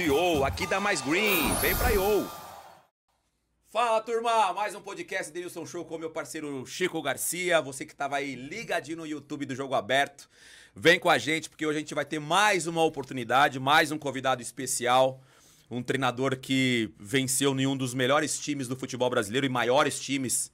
iou. Aqui dá mais green. Vem pra iou. Fala turma, mais um podcast de Nilson Show com meu parceiro Chico Garcia. Você que estava aí ligadinho no YouTube do Jogo Aberto, vem com a gente porque hoje a gente vai ter mais uma oportunidade, mais um convidado especial, um treinador que venceu em um dos melhores times do futebol brasileiro e maiores times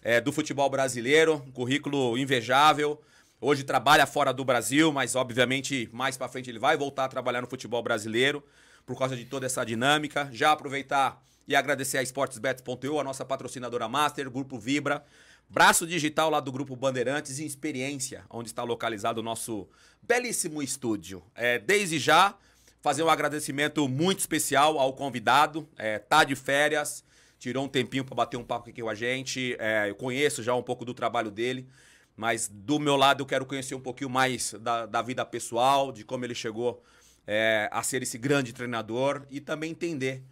é, do futebol brasileiro, um currículo invejável. Hoje trabalha fora do Brasil, mas obviamente mais para frente ele vai voltar a trabalhar no futebol brasileiro por causa de toda essa dinâmica. Já aproveitar e agradecer a esportesbet.eu, a nossa patrocinadora master, Grupo Vibra, braço digital lá do Grupo Bandeirantes e Experiência, onde está localizado o nosso belíssimo estúdio. É, desde já, fazer um agradecimento muito especial ao convidado, é, tá de férias, tirou um tempinho para bater um papo aqui com a gente, é, eu conheço já um pouco do trabalho dele, mas do meu lado eu quero conhecer um pouquinho mais da, da vida pessoal, de como ele chegou é, a ser esse grande treinador e também entender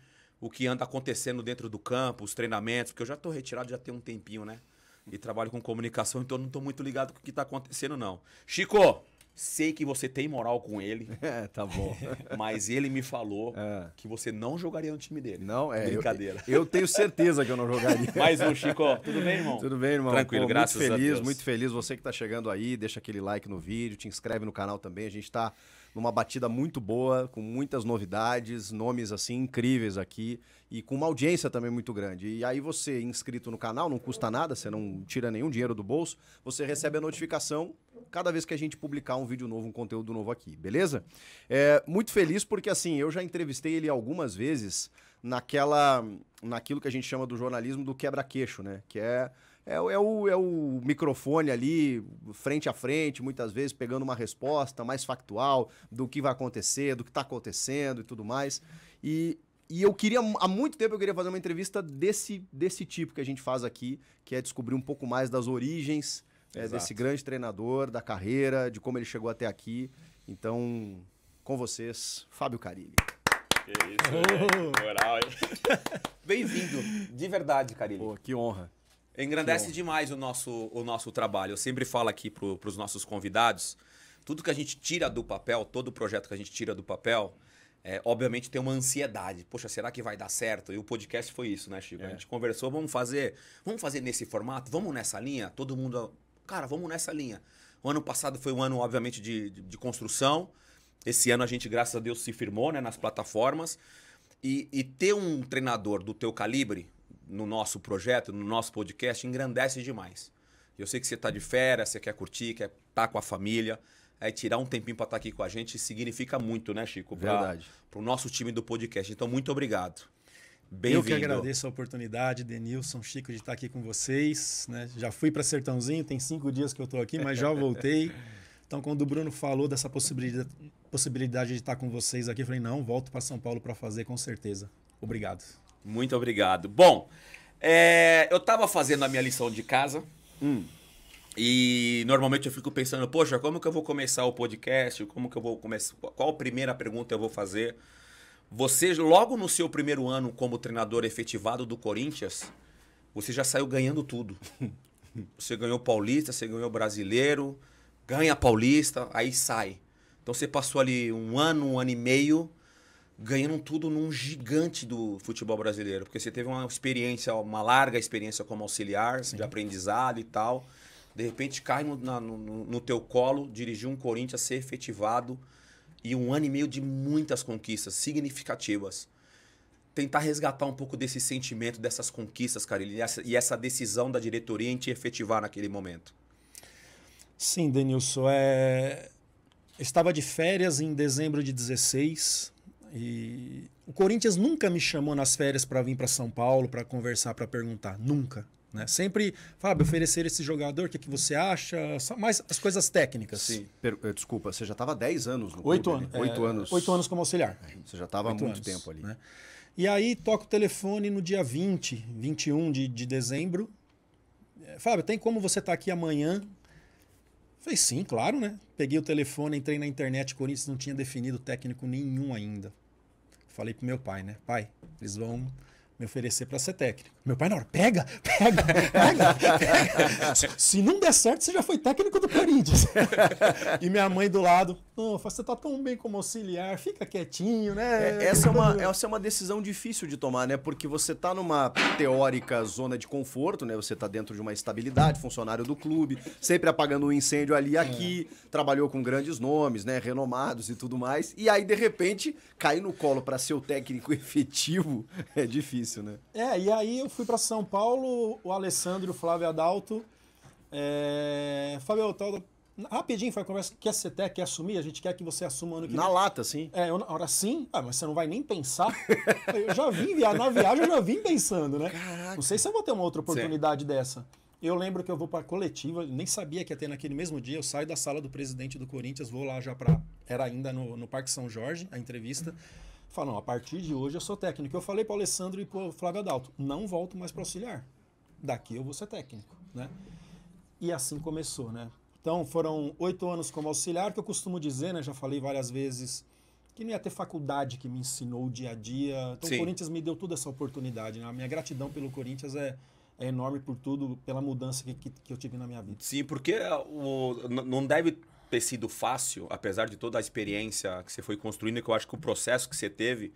o que anda acontecendo dentro do campo, os treinamentos, porque eu já estou retirado já tem um tempinho, né? E trabalho com comunicação, então não estou muito ligado com o que está acontecendo, não. Chico, sei que você tem moral com ele. É, tá bom. Mas ele me falou é. que você não jogaria no time dele. Não, é. Brincadeira. Eu, eu tenho certeza que eu não jogaria. Mais um, Chico. Tudo bem, irmão? Tudo bem, irmão. Tranquilo, Pô, graças feliz, a Deus. Muito feliz, muito feliz. Você que está chegando aí, deixa aquele like no vídeo, te inscreve no canal também. A gente está numa batida muito boa, com muitas novidades, nomes assim incríveis aqui e com uma audiência também muito grande. E aí você, inscrito no canal, não custa nada, você não tira nenhum dinheiro do bolso, você recebe a notificação cada vez que a gente publicar um vídeo novo, um conteúdo novo aqui, beleza? É, muito feliz porque assim, eu já entrevistei ele algumas vezes naquela naquilo que a gente chama do jornalismo do quebra-queixo, né? Que é é, é, o, é o microfone ali, frente a frente, muitas vezes pegando uma resposta mais factual do que vai acontecer, do que está acontecendo e tudo mais. E, e eu queria, há muito tempo eu queria fazer uma entrevista desse, desse tipo que a gente faz aqui, que é descobrir um pouco mais das origens é, desse grande treinador, da carreira, de como ele chegou até aqui. Então, com vocês, Fábio Carilli. Que isso, moral, hein? Bem-vindo, de verdade, Carilli. Pô, que honra. Engrandece demais o nosso, o nosso trabalho. Eu sempre falo aqui para os nossos convidados, tudo que a gente tira do papel, todo projeto que a gente tira do papel, é, obviamente tem uma ansiedade. Poxa, será que vai dar certo? E o podcast foi isso, né, Chico? É. A gente conversou, vamos fazer, vamos fazer nesse formato, vamos nessa linha. Todo mundo, cara, vamos nessa linha. O ano passado foi um ano, obviamente, de, de, de construção. Esse ano a gente, graças a Deus, se firmou né, nas plataformas. E, e ter um treinador do teu calibre, no nosso projeto, no nosso podcast, engrandece demais. Eu sei que você está de férias, você quer curtir, quer estar tá com a família. É, tirar um tempinho para estar tá aqui com a gente significa muito, né, Chico? Pra, Verdade. Para o nosso time do podcast. Então, muito obrigado. bem-vindo Eu que agradeço a oportunidade, Denilson, Chico, de estar tá aqui com vocês. Né? Já fui para Sertãozinho, tem cinco dias que eu estou aqui, mas já voltei. Então, quando o Bruno falou dessa possibilidade, possibilidade de estar tá com vocês aqui, eu falei: não, volto para São Paulo para fazer, com certeza. Obrigado. Muito obrigado. Bom, é, eu estava fazendo a minha lição de casa. Hum. E normalmente eu fico pensando, poxa, como que eu vou começar o podcast? Como que eu vou começar? Qual a primeira pergunta eu vou fazer? Você, logo no seu primeiro ano como treinador efetivado do Corinthians, você já saiu ganhando tudo. Você ganhou paulista, você ganhou brasileiro, ganha paulista, aí sai. Então você passou ali um ano, um ano e meio ganhando tudo num gigante do futebol brasileiro, porque você teve uma experiência, uma larga experiência como auxiliar, Sim. de aprendizado e tal. De repente cai no, na, no, no teu colo, dirigir um Corinthians, ser efetivado e um ano e meio de muitas conquistas significativas. Tentar resgatar um pouco desse sentimento, dessas conquistas, cara, e essa, e essa decisão da diretoria em te efetivar naquele momento. Sim, Denilson. É... Eu estava de férias em dezembro de 16 e o Corinthians nunca me chamou nas férias para vir para São Paulo para conversar, para perguntar, nunca. Né? Sempre, Fábio, oferecer esse jogador, o que, que você acha? Mais as coisas técnicas. Sim. Per eh, Desculpa, você já estava 10 anos no Oito clube, né? anos. Oito é, anos. Oito anos como auxiliar. É, você já estava há muito anos, tempo ali. Né? E aí toca o telefone no dia 20, 21 de, de dezembro. É, Fábio, tem como você estar tá aqui amanhã? Falei, sim, claro, né? Peguei o telefone, entrei na internet, o Corinthians não tinha definido técnico nenhum ainda falei pro meu pai, né? Pai, eles vão me oferecer para ser técnico. Meu pai, na hora, pega, pega, pega, pega. Se não der certo, você já foi técnico do Corinthians. e minha mãe do lado, não, você tá tão bem como auxiliar, fica quietinho, né? É, essa, é uma, essa é uma decisão difícil de tomar, né? Porque você tá numa teórica zona de conforto, né? Você tá dentro de uma estabilidade, funcionário do clube, sempre apagando um incêndio ali e é. aqui, é. trabalhou com grandes nomes, né? Renomados e tudo mais. E aí, de repente, cair no colo para ser o técnico efetivo é difícil, né? É, e aí eu fui para São Paulo, o Alessandro, o Flávio Adalto. É... Fábio Otaldo, rapidinho foi a conversa. Quer ser tech, quer assumir? A gente quer que você assuma ano que na vem. lata, sim. É, eu, na hora sim. Ah, mas você não vai nem pensar. eu já vim viajar. Na viagem eu já vim pensando, né? Caraca. Não sei se eu vou ter uma outra oportunidade certo. dessa. Eu lembro que eu vou para a coletiva, nem sabia que ia ter naquele mesmo dia. Eu saio da sala do presidente do Corinthians, vou lá já para. Era ainda no, no Parque São Jorge, a entrevista. Uhum Falam, a partir de hoje eu sou técnico. Eu falei para o Alessandro e para o Flávio Adalto, não volto mais para auxiliar. Daqui eu vou ser técnico, né? E assim começou, né? Então foram oito anos como auxiliar, que eu costumo dizer, né? Já falei várias vezes que não ia ter faculdade que me ensinou o dia a dia. Então Sim. o Corinthians me deu toda essa oportunidade, né? A minha gratidão pelo Corinthians é, é enorme por tudo, pela mudança que, que, que, eu tive na minha vida. Sim, porque eh, o, não deve ter sido fácil, apesar de toda a experiência que você foi construindo, que eu acho que o processo que você teve,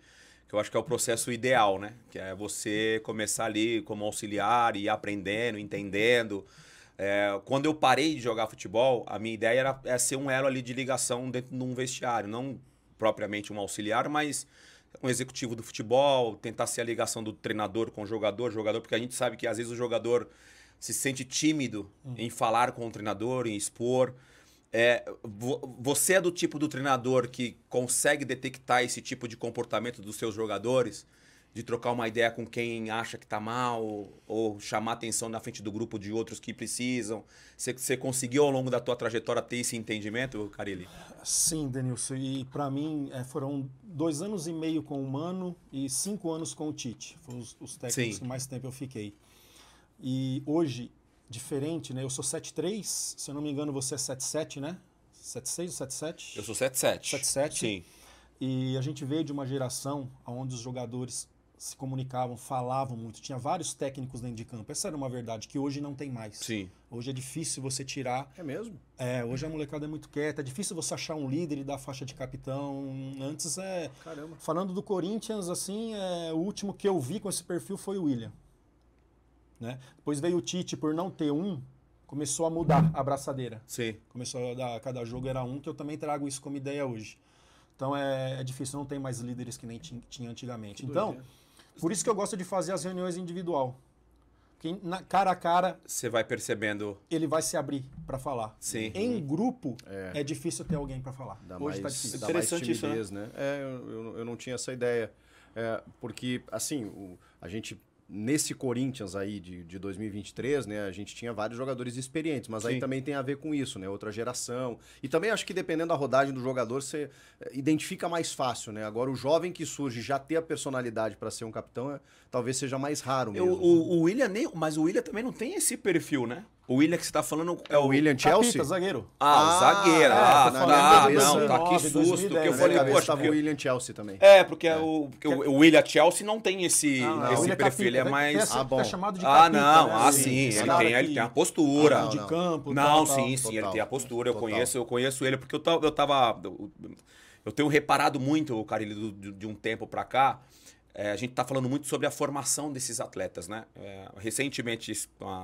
que eu acho que é o processo ideal, né? Que é você começar ali como auxiliar e aprendendo, entendendo. É, quando eu parei de jogar futebol, a minha ideia era, é ser um elo ali de ligação dentro de um vestiário, não propriamente um auxiliar, mas um executivo do futebol, tentar ser a ligação do treinador com o jogador, jogador, porque a gente sabe que às vezes o jogador se sente tímido uhum. em falar com o treinador, em expor. É, você é do tipo do treinador que consegue detectar esse tipo de comportamento dos seus jogadores? De trocar uma ideia com quem acha que está mal, ou chamar atenção na frente do grupo de outros que precisam. Você, conseguiu ao longo da tua trajetória ter esse entendimento, Carilli? Sim, Denilson. E para mim é, foram dois anos e meio com o Mano e cinco anos com o Tite. Foram os, os técnicos Sim. que mais tempo eu fiquei. E hoje diferente, né? Eu sou 73, se eu não me engano você é 77, né? 76 ou 77? Eu sou 77. 77. Sim. E a gente veio de uma geração onde os jogadores se comunicavam, falavam muito, tinha vários técnicos dentro de campo. Essa era uma verdade que hoje não tem mais. Sim. Hoje é difícil você tirar. É mesmo? É, hoje a molecada é muito quieta, é difícil você achar um líder e dar faixa de capitão. Antes é. Caramba. Falando do Corinthians, assim, é... o último que eu vi com esse perfil foi o William. Né? Depois veio o Tite, por não ter um, começou a mudar a braçadeira. Sim. Começou a dar, cada jogo era um, que eu também trago isso como ideia hoje. Então é, é difícil, não tem mais líderes que nem tinha antigamente. então, por isso que eu gosto de fazer as reuniões individual. Porque na, cara a cara. Você vai percebendo. Ele vai se abrir para falar. Sim. Em uhum. grupo, é, é difícil ter alguém para falar. Dá hoje tá mais, tá difícil. Dá Interessante mais timidez, isso, né? né? É, eu, eu, eu, não tinha essa ideia. É, porque, assim, o, a gente nesse Corinthians aí de, de 2023, né, a gente tinha vários jogadores experientes, mas Sim. aí também tem a ver com isso, né, outra geração. E também acho que dependendo da rodagem do jogador, você eh, identifica mais fácil, né? Agora o jovem que surge já ter a personalidade para ser um capitão, é, talvez seja mais raro mesmo. Eu, o, o William nem, mas o William também não tem esse perfil, né? O William que você tá falando é, é o William Chelsea? Capita, zagueiro. Ah, ah zagueiro. É, ah, tá, ah, não, tá que susto. 2010, porque eu falei, poxa, estava porque... o William Chelsea também. É, porque, é. O, porque é o, o William Chelsea não tem esse, não, esse não. É perfil, ele é mais... ah, bom. Tá chamado de ah, capita, ah, não, né? ah, sim, sim. ele, tem, ele tem a postura. Ah, não, De campo. Não, tal, sim, sim, total. ele tem a postura, eu conheço eu conheço ele, porque eu tava... Eu, tava, eu tenho reparado muito, o cara, ele de um tempo pra cá... É, a gente está falando muito sobre a formação desses atletas, né? É, recentemente,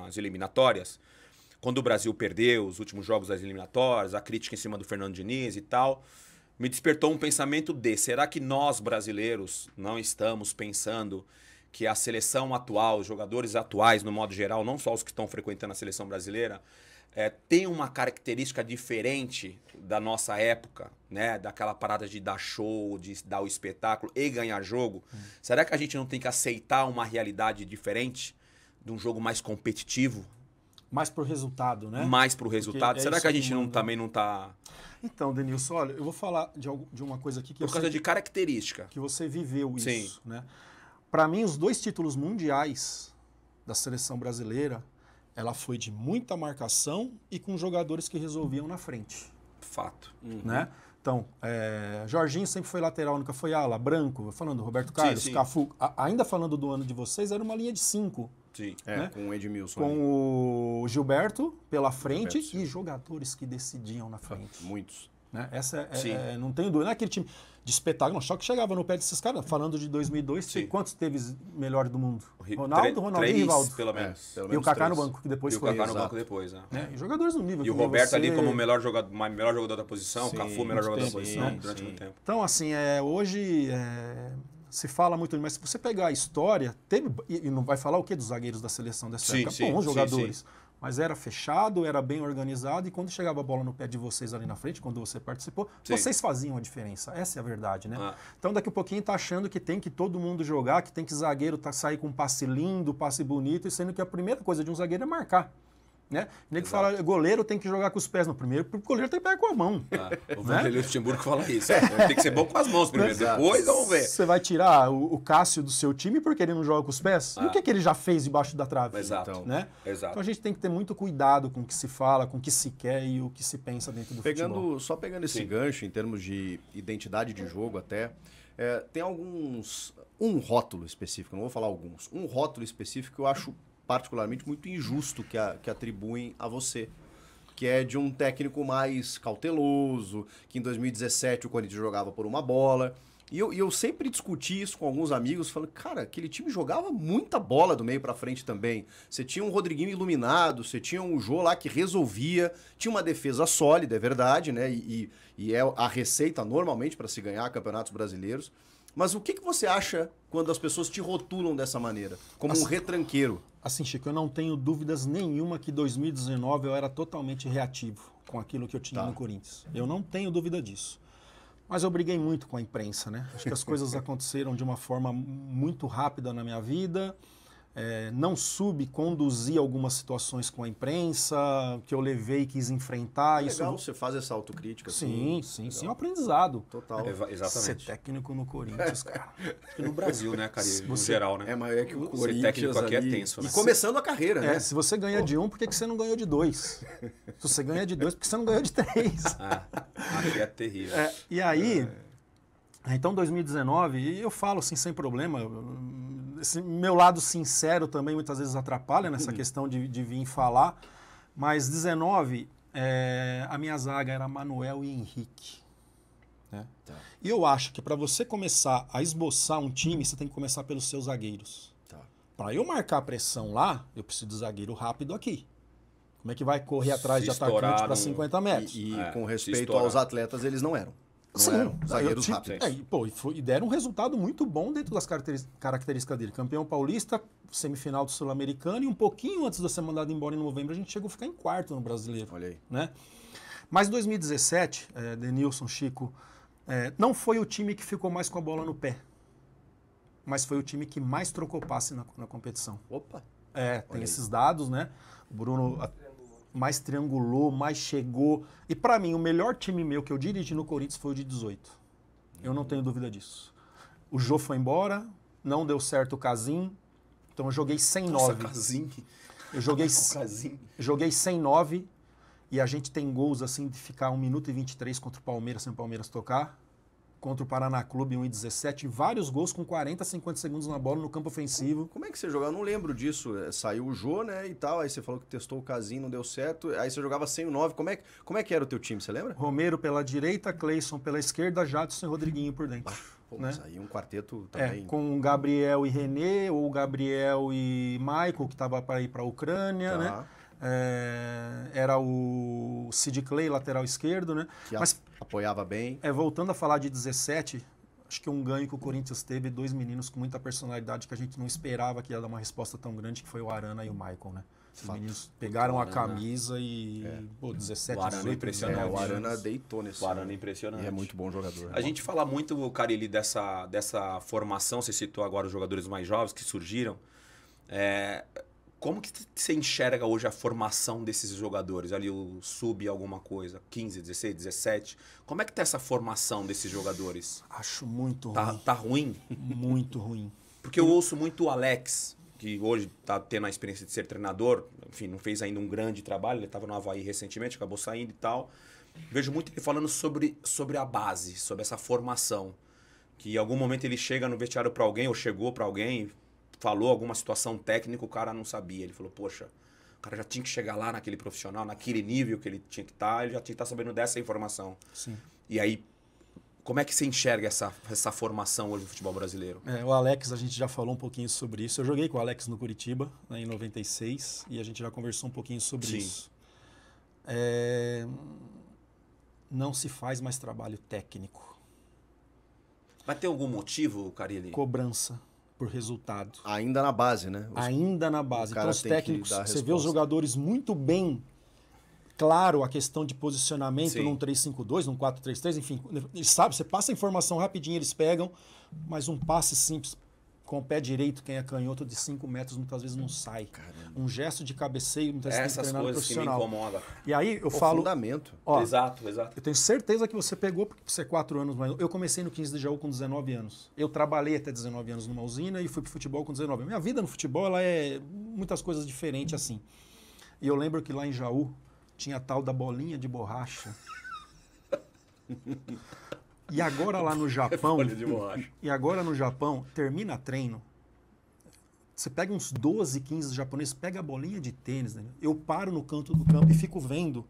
as eliminatórias, quando o Brasil perdeu os últimos jogos das eliminatórias, a crítica em cima do Fernando Diniz e tal, me despertou um pensamento de: será que nós brasileiros não estamos pensando que a seleção atual, os jogadores atuais, no modo geral, não só os que estão frequentando a seleção brasileira, é, tem uma característica diferente da nossa época, né? Daquela parada de dar show, de dar o espetáculo e ganhar jogo. Hum. Será que a gente não tem que aceitar uma realidade diferente de um jogo mais competitivo? Mais pro resultado, né? Mais pro resultado. É Será que a gente não, também não tá. Então, Denilson, olha, eu vou falar de, algo, de uma coisa aqui que. Por causa de característica. Que você viveu isso, Sim. né? Para mim, os dois títulos mundiais da seleção brasileira ela foi de muita marcação e com jogadores que resolviam na frente. Fato. Uhum. Né? Então, é, Jorginho sempre foi lateral, nunca foi ala, branco, falando Roberto Carlos, sim, sim. Cafu. A, ainda falando do ano de vocês, era uma linha de cinco. Sim, né? é, né? com o Edmilson. Com aí. o Gilberto pela frente Gilberto, e jogadores que decidiam na frente. Muitos. Né? Essa é, é, não tenho dúvida. Não é aquele time de espetáculo, só que chegava no pé desses caras. Né? Falando de 2002, Sim. quantos teve melhor do mundo? Ronaldo, Ronaldo três, e Rivaldo. Pelo menos. É. Pelo e o Kaká no banco, que depois e foi. E o Kaká no banco depois, né? É, e jogadores no nível. E o Roberto você... ali como melhor jogador, melhor jogador da posição, Sim, o Cafu melhor jogador tempo, da posição durante tempo. Então, assim, é, hoje é, se fala muito, mas se você pegar a história, teve. E não vai falar o que dos zagueiros da seleção dessa sim, época? Sim, jogadores. Sim, sim mas era fechado, era bem organizado e quando chegava a bola no pé de vocês ali na frente, quando você participou, Sim. vocês faziam a diferença. Essa é a verdade, né? Ah. Então daqui a pouquinho tá achando que tem que todo mundo jogar, que tem que zagueiro tá, sair com um passe lindo, passe bonito, sendo que a primeira coisa de um zagueiro é marcar. Né? O nego fala, goleiro tem que jogar com os pés no primeiro, porque o goleiro tem que pegar com a mão. Ah, o né? Vanderlei né? Luxemburgo fala isso. É, tem que ser bom com as mãos primeiro, depois vamos ver. Você vai tirar o, o, Cássio do seu time porque ele não joga com os pés? Ah. E o ah. que, é que ele já fez debaixo da trave? Exato. Então, né? Exato. então a gente tem que ter muito cuidado com o que se fala, com o que se quer e o que se pensa dentro do pegando, futebol. Só pegando esse Sim. gancho em termos de identidade de jogo até, é, tem alguns... Um rótulo específico, não vou falar alguns. Um rótulo específico que eu acho particularmente muito injusto que, a, que atribuem a você. Que é de um técnico mais cauteloso, que em 2017 o Corinthians jogava por uma bola. E eu, e eu sempre discuti isso com alguns amigos, falando, cara, aquele time jogava muita bola do meio para frente também. Você tinha um Rodriguinho iluminado, você tinha um Jô lá que resolvia, tinha uma defesa sólida, é verdade, né? E, e, e é a receita normalmente para se ganhar campeonatos brasileiros. Mas o que, que você acha quando as pessoas te rotulam dessa maneira, como assim, um retranqueiro? Assim, Chico, eu não tenho dúvidas nenhuma que 2019 eu era totalmente reativo com aquilo que eu tinha tá. no Corinthians. Eu não tenho dúvida disso. Mas eu briguei muito com a imprensa, né? Acho que as coisas aconteceram de uma forma muito rápida na minha vida é, não soube conduzir algumas situações com a imprensa, que eu levei e quis enfrentar. É isso legal, você faz essa autocrítica. Sim, assim, sim, sim, é um aprendizado. Total. É, exatamente. Ser técnico no Corinthians, cara. Acho que no Brasil, né, cara? Você, no geral, né? É, mas é que o Corinthians técnico ali, aqui é tenso, né? E começando a carreira, é, né? É, se você ganha Pô. de um, por que, que você não ganhou de dois? se você ganha de dois, por que você não ganhou de três? ah, aqui é terrível. É, e aí... É. Então, 2019, e eu falo assim sem problema, esse meu lado sincero também muitas vezes atrapalha nessa uhum. questão de, de vir falar. Mas 19, é, eh, a minha zaga era Manuel e Henrique. É? Tá. E eu acho que para você começar a esboçar um time, você tem que começar pelos seus zagueiros. Tá. Para eu marcar a pressão lá, eu preciso de zagueiro rápido aqui. Como é que vai correr atrás se de atacante para 50 metros? E, e é, com respeito aos atletas, eles não eram. Sim, ah, zagueiros tipo, rápidos. É, pô, e, foi, e, deram um resultado muito bom dentro das características dele. Campeão paulista, semifinal do Sul-Americano e um pouquinho antes de ser mandado embora em novembro, a gente chegou a ficar em quarto no brasileiro. Olha aí. Né? Mas 2017, é, eh, Denilson, Chico, é, não foi o time que ficou mais com a bola no pé, mas foi o time que mais trocou passe na, na competição. Opa! É, tem esses dados, né? O Bruno mais triangulou, mais chegou. E para mim, o melhor time meu que eu dirigi no Corinthians foi o de 18. Eu não tenho dúvida disso. O Jô foi embora, não deu certo o Casim, então eu joguei 109. Nossa, Casim. Eu joguei, Casim. joguei 109 e a gente tem gols assim de ficar 1 minuto e 23 contra o Palmeiras sem o Palmeiras tocar contra o Paraná Clube, 1 e 17, vários gols com 40, 50 segundos na bola no campo ofensivo. Como é que você jogava? Eu não lembro disso. É, saiu o Jô, né, e tal, aí você falou que testou o Casim, não deu certo, aí você jogava sem o 9. Como é, como é que era o teu time, você lembra? Romero pela direita, Cleison pela esquerda, Jadson e Rodriguinho por dentro. Pô, né? aí um quarteto é, também. É, com Gabriel e René, ou Gabriel e Michael, que estava para ir para a Ucrânia, tá. né? É, era o Sid Clay, lateral esquerdo, né? Que Mas apoiava bem. É, voltando a falar de 17, acho que um ganho que o Corinthians teve, dois meninos com muita personalidade que a gente não esperava que ia dar uma resposta tão grande, que foi o Arana e o Michael, né? Os Fato. meninos pegaram a né? camisa e. É. Pô, 17 o Arana impressionante. É, o Arana deitou nesse. O Arana é impressionante. E é muito bom jogador. A gente fala muito, Carilli, dessa, dessa formação, você citou agora os jogadores mais jovens que surgiram. É, como que você enxerga hoje a formação desses jogadores? Ali o sub alguma coisa, 15, 16, 17. Como é que tá essa formação desses jogadores? Acho muito tá, ruim. Tá ruim? Muito ruim. Porque eu ouço muito o Alex, que hoje tá tendo a experiência de ser treinador, enfim, não fez ainda um grande trabalho, ele estava no Havaí recentemente, acabou saindo e tal. Vejo muito ele falando sobre, sobre a base, sobre essa formação. Que em algum momento ele chega no vestiário para alguém, ou chegou para alguém, falou alguma situação técnica, o cara não sabia. Ele falou, poxa, o cara já tinha que chegar lá naquele profissional, naquele nível que ele tinha que estar, tá, ele já tinha que estar tá sabendo dessa informação. Sim. E aí, como é que você enxerga essa, essa formação hoje no futebol brasileiro? É, o Alex, a gente já falou um pouquinho sobre isso. Eu joguei com o Alex no Curitiba, né, em 96, e a gente já conversou um pouquinho sobre Sim. isso. É... Não se faz mais trabalho técnico. Vai ter algum motivo, Carilli? Cobrança por resultado. Ainda na base, né? Os... Ainda na base. Então, os técnicos, você resposta. vê os jogadores muito bem. Claro, a questão de posicionamento Sim. num 3-5-2, num 4-3-3, enfim, sabe, você passa a informação rapidinho, eles pegam, mas um passe simples com o pé direito, quem é canhoto de 5 metros muitas vezes não sai. Caramba. Um gesto de cabeceio muitas vezes Essas coisas profissional. que me incomoda. E aí eu o falo. Fundamento. Ó, exato, exato. Eu tenho certeza que você pegou, porque você é 4 anos mais. Eu comecei no 15 de Jaú com 19 anos. Eu trabalhei até 19 anos numa usina e fui pro futebol com 19. Minha vida no futebol ela é muitas coisas diferentes assim. E eu lembro que lá em Jaú tinha a tal da bolinha de borracha. E agora lá no é Japão. e agora no Japão, termina treino. Você pega uns 12, 15 japoneses, pega a bolinha de tênis, né? eu paro no canto do campo e fico vendo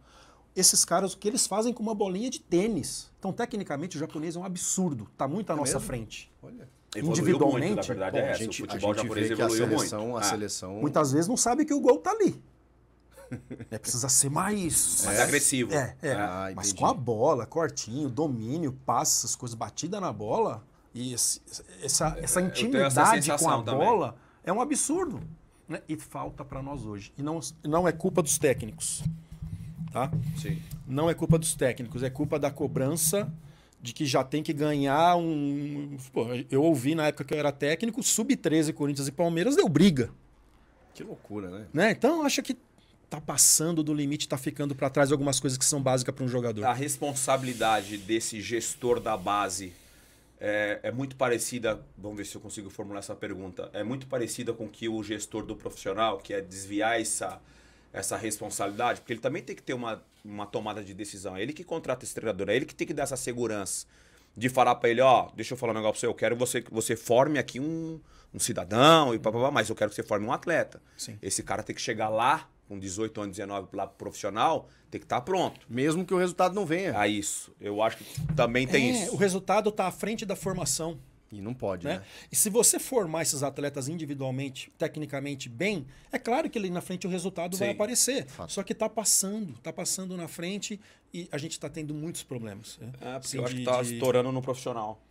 esses caras, o que eles fazem com uma bolinha de tênis. Então, tecnicamente, o japonês é um absurdo. Está muito à é nossa mesmo? frente. Olha. Individualmente. Muito, na verdade, bom, é Gente, o futebol japonês evoluiu a seleção, muito. A seleção... Muitas vezes não sabe que o gol está ali. É, precisa ser mais. É. Mais é. agressivo. É, é. Ah, Mas com a bola, cortinho, domínio, passe, essas coisas, batida na bola, e esse, essa, é, essa intimidade essa com a bola também. é um absurdo. Né? E falta para nós hoje. E não, não é culpa dos técnicos. Tá? Sim. Não é culpa dos técnicos, é culpa da cobrança de que já tem que ganhar um. Pô, eu ouvi na época que eu era técnico, sub-13 Corinthians e Palmeiras deu briga. Que loucura, né? né? Então acho que tá passando do limite, tá ficando para trás algumas coisas que são básicas para um jogador. A responsabilidade desse gestor da base é, é, muito parecida. Vamos ver se eu consigo formular essa pergunta. É muito parecida com que o gestor do profissional, que é desviar essa, essa responsabilidade, porque ele também tem que ter uma, uma tomada de decisão. É ele que contrata esse treinador, é ele que tem que dar essa segurança de falar para ele, ó, oh, deixa eu falar um negócio para você, eu quero você, que você forme aqui um, um cidadão e papapá, mas eu quero que você forme um atleta. Sim. Esse cara tem que chegar lá com 18 anos, 19 lá profissional, tem que estar tá pronto. Mesmo que o resultado não venha. Ah, isso. Eu acho que também tem é, isso. O resultado está à frente da formação. E não pode, né? né? E se você formar esses atletas individualmente, tecnicamente bem, é claro que ali na frente o resultado Sim. vai aparecer. Fato. Só que está passando, está passando na frente e a gente está tendo muitos problemas. Né? É, porque eu acho de, que está de... estourando no profissional.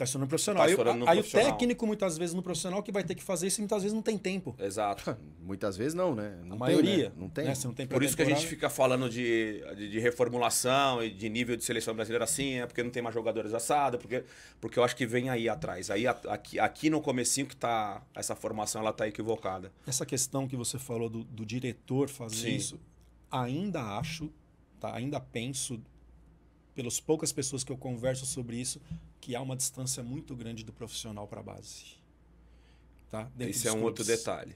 Tá se tornando profissional. Tá aí, aí profissional. o técnico, muitas vezes, no profissional, que vai ter que fazer isso, muitas vezes não tem tempo. Exato. muitas vezes não, né? Não a tem, maioria. Né? Não tem. Né? Não tem Por isso que a gente fica falando de, de, de, reformulação e de nível de seleção brasileira assim, é porque não tem mais jogadores assada, porque, porque eu acho que vem aí atrás. Aí aqui, aqui no comecinho que tá. Essa formação ela tá equivocada. Essa questão que você falou do, do diretor fazer Sim. isso, ainda acho, tá? ainda penso pelas poucas pessoas que eu converso sobre isso, que há uma distância muito grande do profissional para a base. Tá? Esse é um outro detalhe.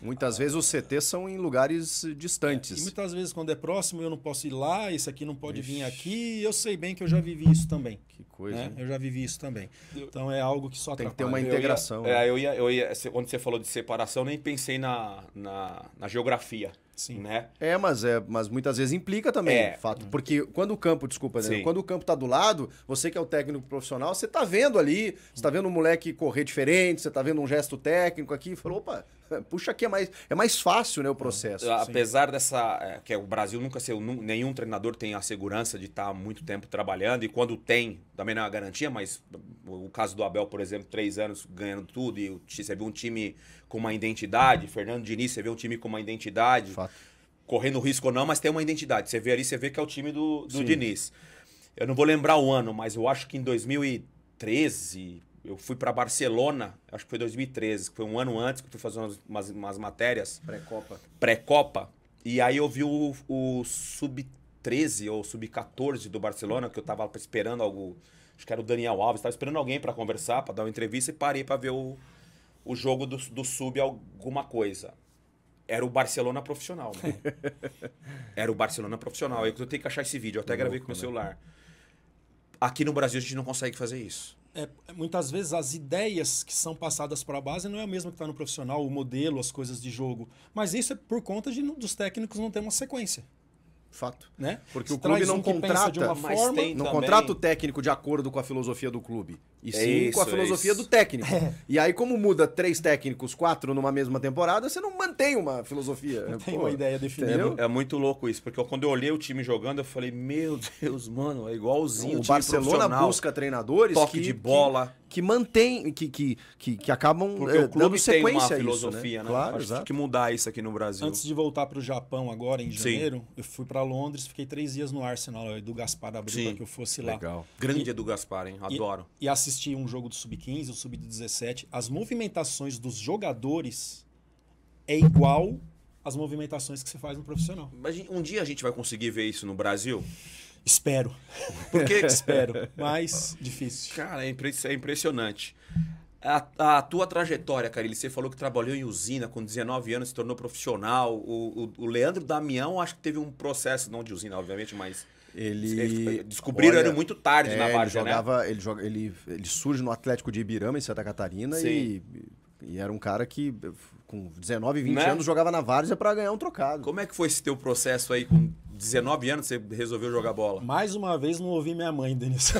Muitas ah, vezes os CTs são em lugares eh, distantes. É, e muitas vezes, quando é próximo, eu não posso ir lá, esse aqui não pode Ixi. vir aqui. Eu sei bem que eu já vivi isso também. Que coisa. Né? Eu já vivi isso também. Então é algo que só Tem que ter uma integração. Eu ia, é, né? é, eu ia, eu ia, quando você falou de separação, nem pensei na, na, na geografia. Sim. Né? É, mas é, mas muitas vezes implica também, é. fato, porque quando o campo, desculpa, né? quando o campo tá do lado, você que é o técnico profissional, você tá vendo ali, você tá vendo um moleque correr diferente, você tá vendo um gesto técnico aqui, falou, opa, Puxa aqui é mais, é mais fácil né, o é. processo. Apesar Sim. dessa. É, que é, o Brasil nunca ser. Nenhum treinador tem a segurança de estar muito tempo trabalhando. E quando tem, também não é uma garantia, mas o caso do Abel, por exemplo, três anos ganhando tudo, e você vê um time com uma identidade. Fernando Diniz, você vê um time com uma identidade. Fato. Correndo risco ou não, mas tem uma identidade. Você vê ali, você vê que é o time do, do Diniz. Eu não vou lembrar o ano, mas eu acho que em 2013, eu fui para Barcelona, acho que foi 2013, que foi um ano antes que eu fui fazer umas, umas matérias. Pré-Copa. Pré-Copa. E aí eu vi o, o Sub-13 ou Sub-14 do Barcelona, que eu tava esperando algo. Acho que era o Daniel Alves, tava esperando alguém para conversar, para dar uma entrevista, e parei para ver o, o jogo do, do Sub alguma coisa. Era o Barcelona profissional, né? Era o Barcelona profissional. Eu tenho que achar esse vídeo, eu até tá gravei louco, com meu né? celular. Aqui no Brasil a gente não consegue fazer isso é, muitas vezes as ideias que são passadas para a base não é a mesma que está no profissional, o modelo, as coisas de jogo. Mas isso é por conta de, dos técnicos não ter uma sequência. Fato. Né? Porque Se o clube não um contrata, forma, não também. contrata o técnico de acordo com a filosofia do clube. E é sim com a é filosofia é do técnico. E aí, como muda três técnicos, quatro numa mesma temporada, você não mantém uma filosofia. Não tem Pô, uma ideia definida. É, é, muito louco isso, porque quando eu olhei o time jogando, eu falei, meu Deus, mano, é igualzinho. O, o Barcelona busca treinadores. Toque que, de bola. Que, que mantém, que, que, que, que acabam é, o eh, clube dando sequência tem uma filosofia, isso, né? né? Claro, Acho que mudar isso aqui no Brasil. Antes de voltar para o Japão agora, em janeiro, sim. eu fui para Londres, fiquei três dias no Arsenal, do Gaspar abriu para que eu fosse lá. Legal. Grande e, Edu Gaspar, hein? Adoro. E, e assisti um jogo do sub-15, o sub-17, as movimentações dos jogadores é igual às movimentações que você faz no profissional. Mas um dia a gente vai conseguir ver isso no Brasil? Espero. Porque espero, mas difícil. Cara, é, impre é impressionante. A, a, tua trajetória, Carilli, você falou que trabalhou em usina com 19 anos, se tornou profissional. O, o, o Leandro Damião, acho que teve um processo, não de usina, obviamente, mas ele... descobriram ele muito tarde é, na Várzea, ele né? jogava, né? Ele, joga, ele, ele surge no Atlético de Ibirama, em Santa Catarina, e, e era um cara que com 19, 20 né? anos jogava na Várzea é para ganhar um trocado. Como é que foi esse teu processo aí com 19 anos você resolveu jogar bola? Mais uma vez não ouvi minha mãe, Denis.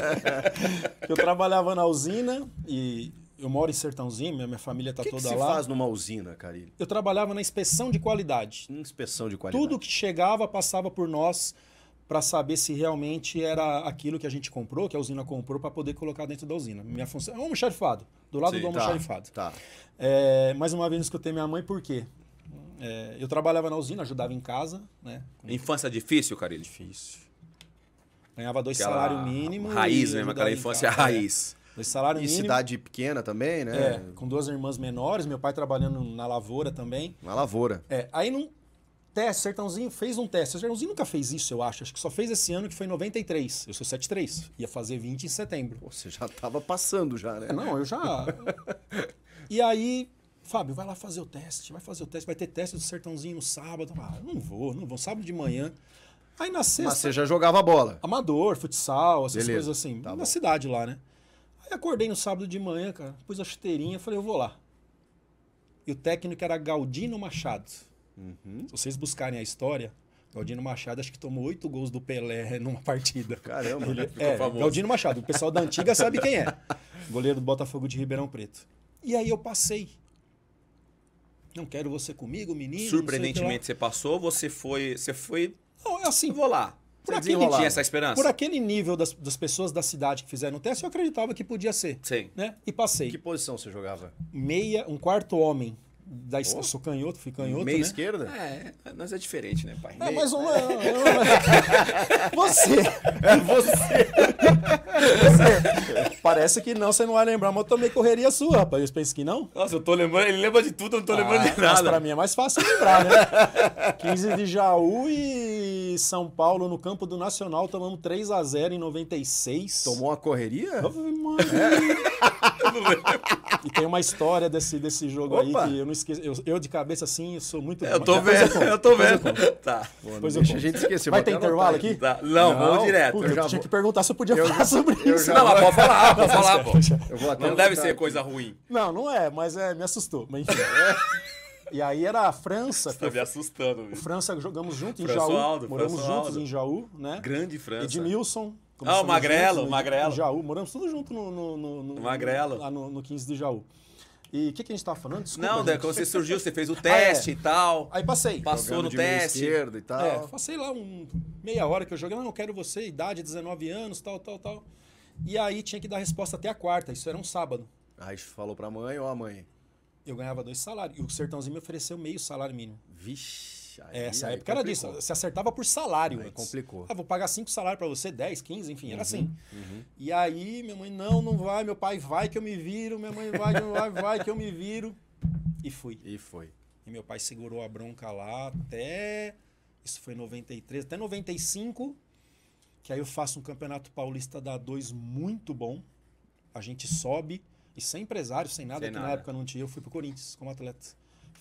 eu trabalhava na usina e eu moro em Sertãozinho, minha família está toda que se lá. O que faz numa usina, Carilho? Eu trabalhava na inspeção de qualidade. Inspeção de qualidade. Tudo que chegava passava por nós para saber se realmente era aquilo que a gente comprou, que a usina comprou, para poder colocar dentro da usina. Minha função é um almoxarifado, do lado Sim, do tá, almoxarifado. Tá, tá. É, mais uma vez, eu escutei minha mãe, por quê? É, eu trabalhava na usina, ajudava em casa. Né? Com... Infância difícil, Carilho? Difícil. Ganhava dois salários mínimos. Raiz mesmo, aquela infância é. raiz. Esse e mínimo. cidade pequena também, né? É, com duas irmãs menores, meu pai trabalhando na lavoura também. Na lavoura. É, aí num teste, Sertãozinho fez um teste. O Sertãozinho nunca fez isso, eu acho. Acho que só fez esse ano, que foi em 93. Eu sou 73. Ia fazer 20 em setembro. Pô, você já tava passando já, né? É, não, eu já... e aí Fábio, vai lá fazer o teste, vai fazer o teste, vai ter teste do sertãozinho no sábado. Ah, não vou, não vou, sábado de manhã. Aí na sexta. Mas você já jogava bola. Amador, futsal, essas Beleza, coisas assim. Tá na bom. cidade lá, né? Aí acordei no sábado de manhã, cara, pus a chuteirinha, falei, eu vou lá. E o técnico era Galdino Machado. Uhum. Se vocês buscarem a história, Galdino Machado acho que tomou oito gols do Pelé numa partida. Caramba, ele né? é, ficou é, famoso. Galdino Machado, o pessoal da antiga sabe quem é. Goleiro do Botafogo de Ribeirão Preto. E aí eu passei. Não quero você comigo, menino. Surpreendentemente você passou, você foi, você foi. Não, é assim, vou lá. Por Você aquele, tinha essa esperança? Por aquele nível das, das pessoas da cidade que fizeram o teste, eu acreditava que podia ser. Sim. Né? E passei. Em que posição você jogava? Meia, um quarto homem da, oh. eu sou canhoto, fui canhoto. Meia né? esquerda? É, nós é diferente, né, pai? É, mas uma. você! É você! você. Parece que não, você não vai lembrar, mas eu também correria sua, rapaz. Eu pensei que não. Nossa, eu tô lembrando, ele lembra de tudo, eu não tô ah, lembrando de ah, nada. Mas pra mim é mais fácil lembrar, né? 15 de Jaú e São Paulo no campo do Nacional, tomamos 3x0 em 96. Tomou uma correria? Oh, mano. É. E tem uma história desse, desse jogo Opa. aí que eu não esqueço. Eu, eu, de cabeça assim, eu sou muito. Eu tô vendo, eu, eu tô vendo. Eu tá. Depois eu a gente esquecer. Vai ter intervalo aqui? Tá. Não, não, vamos direto. eu já tinha vou... que perguntar se eu podia falar sobre isso. Não, pode falar, pode falar, pô. Não deve ser coisa ruim. Não, não é, mas é, me assustou. Mas enfim. E aí era a França. Você tá me assustando. Viu? França jogamos junto em Jaú. moramos juntos em Jaú, né? Grande França. Edmilson. Ah, o Magrelo, juntos, o Magrelo. Jaú, moramos tudo junto no. no, no, no Magrelo. Lá no, no 15 de Jaú. E o que, que, a gente estava falando? Desculpa, não, Deco, você surgiu, você fez o teste ah, é. e tal. Aí passei. Passou Jogando no teste. Esquerdo e tal. É, passei lá um, meia hora que eu joguei. Não, eu quero você, idade, 19 anos, tal, tal, tal. E aí tinha que dar resposta até a quarta. Isso era um sábado. Aí falou pra mãe, ó, mãe. Eu ganhava dois salários. E o Sertãozinho me ofereceu meio salário mínimo. Vixe. Ixi, aí, é, Essa aí época complicou. era disso. Você acertava por salário. Aí complicou. Ah, vou pagar 5 salários para você, 10, 15, enfim, uhum, era assim. Uhum, uhum. E aí minha mãe, não, não vai, meu pai, vai que eu me viro, minha mãe, vai, não vai, vai que eu me viro. E fui. E foi. E meu pai segurou a bronca lá até. Isso foi 93, até 95, que aí eu faço um campeonato paulista da 2 muito bom. A gente sobe. E sem empresário, sem nada, sem que nada. na época não tinha, eu fui pro Corinthians como atleta.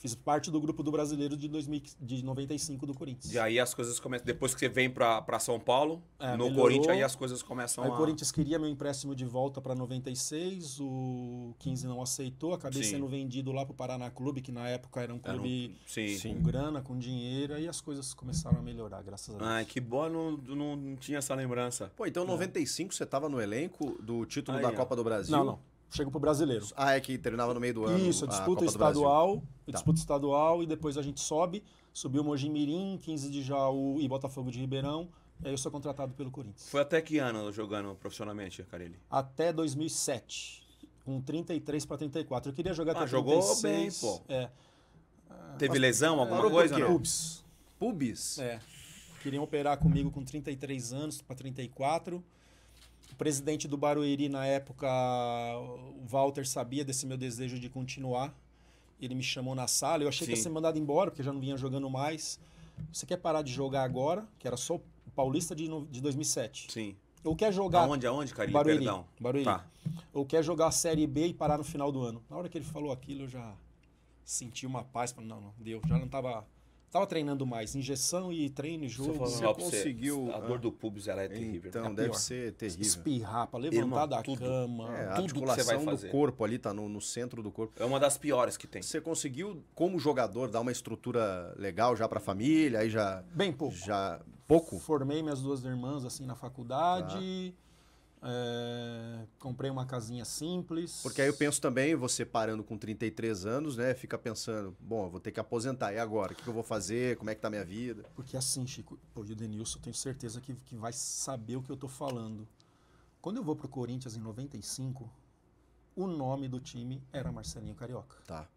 Fiz parte do grupo do brasileiro de, 2000, de 95 do Corinthians. E aí as coisas começam. Depois que você vem para São Paulo, é, no melhorou, Corinthians, aí as coisas começam aí a. O Corinthians queria meu empréstimo de volta para 96, o 15 não aceitou, acabei sim. sendo vendido lá para o Paraná Clube, que na época era um clube um, sim, com sim. grana, com dinheiro, aí as coisas começaram a melhorar, graças a Deus. Ai, ah, que bom, não, não, não tinha essa lembrança. Pô, então 95 é. você estava no elenco do título aí, da Copa do Brasil? Não, não. Chegou pro brasileiro. Ah, é que terminava no meio do ano. Isso, a disputa a estadual, tá. disputa estadual e depois a gente sobe. Subiu Mogi Mirim, 15 de Jaú e Botafogo de Ribeirão. E aí eu sou contratado pelo Corinthians. Foi até que ano jogando profissionalmente, Carelli? Até 2007. Com 33 para 34. Eu queria jogar ah, até ah, jogou 36, bem, pô. É. Teve lesão, alguma é, coisa? Pubis. Pubis? É. Queriam operar comigo com 33 anos para 34. O presidente do Barueri, na época, o Walter, sabia desse meu desejo de continuar. Ele me chamou na sala. Eu achei Sim. que ia ser mandado embora, porque já não vinha jogando mais. Você quer parar de jogar agora? Que era só o Paulista de, de 2007. Sim. Ou quer jogar. Aonde, aonde, Carilho? Barueri. Perdão. Barueri. Tá. Ou quer jogar a Série B e parar no final do ano. Na hora que ele falou aquilo, eu já senti uma paz. não, não, deu. Já não estava Tava treinando mais, injeção e treino e jogo. Você, você conseguiu. a dor ah, do pubis ela é então terrível. Então, é deve ser terrível. Espirrar para levantar Irmão, da tudo, cama. É, a tudo articulação que você vai fazer. do corpo ali tá no, no centro do corpo. É uma das piores que tem. Você conseguiu, como jogador, dar uma estrutura legal já para a família? Aí já. Bem pouco. Já. Pouco? Formei minhas duas irmãs assim na faculdade. Tá é, comprei uma casinha simples. Porque aí eu penso também, você parando com 33 anos, né? Fica pensando, bom, vou ter que aposentar. E agora? O que, eu vou fazer? Como é que tá a minha vida? Porque assim, Chico, pô, e o Denilson, tenho certeza que, que vai saber o que eu tô falando. Quando eu vou pro Corinthians em 95, o nome do time era Marcelinho Carioca. Tá.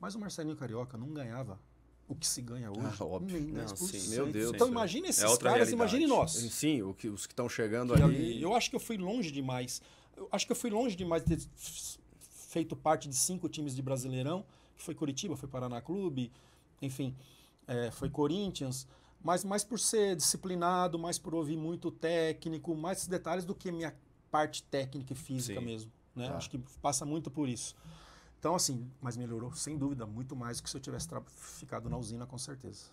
Mas o Marcelinho Carioca não ganhava o que se ganha ah, hoje. Ah, óbvio. Nem não, sim. Meu Deus. Então imagine esses é caras, realidade. imagine nós. Sim, o que, os que estão chegando ali. Eu acho que eu fui longe demais. Eu acho que eu fui longe demais de ter feito parte de cinco times de Brasileirão, foi Curitiba, foi Paraná Clube, enfim, é, foi Corinthians. Mas mais por ser disciplinado, mais por ouvir muito técnico, mais esses detalhes do que minha parte técnica e física Sim. mesmo. Né? Tá. Acho que passa muito por isso. Então, assim, mas melhorou, sem dúvida, muito mais do que se eu tivesse ficado na usina, com certeza.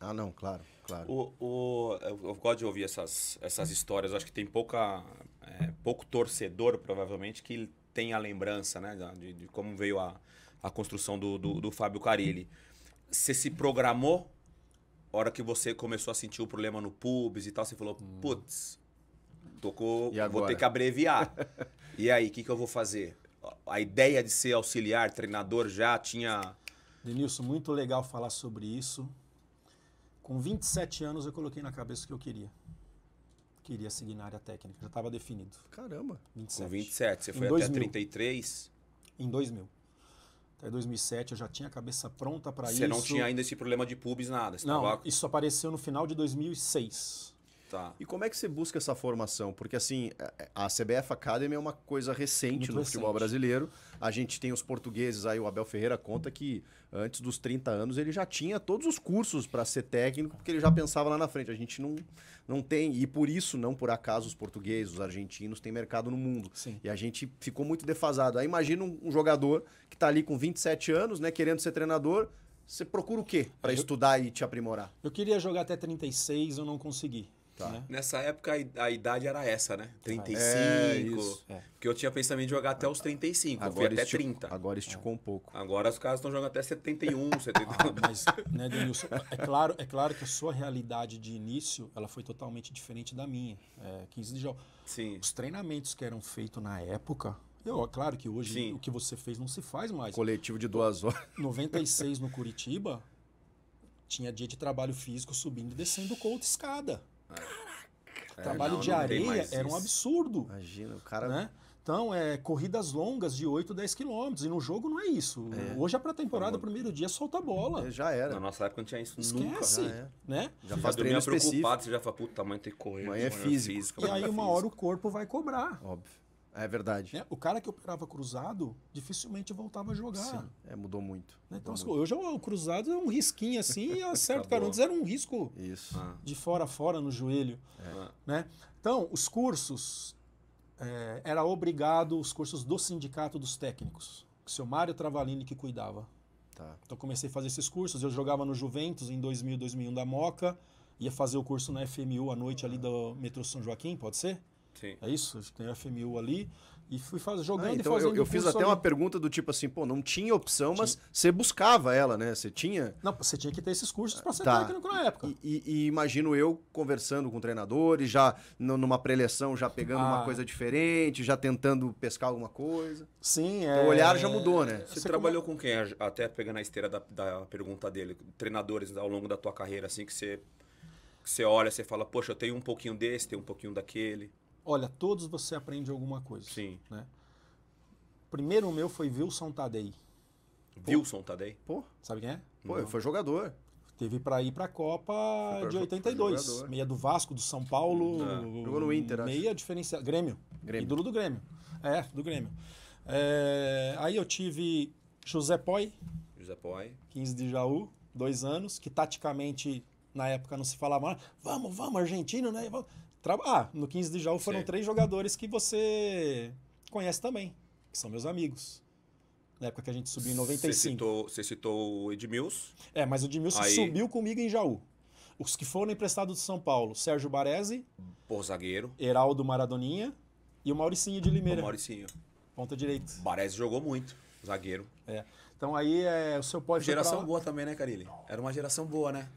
Ah, não, claro, claro. O, o, eu, gosto de ouvir essas, essas histórias. acho que tem pouca, é, pouco torcedor, provavelmente, que tem a lembrança né, de, de como veio a, a construção do, do, do Fábio Carilli. Você se programou hora que você começou a sentir o problema no pubs e tal, você falou, putz, tocou, vou ter que abreviar. e aí, o que, que eu vou fazer? a ideia de ser auxiliar, treinador já tinha. Denilson, muito legal falar sobre isso. Com 27 anos eu coloquei na cabeça o que eu queria. Queria seguir na área técnica, já estava definido. Caramba. 27. Com 27, você em foi 2000. até 33? Em 2000. Até 2007 eu já tinha a cabeça pronta para isso. Você não tinha ainda esse problema de pubs, nada. Você não, tava... isso apareceu no final de 2006. Tá. E como é que você busca essa formação? Porque assim, a CBF Academy é uma coisa recente Muito no recente. futebol brasileiro. A gente tem os portugueses, aí o Abel Ferreira conta que antes dos 30 anos ele já tinha todos os cursos para ser técnico, porque ele já pensava lá na frente. A gente não, não tem, e por isso, não por acaso, os portugueses, os argentinos têm mercado no mundo. Sim. E a gente ficou muito defasado. Aí imagina um, jogador que está ali com 27 anos, né, querendo ser treinador, você procura o quê para estudar e te aprimorar? Eu queria jogar até 36, eu não consegui. Tá. Né? Nessa época a idade era essa, né? 35. É, isso. Porque eu tinha pensamento de jogar até os 35, agora até esticou, 30. Agora esticou é. um pouco. Agora os caras estão jogando até 71, 72. Ah, mas, né, Denilson, é claro, é claro que a sua realidade de início ela foi totalmente diferente da minha. É, 15 de jogo. Sim. Os treinamentos que eram feitos na época, eu, é claro que hoje Sim. o que você fez não se faz mais. Coletivo de duas horas. 96 no Curitiba, tinha dia de trabalho físico subindo e descendo o cold escada. Caraca! É, trabalho não, de não areia era um absurdo. Imagina, o cara. Né? Então, é corridas longas de 8, 10 quilômetros. E no jogo não é isso. É. Hoje a é pra temporada tá primeiro dia, solta a bola. É, já era. Na nossa época não tinha isso Esquece, nunca. Esquece. Né? né? Já, já faz dormir preocupado, você já fala, puta, tamanho tem que correr. Amanhã é, é físico. E aí uma hora o corpo vai cobrar. Óbvio. É verdade. Né? O cara que operava cruzado dificilmente voltava a jogar. Sim, é, mudou muito. Né? Mudou então, hoje o cruzado é um risquinho assim certo acerta. cara, antes era um risco Isso. Ah. de fora a fora no joelho. É. Né? Então, os cursos, é, era obrigado os cursos do sindicato dos técnicos. O seu Mário Travalini que cuidava. Tá. Então comecei a fazer esses cursos. Eu jogava no Juventus em 2000, 2001 da Moca. Ia fazer o curso na FMU à noite ali do metrô São Joaquim, pode ser? Sim. É isso? Tem FMU ali. E fui faz, jogando ah, então e fazendo Eu, eu fiz até ali. uma pergunta do tipo assim, pô, não tinha opção, mas tinha. você buscava ela, né? Você tinha. Não, você tinha que ter esses cursos para ser tá. técnico na época. E, e, e, imagino eu conversando com treinadores, já numa preleção, já pegando ah. uma coisa diferente, já tentando pescar alguma coisa. Sim, então, é. o olhar já mudou, né? Você, você trabalhou como... com quem? Até pegando a esteira da, da pergunta dele, treinadores ao longo da tua carreira, assim, que você, que você olha, você fala, poxa, eu tenho um pouquinho desse, tenho um pouquinho daquele. Olha, todos você aprende alguma coisa. Sim. Né? Primeiro meu foi Wilson Tadei. Pô. Wilson Tadei? Pô. Sabe quem é? Pô, Não. foi jogador. Teve para ir para a Copa pra de 82. Meia do Vasco, do São Paulo. Não, jogou no Inter, Meia diferencial, Grêmio. Grêmio. Ídolo do Grêmio. É, do Grêmio. É, aí eu tive José Poi. José Poi. 15 de Jaú, dois anos, que taticamente na época não se falava. Ah, vamos, vamos, argentino, né? Vamos. Tra... Ah, no 15 de Jaú foram Sim. três jogadores que você conhece também, que são meus amigos. Na época que a gente subiu em 95. Você citou, você citou o Edmilson. É, mas o Edmilson Aí... subiu comigo em Jaú. Os que foram emprestados de São Paulo, Sérgio Baresi. Por zagueiro. Heraldo Maradoninha e o Mauricinho de Limeira. O Mauricinho. Ponta direita. Baresi jogou muito, zagueiro. É. Então aí é, o seu pode. Geração boa também, né, Carilli? Era uma geração boa, né?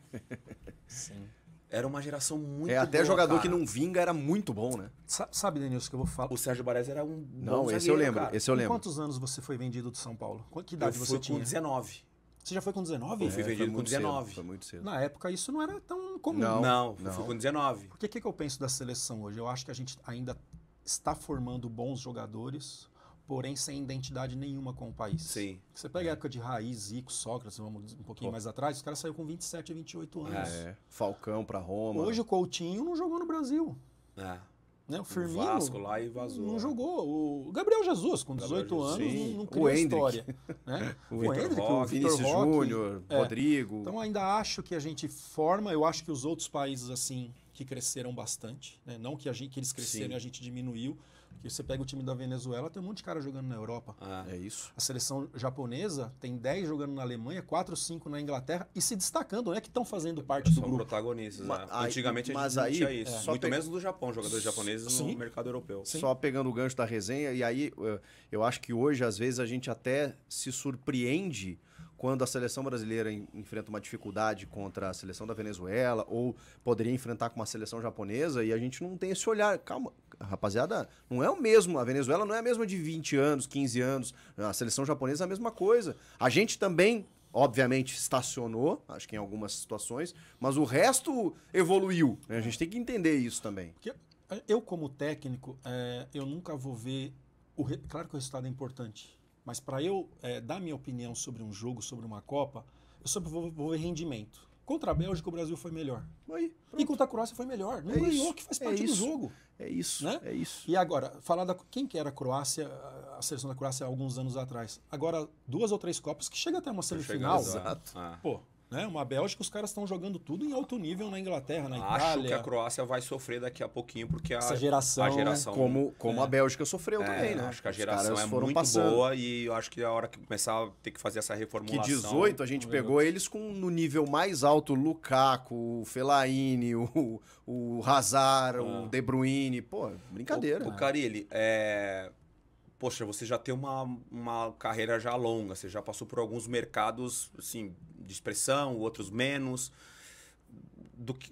Sim. Era uma geração muito É, até boa, jogador cara. que não vinga era muito bom, né? Sa sabe, Denilson, que eu vou falar? O Sérgio Barés era um Não, esse eu lembro, cara. esse eu lembro. quantos anos você foi vendido do São Paulo? Que idade eu você fui tinha? com 19. Você já foi com 19? Eu fui é, vendido com 19. Cedo, foi muito cedo. Na época isso não era tão comum. Não, não, não. fui com 19. Porque o que, que eu penso da seleção hoje? Eu acho que a gente ainda está formando bons jogadores, porém sem identidade nenhuma com o país. Sim. Você pega é. a época de Raiz, Zico, Sócrates, vamos um pouquinho Pô. mais atrás, os caras saíram com 27, 28 é. anos. É. Falcão para Roma. Hoje o Coutinho não jogou no Brasil. É. Né? O Firmino. Vasco lá e vazou. Não jogou. O Gabriel Jesus, com 18 anos, sim. não, criou o história. Né? o, o Hendrick, Rock, o Vinícius Júnior, é. Rodrigo. Então ainda acho que a gente forma, eu acho que os outros países assim que cresceram bastante, né? não que, a gente, que eles cresceram sim. e a gente diminuiu, porque você pega o time da Venezuela, tem um monte de cara jogando na Europa. Ah, é isso. A seleção japonesa tem 10 jogando na Alemanha, 4 ou 5 na Inglaterra e se destacando, não é que estão fazendo parte São do grupo. São protagonistas. Né? Aí, Antigamente mas a gente aí, tinha isso. É. Muito pe... menos do Japão, jogadores japoneses Sim. no mercado europeu. Sim. Só pegando o gancho da resenha, e aí eh, eu acho que hoje, às vezes, a gente até se surpreende quando a seleção brasileira em, enfrenta uma dificuldade contra a seleção da Venezuela ou poderia enfrentar com uma seleção japonesa e a gente não tem esse olhar. Calma, rapaziada, não é o mesmo. A Venezuela não é a mesma de 20 anos, 15 anos. A seleção japonesa é a mesma coisa. A gente também obviamente estacionou, acho que em algumas situações, mas o resto evoluiu. Né? A gente tem que entender isso também. Eu, como técnico, é, eu nunca vou ver. O re... Claro que o resultado é importante. Mas para eu é, dar minha opinião sobre um jogo, sobre uma Copa, eu sempre vou, vou ver rendimento. Contra a Bélgica, o Brasil foi melhor. Aí, e contra a Croácia foi melhor. Não é ganhou, isso, que faz é parte é do jogo. É isso, né? é isso. E agora, falar da quem que era a Croácia, a seleção da Croácia há alguns anos atrás. Agora, duas ou três Copas que chega até uma semifinal. Exato. Ah. Pô, né? Uma Bélgica, os caras estão jogando tudo em alto nível na Inglaterra, na Acho Itália. Acho que a Croácia vai sofrer daqui a pouquinho, porque a, Essa geração, a geração né? como, como é. a Bélgica sofreu é, também, né? Acho que a geração é muito passando. boa e eu acho que a hora que começar a ter que fazer essa reformulação. Que 18 a gente pegou eles com no nível mais alto o Lukaku, o Fellaini, o, o Hazard, o ah. De Bruyne, pô, brincadeira. O, o Carilli, é poxa, você já tem uma, uma carreira já longa, você já passou por alguns mercados assim, de expressão, outros menos. Do que,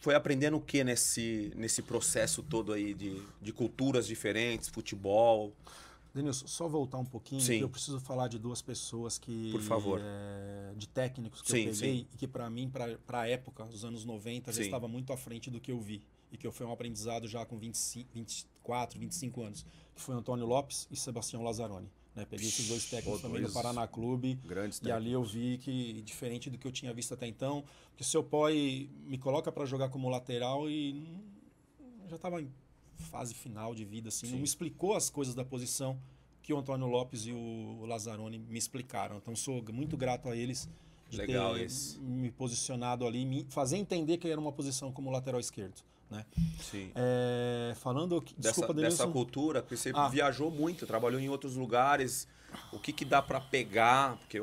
foi aprendendo o que nesse, nesse processo todo aí de, de culturas diferentes, futebol? Denilson, só voltar um pouquinho, sim. eu preciso falar de duas pessoas que. Por favor. É, de técnicos que sim, eu peguei sim. e que, para mim, para a época, dos anos 90, já estava muito à frente do que eu vi. E que eu fui um aprendizado já com 25, 20, 24, 25 anos, que foi Antônio Lopes e Sebastião Lazzaroni. Né? Peguei esses dois técnicos também do Paraná Clube. Grandes e ali eu vi que, diferente do que eu tinha visto até então, que seu Poi me coloca para jogar como lateral e já estava em fase final de vida, assim, não me explicou as coisas da posição que o Antônio Lopes e o Lazzaroni me explicaram. Então sou muito grato a eles de Legal ter esse. me posicionado ali, me fazer entender que era uma posição como lateral esquerdo. Né? Sim. É, falando desculpa, dessa, dessa cultura, porque você ah. viajou muito, trabalhou em outros lugares, o que, que dá para pegar? Porque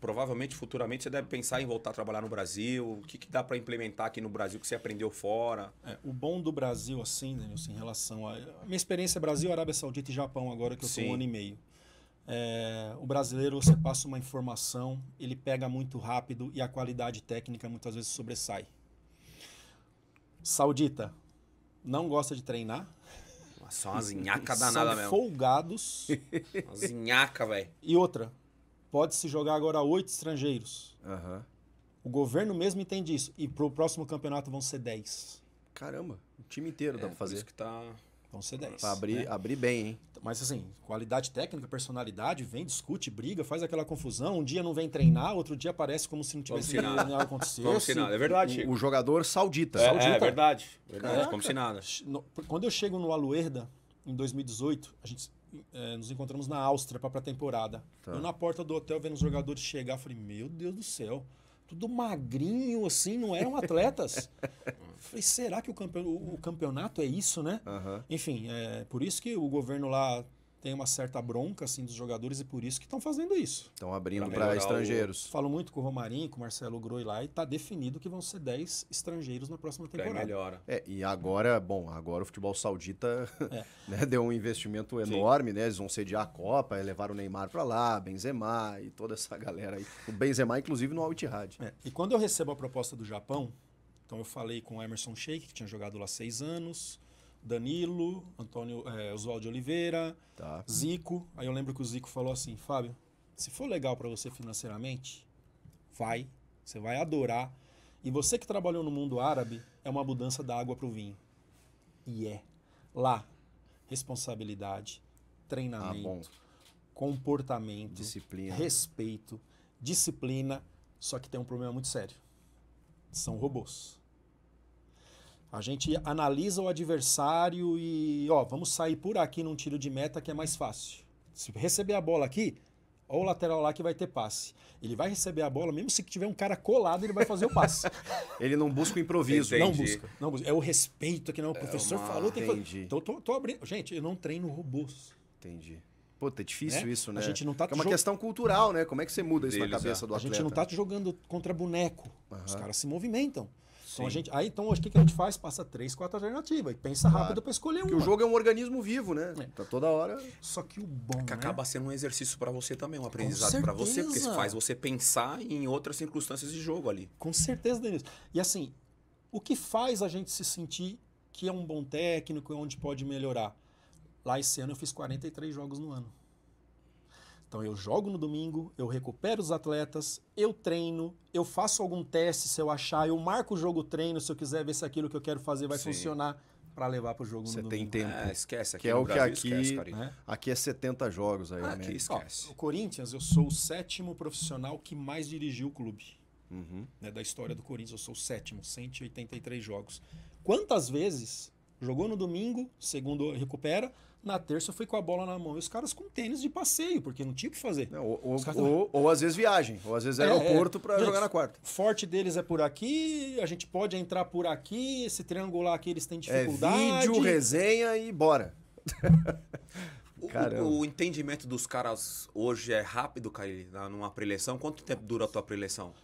provavelmente futuramente você deve pensar em voltar a trabalhar no Brasil, o que, que dá para implementar aqui no Brasil que você aprendeu fora? É, o bom do Brasil, assim, Denilson, em relação a. a minha experiência é Brasil, Arábia Saudita e Japão, agora que eu estou um ano e meio. É, o brasileiro, você passa uma informação, ele pega muito rápido e a qualidade técnica muitas vezes sobressai. Saudita não gosta de treinar. São é uma zinhaca danada mesmo. folgados. uma zinhaca, velho. E outra, pode se jogar agora oito estrangeiros. Uhum. O governo mesmo entende isso. E pro próximo campeonato vão ser dez. Caramba, o time inteiro é, dá pra fazer. Por isso que tá Vão ser 10. abrir, né? abrir bem, hein? Mas assim, qualidade técnica, personalidade, vem, discute, briga, faz aquela confusão. Um dia não vem treinar, outro dia aparece como se não tivesse como nada acontecido Como se nada, é verdade. O, o jogador saudita. É, é saudita. é verdade, verdade. como se nada. quando eu chego no Aluerda, em 2018, a gente é, nos encontramos na Áustria para a temporada. Tá. Eu na porta do hotel vendo os jogadores chegar, falei, meu Deus do céu tudo magrinho, assim, não eram atletas. Falei, será que o, campe... o campeonato é isso, né? Uhum. Enfim, é por isso que o governo lá tem uma certa bronca assim dos jogadores e por isso que estão fazendo isso. Estão abrindo para estrangeiros. O... Falo muito com o Romarinho, com o Marcelo Groi lá e está definido que vão ser 10 estrangeiros na próxima temporada. melhora. É, e agora, bom, agora o futebol saudita é. né, deu um investimento enorme, Sim. né? Eles vão sediar a Copa, é, levar o Neymar para lá, Benzema e toda essa galera aí. O Benzema inclusive no Al Ittihad. É. E quando eu recebo a proposta do Japão, então eu falei com o Emerson Sheik, que tinha jogado lá seis anos, Danilo, Antônio é, Oswaldo de Oliveira, tá. Zico. Aí eu lembro que o Zico falou assim, Fábio, se for legal para você financeiramente, vai, você vai adorar. E você que trabalhou no mundo árabe, é uma mudança da água para o vinho. E é. Lá, responsabilidade, treinamento, ah, comportamento, disciplina. respeito, disciplina. Só que tem um problema muito sério. São robôs. A gente analisa o adversário e, ó, vamos sair por aqui num tiro de meta que é mais fácil. Se receber a bola aqui, ó o lateral lá que vai ter passe. Ele vai receber a bola, mesmo se tiver um cara colado, ele vai fazer o passe. ele não busca o improviso. Entendi. Não busca, não busca. É o respeito que não. O é professor é uma... falou, tem Entendi. Então, tô, tô, abrindo. Gente, eu não treino robôs. Entendi. Pô, é difícil né? isso, né? A gente não tá é uma questão cultural, né? Como é que você muda isso Deles, na é. cabeça é. do atleta? A gente não tá jogando contra boneco. Uhum. Os caras se movimentam. Então a gente, aí então hoje o que, que a gente faz? Passa três, quatro alternativas e pensa claro. rápido para escolher uma. Porque o jogo é um organismo vivo, né? É. Tá toda hora. Só que o bom. Que né? acaba sendo um exercício para você também, um aprendizado para você, porque faz você pensar em outras circunstâncias de jogo ali. Com certeza, Denise. E assim, o que faz a gente se sentir que é um bom técnico e onde pode melhorar? Lá esse ano eu fiz 43 jogos no ano. Então eu jogo no domingo, eu recupero os atletas, eu treino, eu faço algum teste se eu achar, eu marco o jogo treino se eu quiser ver se aquilo que eu quero fazer vai Sim. funcionar para levar para o jogo Você no domingo. Você tem tempo. É, esquece aqui. Que é o que aqui, esquece, né? aqui é 70 jogos aí, ah, né? esquece. Ó, o Corinthians, eu sou o sétimo profissional que mais dirigiu o clube. Uhum. Né, da história do Corinthians, eu sou o sétimo, 183 jogos. Quantas vezes jogou no domingo, segundo recupera, na terça eu fui com a bola na mão e os caras com tênis de passeio, porque não tinha o que fazer. Não, ou, ou, ou, ou, às vezes viagem, ou às vezes aeroporto é, é. para jogar na quarta. Forte deles é por aqui, a gente pode entrar por aqui, se triangular aqui eles têm é dificuldade. É vídeo, resenha e bora. O, o, entendimento dos caras hoje é rápido, Caí, numa preleção? Quanto tempo dura a tua preleção?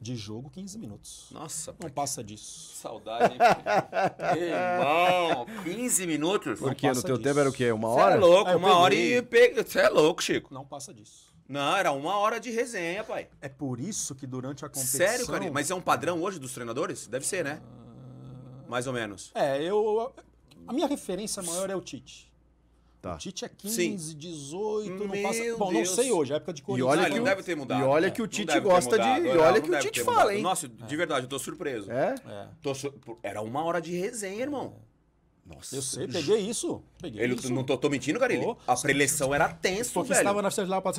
de jogo 15 minutos. Nossa, não passa disso. saudade, hein? Irmão, 15 minutos? Porque no teu disso. tempo era o quê? Uma é hora? Você é louco, ah, uma hora e pega. Você é louco, Chico. Não passa disso. Não, era uma hora de resenha, pai. É por isso que durante a competição. Sério, cara? Mas é um padrão hoje dos treinadores? Deve ser, né? Ah. Mais ou menos. É, eu. A minha referência maior é o Tite. Tá. O Tite é 15, Sim. 18, não passa. Meu Bom, não sei hoje, é época de Corinthians. E olha, que, ah, o... deve ter mudado, e olha né? que o Tite gosta de. E olha que o Tite fala, hein? Nossa, de verdade, eu tô surpreso. É? é. Tô sur... Era uma hora de resenha, irmão. Nossa. Eu sei, peguei isso. Peguei Ele, isso. Não tô, tô mentindo, Carilho. Oh, a preleção era tenso, velho. Porque estava na final para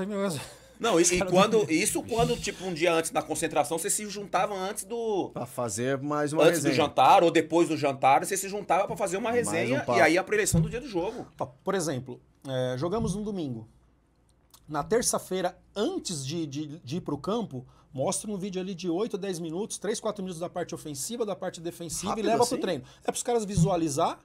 não, e, e quando. Isso quando, tipo, um dia antes da concentração, vocês se juntavam antes do. Pra fazer mais uma antes resenha. Antes do jantar ou depois do jantar, você se juntava pra fazer uma resenha um e aí a preleção do dia do jogo. Por exemplo, é, jogamos um domingo. Na terça-feira, antes de, de, de ir pro campo, mostra um vídeo ali de 8 a 10 minutos, 3, 4 minutos da parte ofensiva, da parte defensiva Rápido e leva assim? pro treino. É pros caras visualizar.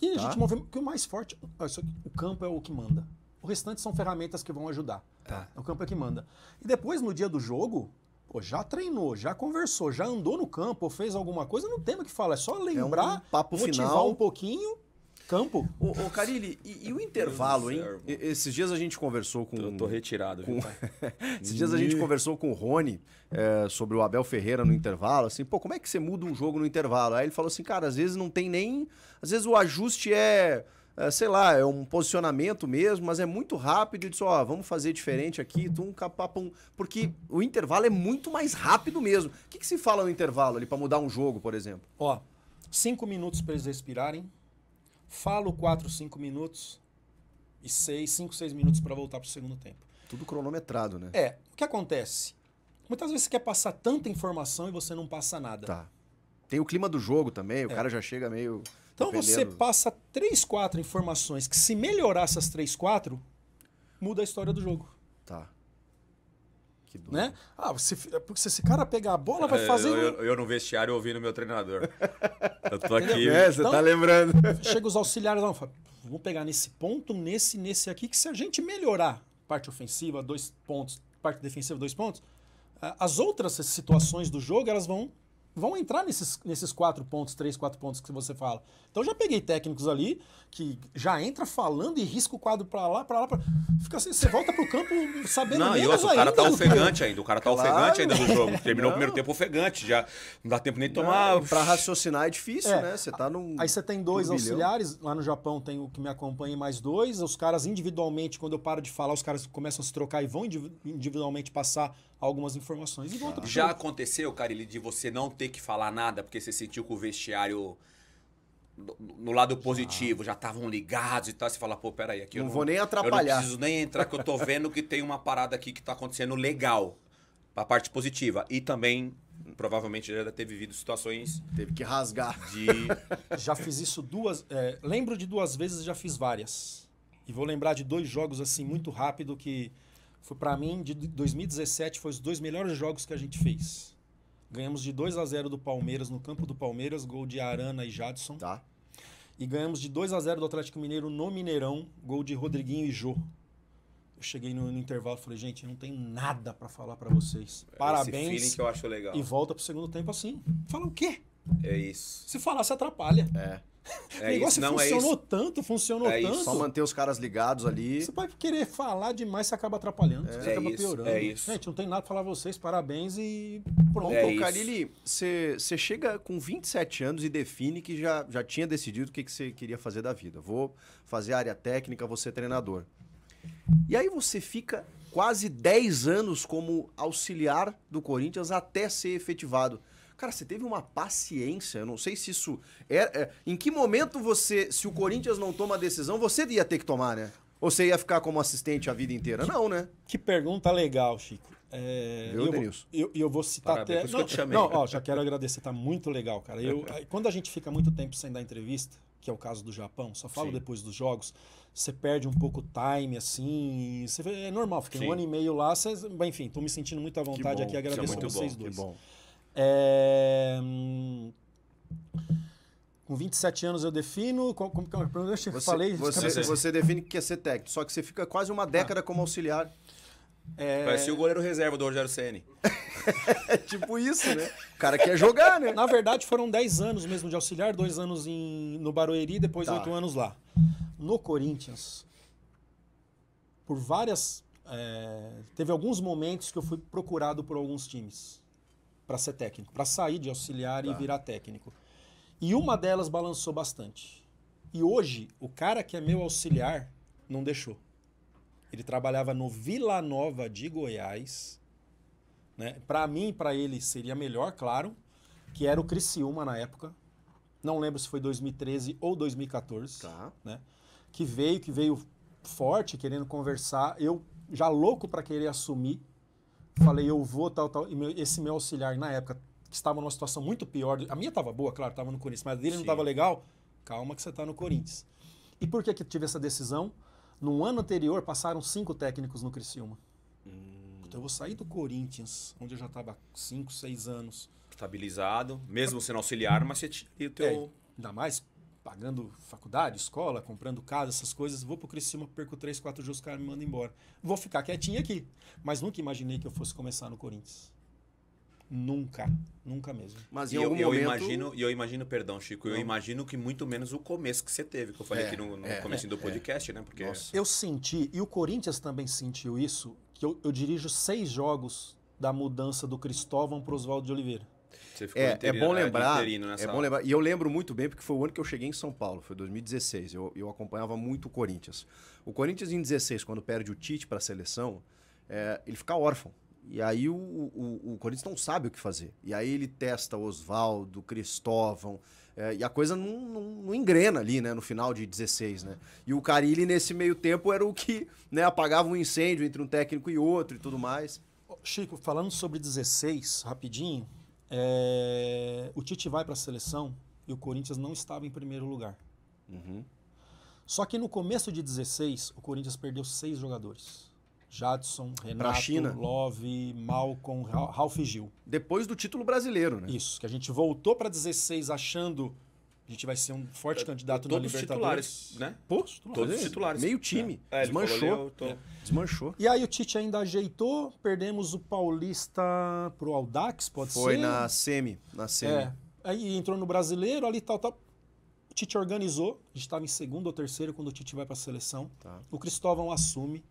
E a tá. gente mover Porque o mais forte. Ó, aqui, o campo é o que manda. O restante são ferramentas que vão ajudar. Tá. Né? O campo é que manda. E depois, no dia do jogo, pô, já treinou, já conversou, já andou no campo, fez alguma coisa, não tem o que falar. É só lembrar, é um papo motivar final. um pouquinho campo. Ô, ô Carilli, e, e, o intervalo, hein? Esses dias a gente conversou com. Eu tô retirado, com... Esses dias a gente conversou com o Rony é, sobre o Abel Ferreira no intervalo, assim, pô, como é que você muda um jogo no intervalo? Aí ele falou assim, cara, às vezes não tem nem. Às vezes o ajuste é é, sei lá, é um posicionamento mesmo, mas é muito rápido e diz, ó, oh, vamos fazer diferente aqui, tum, capapum. Porque o intervalo é muito mais rápido mesmo. O que, que se fala no intervalo ali para mudar um jogo, por exemplo? Ó, cinco minutos para eles respirarem. Falo quatro, cinco minutos e seis, cinco, seis minutos para voltar para o segundo tempo. Tudo cronometrado, né? É. O que acontece? Muitas vezes você quer passar tanta informação e você não passa nada. Tá. Tem o clima do jogo também, o é. cara já chega meio então você passa três, quatro informações que se melhorar essas três, quatro, muda a história do jogo. Tá. Que doido. Né? Ah, é porque se esse cara pegar a bola, vai é, fazer. Eu, eu, eu no vestiário ouvindo meu treinador. eu tô aqui. É, você tá então, tá lembrando. Chega os auxiliares lá, fala, vamos pegar nesse ponto, nesse, nesse aqui, que se a gente melhorar parte ofensiva, dois pontos, parte defensiva, dois pontos, as outras situações do jogo elas vão vão entrar nesses, nesses quatro pontos, três, quatro pontos que você fala. Então já peguei técnicos ali que já entra falando e risca o quadro para lá, para lá, pra... fica assim, você volta pro campo sabendo Não, menos e o cara tá ofegante ainda, o cara tá claro. ofegante ainda do jogo. Terminou não. o primeiro tempo ofegante, já não dá tempo nem de tomar. Para raciocinar é difícil, é, né? Você tá num Aí você tem dois auxiliares, lá no Japão tem o que me acompanha e mais dois, os caras individualmente quando eu paro de falar, os caras começam a se trocar e vão individualmente passar algumas informações e volta ah. Já aconteceu, Carille, de você não ter que falar nada porque você sentiu que o vestiário no lado positivo, já estavam ligados e tal. Você fala, pô, peraí, aqui não eu não vou nem atrapalhar. Eu não preciso nem entrar, que eu tô vendo que tem uma parada aqui que tá acontecendo legal. A parte positiva. E também, provavelmente, já teve vivido situações. Teve que rasgar. De... já fiz isso duas. É, lembro de duas vezes, já fiz várias. E vou lembrar de dois jogos, assim, muito rápido que foi para mim, de 2017, foi os dois melhores jogos que a gente fez. Ganhamos de 2 a 0 do Palmeiras no campo do Palmeiras, gol de Arana e Jadson. Tá. E ganhamos de 2 a 0 do Atlético Mineiro no Mineirão, gol de Rodriguinho e Jô. Eu cheguei no, no intervalo e falei, gente, não tem nada para falar para vocês. É, Parabéns. Esse feeling que eu acho legal. E volta pro segundo tempo assim. Fala o quê? É isso. Se falar, se atrapalha. É. É o negócio isso, é funcionou é tanto, funcionou é tanto. Isso. Só manter os caras ligados ali. Você pode querer falar demais, você acaba atrapalhando, é, você acaba é isso, piorando. É isso. Gente, não tem nada pra falar vocês, parabéns e pronto. É Carilli, você, você chega com 27 anos e define que já, já tinha decidido o que, que você queria fazer da vida. Vou fazer área técnica, vou ser treinador. E aí você fica quase 10 anos como auxiliar do Corinthians até ser efetivado. Cara, você teve uma paciência, eu não sei se isso. É, é, em que momento você, se o Corinthians não toma a decisão, você ia ter que tomar, né? Ou você ia ficar como assistente a vida inteira? Que, não, né? Que pergunta legal, Chico. É, Meu eu, Deus. eu, eu vou citar Parabéns, até. Não, eu te chamei. não ó, já quero agradecer, tá muito legal, cara. Eu, quando a gente fica muito tempo sem dar entrevista, que é o caso do Japão, só falo Sim. depois dos jogos, você perde um pouco o time, assim. Você, é normal, fiquei Sim. um ano e meio lá, você, enfim, tô me sentindo muito à vontade bom, aqui, é agradeço é a vocês bom, dois. Que bom. É... Hum, com 27 anos eu defino. Como, que é meu como eu falei. Você, você define que quer é ser técnico, só que você fica quase uma década ah. como auxiliar. É... ser o goleiro reserva do Rogério Ceni. é tipo isso, né? O cara quer jogar, né? Na verdade, foram 10 anos mesmo de auxiliar, dois anos em, no Barueri, depois tá. 8 anos lá. No Corinthians, por várias. É, teve alguns momentos que eu fui procurado por alguns times para ser técnico, para sair de auxiliar tá. e virar técnico. E uma delas balançou bastante. E hoje, o cara que é meu auxiliar não deixou. Ele trabalhava no Vila Nova de Goiás. Né? Para mim, para ele seria melhor, claro, que era o Criciúma na época. Não lembro se foi 2013 ou 2014. Tá. Né? Que veio, que veio forte, querendo conversar. Eu já louco para querer assumir falei, eu vou, tal, tal. E meu, esse meu auxiliar, na época, que estava numa situação muito pior, a minha estava boa, claro, estava no Corinthians, mas a dele Sim. não estava legal, calma que você está no Corinthians. E por que que tive essa decisão? No ano anterior, passaram cinco técnicos no Criciúma. Hum. Então eu vou sair do Corinthians, onde eu já estava cinco, seis anos. Estabilizado, mesmo sendo auxiliar, mas você tinha o teu... É, ainda mais pagando faculdade, escola, comprando casa, essas coisas, vou pro Criciúma, perco três, quatro jogos, o cara me manda embora. Vou ficar quietinho aqui. Mas nunca imaginei que eu fosse começar no Corinthians. Nunca, nunca mesmo. Mas e eu, eu imagino, e eu imagino, perdão, Chico, eu Não. imagino que muito menos o começo que você teve, que eu falei é, aqui no, no é, começo é, do é. podcast, né? Porque Nossa. eu senti, e o Corinthians também sentiu isso, que eu, eu dirijo seis jogos da mudança do Cristóvão para Oswaldo de Oliveira. Você ficou é, é, é interino, é bom lembrar, é bom lembrar. E eu lembro muito bem porque foi o ano que eu cheguei em São Paulo, foi 2016. Eu, eu acompanhava muito o Corinthians. O Corinthians em 16, quando perde o Tite para a seleção, é, ele fica órfão. E aí o, o, o, Corinthians não sabe o que fazer. E aí ele testa Oswaldo, Cristóvão, é, e a coisa não, não, não, engrena ali, né? No final de 16, né? E o Carilli, nesse meio tempo, era o que né, apagava um incêndio entre um técnico e outro e tudo mais. Chico, falando sobre 16, rapidinho, é, o Tite vai para a seleção e o Corinthians não estava em primeiro lugar. Uhum. Só que no começo de 16, o Corinthians perdeu seis jogadores. Jadson, Renato, Love, Malcom, Ralf Gil. Depois do título brasileiro, né? Isso, que a gente voltou para 16 achando a gente vai ser um forte é, candidato Todos na Libertadores. Todos titulares, né? Pô, Todos os titulares. Meio time. É. é desmanchou. É. desmanchou. E aí o Tite ainda ajeitou. Perdemos o Paulista pro Aldax, pode Foi ser? Foi na semi. Na semi. É. Aí entrou no Brasileiro, ali tal, tal. O Tite organizou. A gente estava em segundo ou terceiro quando o Tite vai para a seleção. Tá. O Cristóvão assume.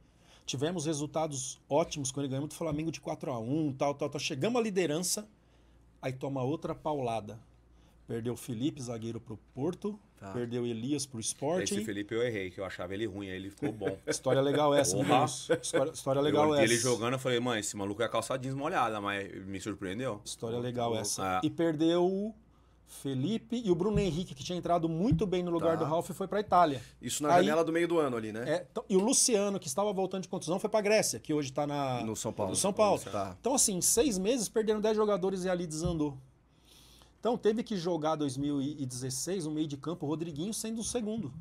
Tivemos resultados ótimos quando ele ganhou do Flamengo de 4 a 1 tal, tal, tal. Chegamos à liderança, aí toma outra paulada. Perdeu o Felipe, zagueiro, para o Porto. Tá. Perdeu Elias para o Sporting. Esse Felipe eu errei, que eu achava ele ruim, aí ele ficou bom. história legal essa, né? História, história legal eu essa. ele jogando, eu falei, mãe esse maluco é calçadinho molhada, mas me surpreendeu. História legal essa. É. E perdeu o Felipe e o Bruno Henrique, que tinha entrado muito bem no lugar tá. do Ralf, foi para a Itália. Isso na Aí, janela do meio do ano ali, né? É, então, e o Luciano, que estava voltando de contusão, foi para a Grécia, que hoje está na... No São Paulo. No São Paulo. Tá. Então, assim, seis meses, perdendo dez jogadores e ali desandou. Então teve que jogar 2016 no meio de campo, o Rodriguinho sendo o segundo.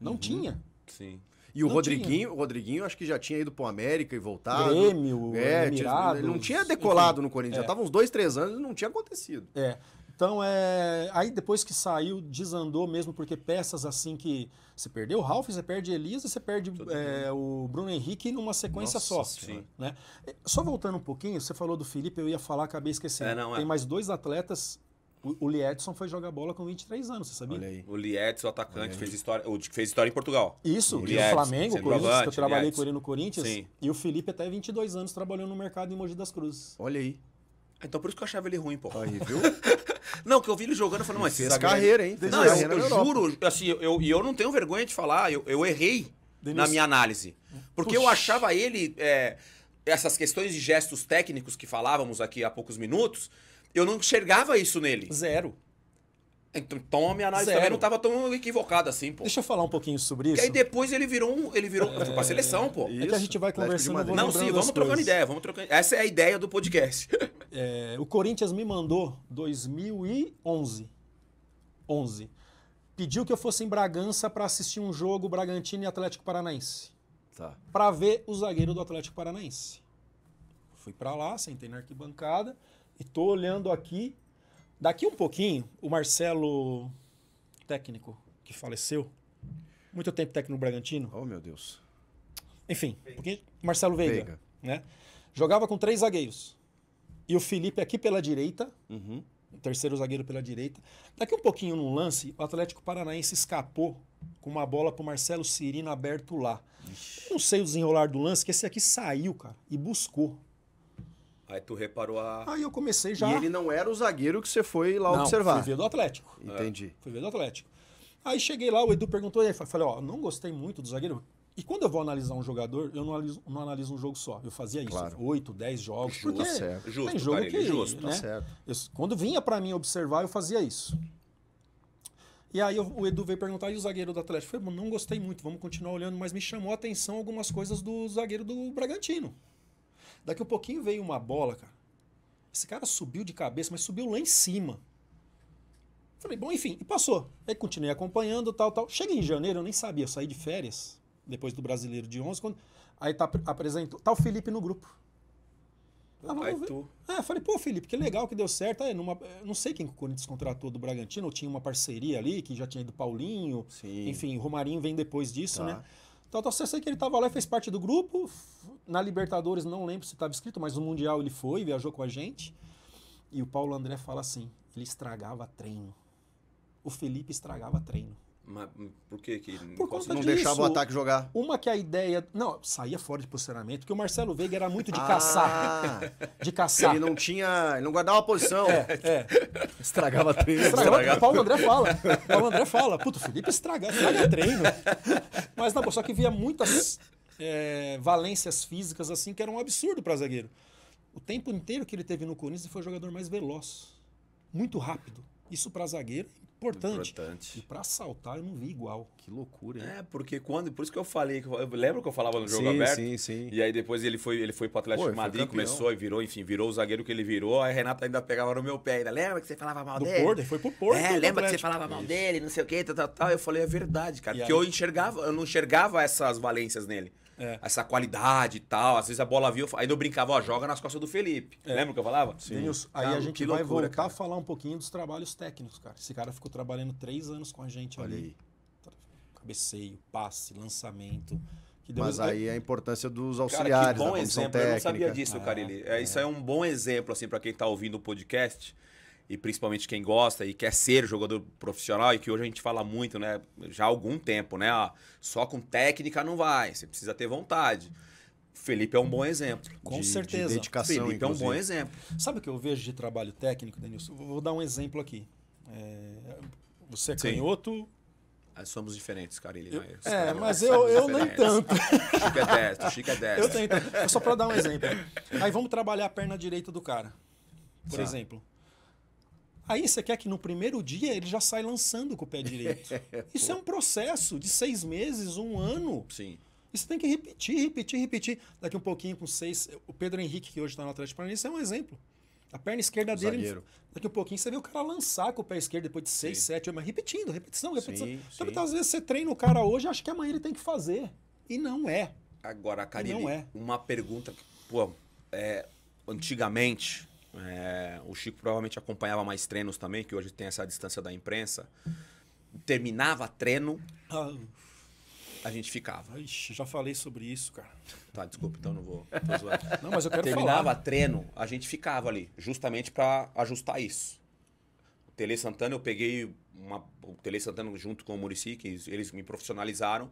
Não uhum. tinha. Sim. E o não Rodriguinho, tinha. o Rodriguinho acho que já tinha ido para o América e voltado. Grêmio, é, Emirados, não tinha decolado enfim, no Corinthians, é. já tava uns dois, três anos e não tinha acontecido. É. Então, é... aí depois que saiu, desandou mesmo, porque peças assim que. Você perdeu o Ralf, você perde Elisa, você perde é, o Bruno Henrique numa sequência Nossa, só. Sim. Né? Só voltando um pouquinho, você falou do Felipe, eu ia falar, acabei esquecendo. É, não, é. Tem mais dois atletas o, o Liedson foi jogar bola com 23 anos, você sabia? Olha aí. O Liedson, atacante, fez história, o, fez história em Portugal. Isso, o Liedson, Flamengo, Corinthians, que eu trabalhei Liedson. com ele no Corinthians. Sim. E o Felipe, até 22 anos, trabalhou no mercado em Mogi das Cruzes. Olha aí. Então por isso que eu achava ele ruim, pô. Aí, viu? não, que eu vi ele jogando, eu falei, mas... Fez carreira, é hein? Fez não, carreira eu, eu juro, assim, eu, eu, eu não tenho vergonha de falar, eu, eu errei na minha análise. Porque Puxa. eu achava ele... É, essas questões de gestos técnicos que falávamos aqui há poucos minutos, eu não enxergava isso nele. Zero. Então a minha análise Zero. também não estava tão equivocada assim, pô. Deixa eu falar um pouquinho sobre isso. E aí depois ele virou um. Ele virou. É... pra seleção, pô. É que a gente vai conversando. Não, sim, vamos trocando coisas. ideia, vamos trocando. Essa é a ideia do podcast. É, o Corinthians me mandou 2011. 11. Pediu que eu fosse em Bragança para assistir um jogo Bragantino e Atlético Paranaense. Tá. Para ver o zagueiro do Atlético Paranaense. Fui para lá, sentei na arquibancada. E tô olhando aqui. Daqui um pouquinho, o Marcelo, técnico, que faleceu. Muito tempo técnico no Bragantino. Oh, meu Deus. Enfim, porque Marcelo Veiga, Veiga, né? Jogava com três zagueiros. E o Felipe aqui pela direita, uhum. o terceiro zagueiro pela direita. Daqui um pouquinho num lance, o Atlético Paranaense escapou com uma bola pro Marcelo Cirino aberto lá. Ixi. Não sei o desenrolar do lance, que esse aqui saiu, cara, e buscou. Aí tu reparou a. Aí eu comecei já. E ele não era o zagueiro que você foi lá não, observar. Fui ver do Atlético. Entendi. É. Fui ver do Atlético. Aí cheguei lá, o Edu perguntou, e aí falei, ó, não gostei muito do zagueiro. E quando eu vou analisar um jogador, eu não analiso, não analiso um jogo só. Eu fazia isso, claro. 8, 10 jogos. Justo, porque tá certo. Justo, tem jogo que, justo, né? tá certo. Eu, quando vinha para mim observar, eu fazia isso. E aí eu, o Edu veio perguntar, e o zagueiro do Atlético? Eu falei, não gostei muito, vamos continuar olhando, mas me chamou a atenção algumas coisas do zagueiro do Bragantino. Daqui um pouquinho veio uma bola, cara. Esse cara subiu de cabeça, mas subiu lá em cima. Falei, bom, enfim, e passou. Aí continuei acompanhando, tal, tal. Cheguei em janeiro, eu nem sabia, eu saí de férias, depois do brasileiro de 11, quando... aí tá, apresentou, tá o Felipe no grupo. Ah, vamos ver. É, falei, pô, Felipe, que legal que deu certo. Aí, é, numa, é, não sei quem que o Corinthians contratou do Bragantino, tinha uma parceria ali, que já tinha ido Paulinho, Sim. enfim, Romarinho vem depois disso, tá. né? Então, eu sei que ele estava lá e fez parte do grupo. Na Libertadores, não lembro se estava escrito, mas no Mundial ele foi, viajou com a gente. E o Paulo André fala assim: ele estragava treino. O Felipe estragava treino. Mas por que que por conta não disso, deixava o ataque jogar? Uma que a ideia. Não, saía fora de posicionamento, porque o Marcelo Veiga era muito de ah, caçar. De caçar. Ele não tinha. Ele não guardava a posição. É, é. Estragava treino. Estragava, estragava. O Paulo André fala. O Paulo André fala. Puto, Felipe estraga, estraga treino. Mas não, só que via muitas é, valências físicas assim que eram um absurdo para zagueiro. O tempo inteiro que ele teve no Corinthians, ele foi o jogador mais veloz. Muito rápido. Isso para zagueiro é importante. importante. E para assaltar eu não vi igual. Que loucura, hein? É, porque quando. Por isso que eu falei. Eu lembro que eu falava no jogo sim, aberto? Sim, sim. E aí depois ele foi, ele foi pro Atlético Pô, de Madrid, começou e virou, enfim, virou o zagueiro que ele virou. Aí Renato ainda pegava no meu pé ainda. Lembra que você falava mal Do dele? Porto, foi pro Porto. É, lembra que você falava mal isso. dele, não sei o quê, tal, tal, tal. Eu falei, é verdade, cara. E porque aí... eu enxergava, eu não enxergava essas valências nele. É. Essa qualidade e tal. Às vezes a bola viu, ainda eu brincava, ó, joga nas costas do Felipe. É. Lembra que eu falava? Sim. Deus, aí cara, tá, a gente vai voltar cara. a falar um pouquinho dos trabalhos técnicos, cara. Esse cara ficou trabalhando três anos com a gente Olha ali. Aí. Cabeceio, passe, lançamento. Mas aí a importância dos auxiliares, cara, que bom da exemplo. técnica. Eu não sabia disso, ah, cara. Ele, é, é. Isso é um bom exemplo, assim, para quem tá ouvindo o podcast e principalmente quem gosta e quer ser jogador profissional, e que hoje a gente fala muito, né? Já há algum tempo, né? Ah, só com técnica não vai, você precisa ter vontade. Felipe é um bom exemplo. Com de, certeza. De dedicação, Felipe inclusive. é um bom exemplo. Sabe o que eu vejo de trabalho técnico, Denilson? Vou dar um exemplo aqui. É, você é Sim. Ah, somos diferentes, cara. Ele, eu, mas, né? é, é mas eu, eu nem tanto. Chico é 10, Chico é 10. Eu tento. Só para dar um exemplo. Aí vamos trabalhar a perna direita do cara, por tá. exemplo. Aí você quer que no primeiro dia ele já sai lançando com o pé direito. É, Isso é um processo de seis meses, um ano. Sim. Isso tem que repetir, repetir, repetir. Daqui um pouquinho com seis. O Pedro Henrique, que hoje está no Atlético Paranaense, é um exemplo. A perna esquerda o dele. Zagueiro. Daqui um pouquinho você vê o cara lançar com o pé esquerdo depois de seis, sim. sete, mas repetindo, repetição, repetição. Sim, então, muitas vezes você treina o cara hoje e acha que amanhã ele tem que fazer. E não é. Agora, Karine, não é. uma pergunta. que Pô, é, antigamente é, o Chico provavelmente acompanhava mais treinos também, que hoje tem essa distância da imprensa. Terminava treino, ah. a gente ficava. Ixi, já falei sobre isso, cara. Tá, desculpa, então não vou. não, mas eu quero Terminava falar. treino, a gente ficava ali, justamente para ajustar isso. O Tele Santana, eu peguei uma, o Tele Santana junto com o Murici, que eles me profissionalizaram.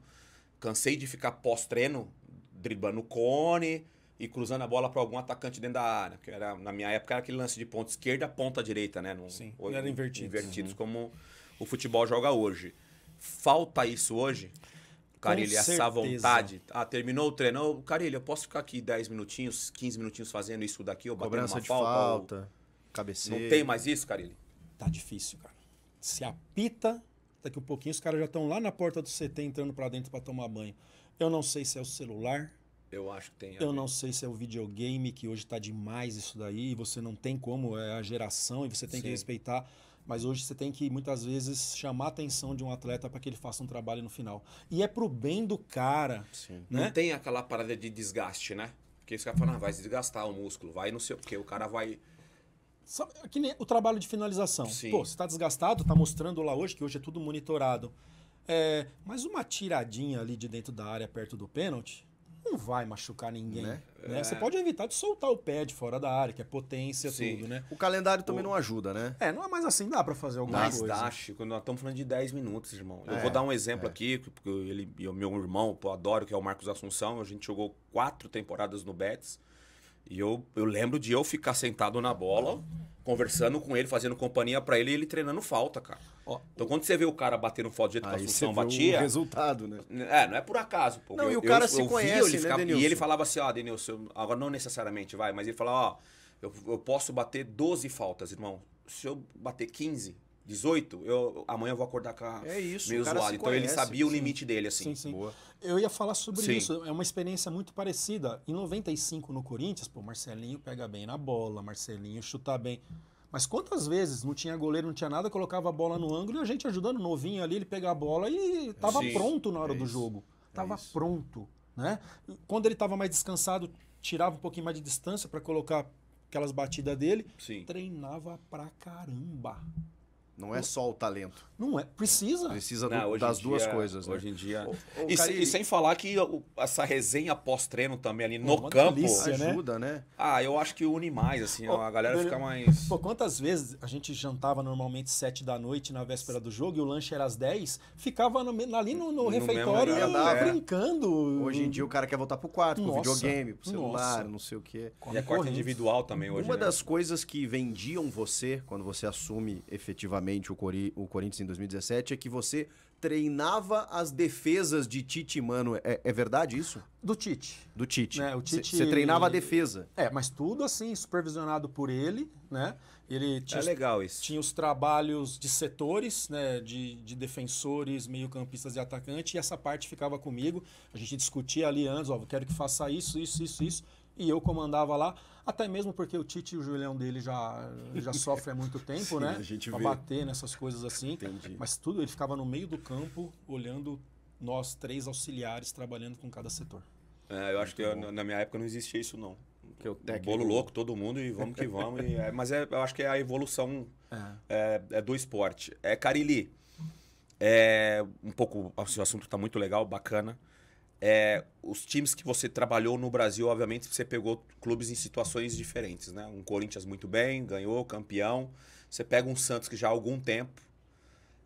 Cansei de ficar pós-treino, driblando cone, e cruzando a bola para algum atacante dentro da área. Que era, na minha época era aquele lance de ponta esquerda, ponta direita, né? No, Sim, hoje, era invertido. Invertidos uhum. como o futebol joga hoje. Falta isso hoje? Carilho, essa vontade. Ah, terminou o treino. Carilho, eu posso ficar aqui 10 minutinhos, 15 minutinhos fazendo isso daqui, ou batendo Cobrança uma de falta. falta ou... Não tem mais isso, Carilho? Tá difícil, cara. Se apita, daqui um pouquinho os caras já estão lá na porta do CT entrando para dentro para tomar banho. Eu não sei se é o celular, eu acho que tem. Eu não sei se é o videogame que hoje está demais isso daí, você não tem como, é a geração e você tem Sim. que respeitar. Mas hoje você tem que muitas vezes chamar a atenção de um atleta para que ele faça um trabalho no final. E é pro bem do cara. Sim. Né? Não tem aquela parada de desgaste, né? Porque esse cara fala, ah, vai desgastar o músculo, vai não sei o quê, o cara vai. Sabe, que nem o trabalho de finalização. Sim. Pô, você está desgastado, está mostrando lá hoje, que hoje é tudo monitorado. É, mas uma tiradinha ali de dentro da área perto do pênalti, não vai machucar ninguém. Né? Né? É. Você pode evitar de soltar o pé de fora da área, que é potência, Sim. tudo, né? O calendário também não ajuda, né? É, não é mais assim, dá para fazer alguma mas coisa. Mas dá, quando nós estamos falando de 10 minutos, irmão. Eu é, vou dar um exemplo é. aqui, porque ele o meu irmão, eu adoro, que é o Marcos Assunção, a gente jogou quatro temporadas no Betis. E eu, eu lembro de eu ficar sentado na bola, conversando com ele, fazendo companhia para ele e ele treinando falta, cara. Ó, então quando você vê o cara batendo falta do jeito que a Assunção batia. O resultado, né? né? É, não é por acaso, pô. Não, eu, e o cara eu, se eu conhece, ele né, ficava, E ele falava assim, ó, ah, Denilson, agora não necessariamente vai, mas ele falava, ó, eu, eu posso bater 12 faltas, irmão. Se eu bater 15, 18, eu, amanhã eu vou acordar com a é isso, meio zoado. Então ele sabia sim. o limite dele, assim. Sim, sim. Boa. Eu ia falar sobre sim. isso. É uma experiência muito parecida. Em 95, no Corinthians, pô, Marcelinho pega bem na bola, Marcelinho chuta bem. Mas quantas vezes não tinha goleiro, não tinha nada, colocava a bola no ângulo e a gente ajudando novinho ali, ele pegar a bola e tava sim, pronto na hora é do jogo. É tava pronto, né? Quando ele tava mais descansado, tirava um pouquinho mais de distância para colocar aquelas batidas dele. Sim. Treinava pra caramba. Não é só o talento. Não é. Precisa. Precisa do, das dia, duas coisas. Né? Hoje em dia. e, cara, e, sem falar que o, essa resenha pós-treino também ali no campo. Delícia, né? ajuda, né? Ah, eu acho que une mais, assim. a galera fica mais. Pô, quantas vezes a gente jantava normalmente sete da noite na véspera do jogo e o lanche era às dez ficava no, ali no, no, no refeitório lugar, é. brincando. Hoje em dia o cara quer voltar pro quarto, nossa, pro videogame, pro celular, nossa. não sei o quê. E é a corte individual também hoje. Uma né? das coisas que vendiam você quando você assume efetivamente o, Cori o Corinthians em 2017 é que você treinava as defesas de Tite Mano. É, é verdade isso? Do Tite. Do Tite. Né? O Tite. Você treinava a defesa. É, mas tudo assim, supervisionado por ele, né? Ele tinha, é legal isso. Tinha os trabalhos de setores, né? De, de defensores, meio-campistas e atacante, e essa parte ficava comigo. A gente discutia ali antes, ó, quero que faça isso, isso, isso, isso e eu comandava lá, até mesmo porque o Tite e o Julião dele já, já sofrem há muito tempo, Sim, né? A gente pra vê. bater nessas coisas assim. Entendi. Mas tudo, ele ficava no meio do campo, olhando nós três auxiliares trabalhando com cada setor. É, eu acho que eu, na minha época não existia isso, não. Que o técnico... Bolo louco, todo mundo e vamos que vamos. e, é, mas é, eu acho que é a evolução é. é, é do esporte. É, Carili, é, um pouco, o assunto está muito legal, bacana. É, os times que você trabalhou no Brasil, obviamente, você pegou clubes em situações diferentes, né? Um Corinthians muito bem, ganhou, campeão. Você pega um Santos que já há algum tempo,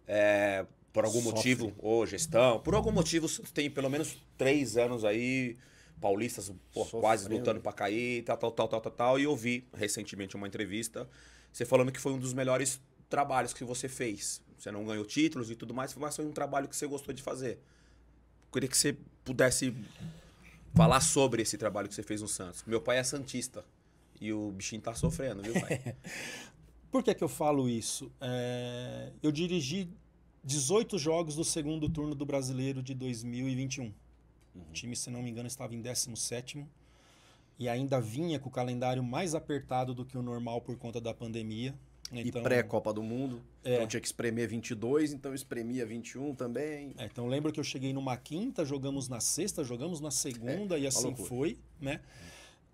é, por algum Sofre. motivo, ou gestão, por algum motivo, tem pelo menos três anos aí, paulistas pô, quase lutando para cair, tal, tal, tal, tal, tal, tal. E eu vi recentemente uma entrevista, você falando que foi um dos melhores trabalhos que você fez. Você não ganhou títulos e tudo mais, mas foi um trabalho que você gostou de fazer queria que você pudesse falar sobre esse trabalho que você fez no Santos. Meu pai é Santista e o bichinho tá sofrendo, viu, pai? Por que, que eu falo isso? É... Eu dirigi 18 jogos do segundo turno do Brasileiro de 2021. Uhum. O time, se não me engano, estava em 17 e ainda vinha com o calendário mais apertado do que o normal por conta da pandemia. Então, e pré-Copa do Mundo. É. Então tinha que espremer 22, então espremia 21 também. É, então lembra que eu cheguei numa quinta, jogamos na sexta, jogamos na segunda é, e tá assim loucura. foi, né?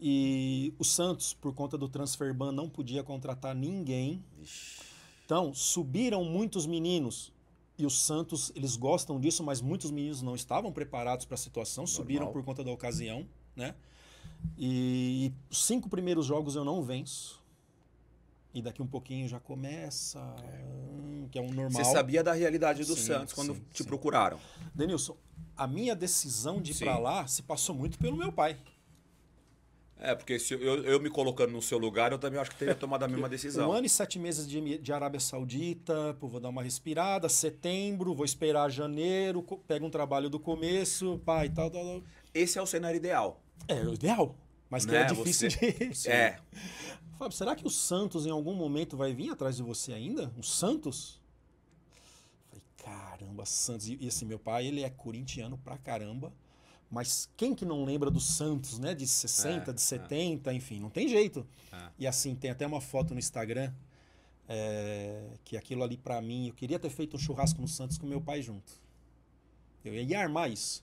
E o Santos, por conta do transfer ban, não podia contratar ninguém. Ixi. Então subiram muitos meninos. E o Santos, eles gostam disso, mas muitos meninos não estavam preparados para a situação, Normal. subiram por conta da ocasião, né? E, e cinco primeiros jogos eu não venço e daqui um pouquinho já começa, que é um normal. Você sabia da realidade do sim, Santos quando sim, te sim. procuraram. Denilson, a minha decisão de ir para lá se passou muito pelo meu pai. É, porque se eu, eu me colocando no seu lugar, eu também acho que teria tomado a mesma decisão. Um ano e sete meses de, de Arábia Saudita, pô, vou dar uma respirada, setembro, vou esperar janeiro, pego um trabalho do começo, pai, tal, tal, tal. Esse é o cenário ideal. É, o ideal mas que é né? é difícil você... de. é. Fábio, será que o Santos em algum momento vai vir atrás de você ainda? O Santos? Falei, caramba, Santos. E esse assim, meu pai, ele é corintiano pra caramba. Mas quem que não lembra do Santos, né? De 60, é, de 70, é. enfim, não tem jeito. É. E assim, tem até uma foto no Instagram é, que aquilo ali para mim, eu queria ter feito um churrasco no Santos com meu pai junto. Eu ia armar isso.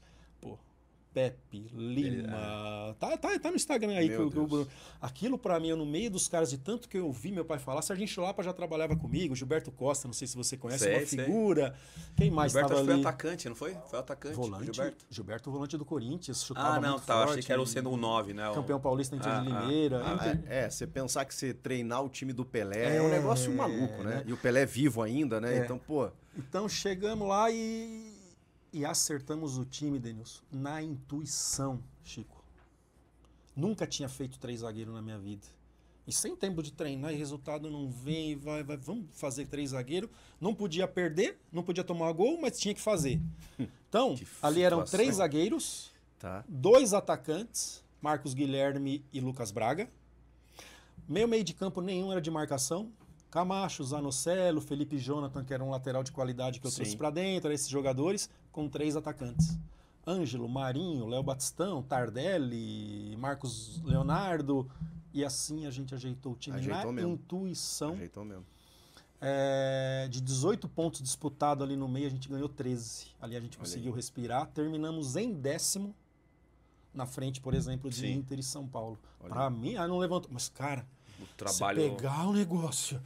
Pepe, Lima. É. Tá, tá, tá no Instagram aí que o Bruno. Aquilo para mim, eu no meio dos caras, de tanto que eu ouvi meu pai falar, Sargento Lapa já trabalhava comigo, Gilberto Costa, não sei se você conhece, sei, uma sei. figura. Quem mais Gilberto tava foi atacante, não foi? Foi atacante. Volante, Gilberto. Gilberto, volante do Corinthians, chutava Ah, não, tá, forte, achei que era o sendo um 9, né? Campeão paulista em ah, de ah, Limeira. Ah, ah, é, você pensar que você treinar o time do Pelé é, é um negócio maluco, né? E o Pelé é vivo ainda, né? É. Então, pô. Então chegamos lá e e acertamos o time, Denilson, na intuição, Chico. Nunca tinha feito três zagueiros na minha vida. E sem tempo de treinar, e resultado não vem, vai, vai, vamos fazer três zagueiros. Não podia perder, não podia tomar gol, mas tinha que fazer. Então, que ali eram três zagueiros, tá. dois atacantes, Marcos Guilherme e Lucas Braga. Meio meio de campo nenhum era de marcação, Camacho, Zanocelo, Felipe Jonathan, que era um lateral de qualidade que eu Sim. trouxe para dentro, esses jogadores com três atacantes. Ângelo, Marinho, Léo Batistão, Tardelli, Marcos Leonardo. E assim a gente ajeitou o time ajeitou na mesmo. intuição. Ajeitou mesmo. É, de 18 pontos disputados ali no meio, a gente ganhou 13. Ali a gente Olha conseguiu aí. respirar. Terminamos em décimo na frente, por exemplo, de Sim. Inter e São Paulo. Para mim, ah, não levantou. Mas, cara, o trabalho. Se pegar o negócio,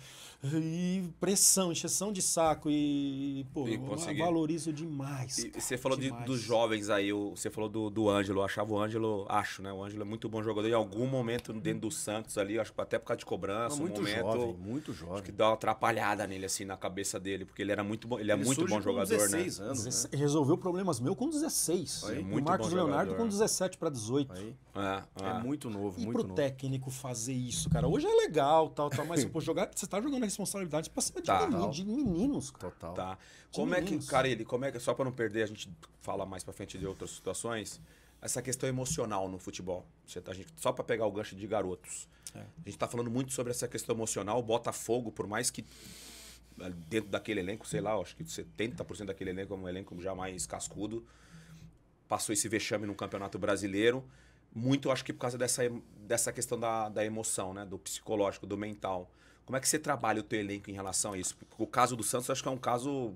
e pressão, injeção de saco e, pô, e eu valorizo demais. Cara, você falou demais. De, dos jovens aí, você falou do, do Ângelo, eu achava o Ângelo, acho, né? O Ângelo é muito bom jogador. Em algum momento dentro do Santos ali, acho que até por causa de cobrança, Não, muito um momento. Jovem, muito jovem. Acho que dá uma atrapalhada nele, assim, na cabeça dele, porque ele era muito bom. Ele é ele muito bom jogador, 16 né? Anos, né? Resolveu problemas meu com 16. Aí, é o Marcos Leonardo com 17 para 18. Aí. É, é. é muito novo, e muito pro novo. técnico fazer isso, cara. Hoje é legal, tal, tal, mas pô, jogar, você tá jogando responsabilidade pra cima tá. de, de, meninos, cara. Total. Tá. como meninos. é que, cara, ele, como é que, só para não perder, a gente fala mais para frente de outras situações, essa questão emocional no futebol. Você, tá, a gente, só para pegar o gancho de garotos. É. A gente tá falando muito sobre essa questão emocional, Botafogo, por mais que é, dentro daquele elenco, sei lá, acho que 70% daquele elenco é um elenco já mais cascudo. Passou esse vexame no Campeonato Brasileiro. Muito, acho que por causa dessa, dessa questão da, da emoção, né? Do psicológico, do mental. Como é que você trabalha o teu elenco em relação a isso? Porque o caso do Santos, acho que é um caso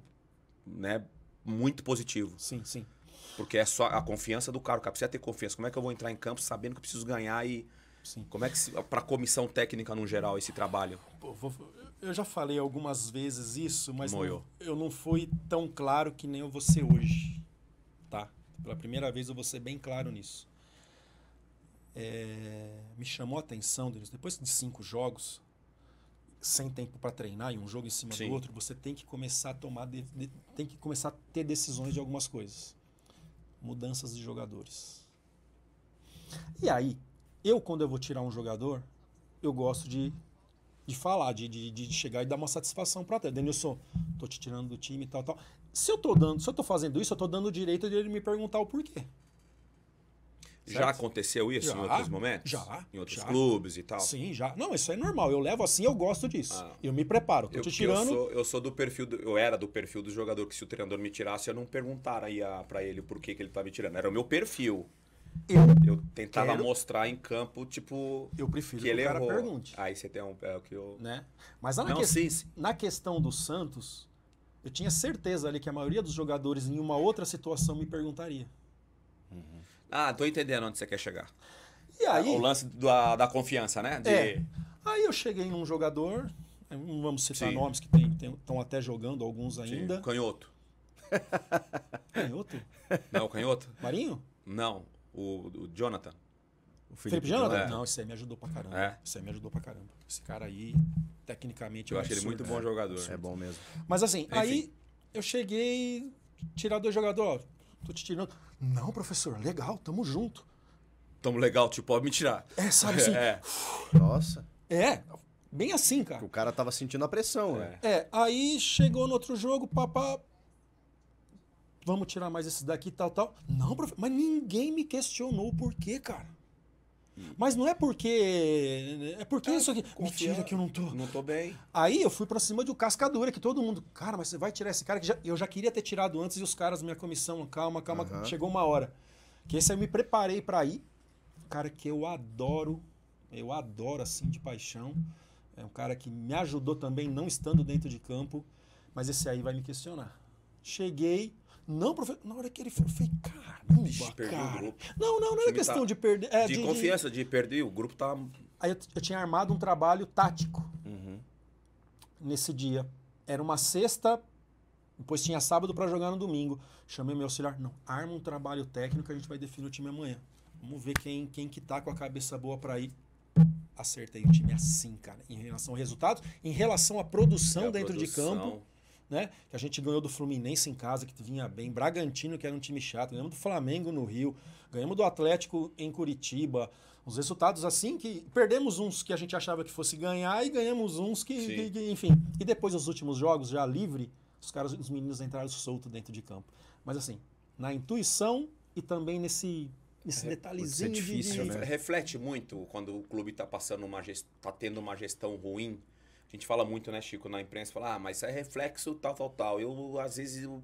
né, muito positivo. Sim, sim. Porque é só a confiança do cara. O cara precisa ter confiança. Como é que eu vou entrar em campo sabendo que eu preciso ganhar e. Sim. Como é que para a comissão técnica no geral esse trabalho? Eu já falei algumas vezes isso, mas não, eu não fui tão claro que nem eu vou ser hoje, tá? Pela primeira vez eu vou ser bem claro nisso. É, me chamou a atenção, Denis, depois de cinco jogos, sem tempo para treinar e um jogo em cima Sim. do outro, você tem que começar a tomar, de, de, tem que começar a ter decisões de algumas coisas. Mudanças de jogadores. E aí, eu quando eu vou tirar um jogador, eu gosto de, de falar, de, de, de chegar e dar uma satisfação para até. Denilson, tô te tirando do time e tal, tal. Se eu tô dando, se eu tô fazendo isso, eu tô dando o direito de ele me perguntar o porquê. Certo? Já aconteceu isso já, em outros momentos? Já. Em outros já. clubes e tal? Sim, já. Não, isso é normal. Eu levo assim, eu gosto disso. Ah. Eu me preparo. Tô eu, te tirando. Eu sou, eu sou do perfil, do, eu era do perfil do jogador que se o treinador me tirasse, eu não perguntaria para ele por que, que ele tá me tirando. Era o meu perfil. Eu, eu tentava quero... mostrar em campo, tipo. Eu prefiro que, ele o cara errou. pergunte. Aí você tem um. É o que eu. Né? Mas na, não, que... sim, sim. na questão do Santos, eu tinha certeza ali que a maioria dos jogadores em uma outra situação me perguntaria. Ah, tô entendendo onde você quer chegar. E aí, o lance da, da confiança, né? De... É. Aí eu cheguei num jogador, não vamos citar Sim. nomes que estão até jogando, alguns ainda. Sim. Canhoto. canhoto? Não, o canhoto? Marinho? Não, o, o Jonathan. O Felipe, Felipe Jonathan? É. Não, isso aí me ajudou pra caramba. É. aí me ajudou pra caramba. Esse cara aí, tecnicamente, eu é um ele muito bom jogador. É, bom mesmo. Mas assim, Enfim. aí eu cheguei, tirar dois jogadores tô te tirando. Não, professor, legal, tamo junto. Tamo legal, tipo, pode me tirar. É, sabe assim? É. Nossa. É, bem assim, cara. O cara tava sentindo a pressão, né? É. é, aí chegou no outro jogo, papá. Vamos tirar mais esse daqui, tal, tal. Não, professor, mas ninguém me questionou o porquê, cara. Mas não é porque. É porque é, isso aqui. Mentira que eu não tô. Não tô bem. Aí eu fui pra cima de um cascadura, que todo mundo. Cara, mas você vai tirar esse cara que já, eu já queria ter tirado antes e os caras, minha comissão, calma, calma, uhum. chegou uma hora. Que esse eu me preparei para ir. Cara que eu adoro, eu adoro assim de paixão. É um cara que me ajudou também, não estando dentro de campo. Mas esse aí vai me questionar. Cheguei, não, professor. Na hora que ele falou, eu falei, caramba, Ixi, cara. Não, não, não é era tá questão tá... de perder. É, de, de, confiança, de... de... perder, o grupo tá. Aí eu, eu tinha armado um trabalho tático uhum. nesse dia. Era uma sexta, depois tinha sábado para jogar no domingo. Chamei meu auxiliar, não, arma um trabalho técnico, a gente vai definir o time amanhã. Vamos ver quem, quem que tá com a cabeça boa para ir. Acertei o time assim, cara, em relação ao resultado, em relação à produção é dentro produção. de campo né? Que a gente ganhou do Fluminense em casa, que vinha bem, Bragantino, que era um time chato, ganhamos do Flamengo no Rio, ganhamos do Atlético em Curitiba. Os resultados assim que perdemos uns que a gente achava que fosse ganhar e ganhamos uns que, que, que enfim. E depois os últimos jogos já livre, os caras, os meninos entraram solto dentro de campo. Mas assim, na intuição e também nesse esse é, detalhezinho é difícil, de... né? Reflete muito quando o clube está passando uma gest... tá tendo uma gestão ruim a gente fala muito, né, Chico, na imprensa, fala, ah, mas isso é reflexo tal, tal, tal. Eu, às vezes, eu,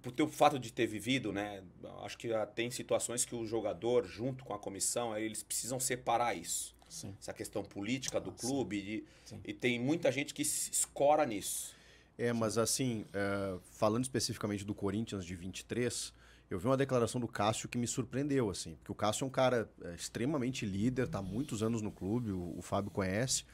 por teu fato de ter vivido, né, acho que tem situações que o jogador, junto com a comissão, eles precisam separar isso. Sim. Essa questão política do ah, clube. E, e tem muita gente que escora nisso. É, mas assim, é, falando especificamente do Corinthians de 23, eu vi uma declaração do Cássio que me surpreendeu, assim. Porque o Cássio é um cara é, extremamente líder, tá há muitos anos no clube, o, o Fábio conhece.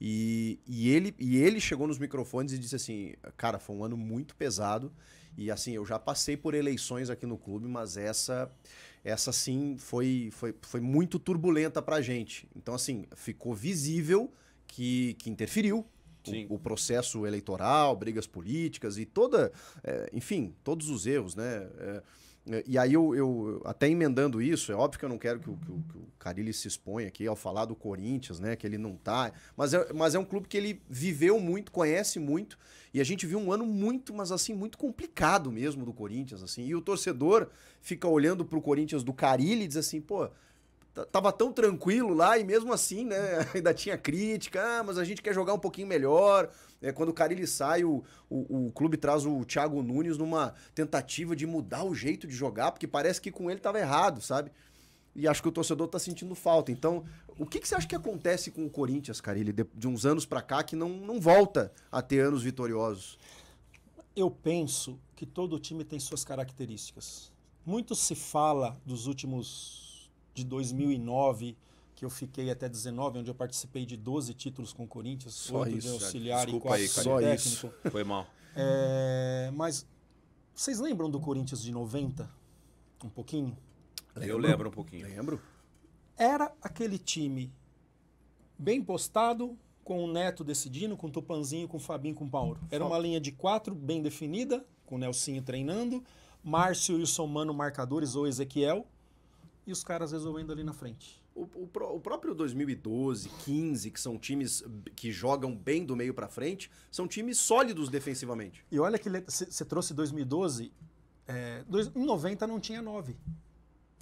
E, e, ele, e ele chegou nos microfones e disse assim: Cara, foi um ano muito pesado. E assim, eu já passei por eleições aqui no clube, mas essa essa sim foi, foi, foi muito turbulenta pra gente. Então, assim, ficou visível que, que interferiu. O, o, processo eleitoral, brigas políticas e toda, é, enfim, todos os erros, né? É, é, e aí eu, eu, até emendando isso, é óbvio que eu não quero que o, que o, que o Carilli se exponha aqui ao falar do Corinthians, né? Que ele não tá. Mas é, mas é um clube que ele viveu muito, conhece muito. E a gente viu um ano muito, mas assim, muito complicado mesmo do Corinthians, assim. E o torcedor fica olhando pro Corinthians do Carilli e diz assim, pô, tava tão tranquilo lá e mesmo assim, né, ainda tinha crítica, ah, mas a gente quer jogar um pouquinho melhor. É, quando o Carilli sai, o, o, o, clube traz o Thiago Nunes numa tentativa de mudar o jeito de jogar, porque parece que com ele tava errado, sabe? E acho que o torcedor tá sentindo falta. Então, o que, que você acha que acontece com o Corinthians, Carilli, de, de uns anos para cá, que não, não volta a ter anos vitoriosos? Eu penso que todo time tem suas características. Muito se fala dos últimos de 2009, que eu fiquei até 19, onde eu participei de 12 títulos com o Corinthians, só isso, de auxiliar e 4 aí, só técnico. Isso. Foi mal. É, mas vocês lembram do Corinthians de 90? Um pouquinho? Eu lembro um pouquinho. Lembro. Era aquele time bem postado, com o Neto decidindo, com o Tupanzinho, com o Fabinho, com o Paulo. Era uma linha de quatro bem definida, com o Nelsinho treinando, Márcio e o Somano marcadores, ou Ezequiel, e os caras resolvendo ali na frente. O, o, o, próprio 2012, 15, que são times que jogam bem do meio para frente, são times sólidos defensivamente. E olha que você trouxe 2012, é, dois, em 90 não tinha 9.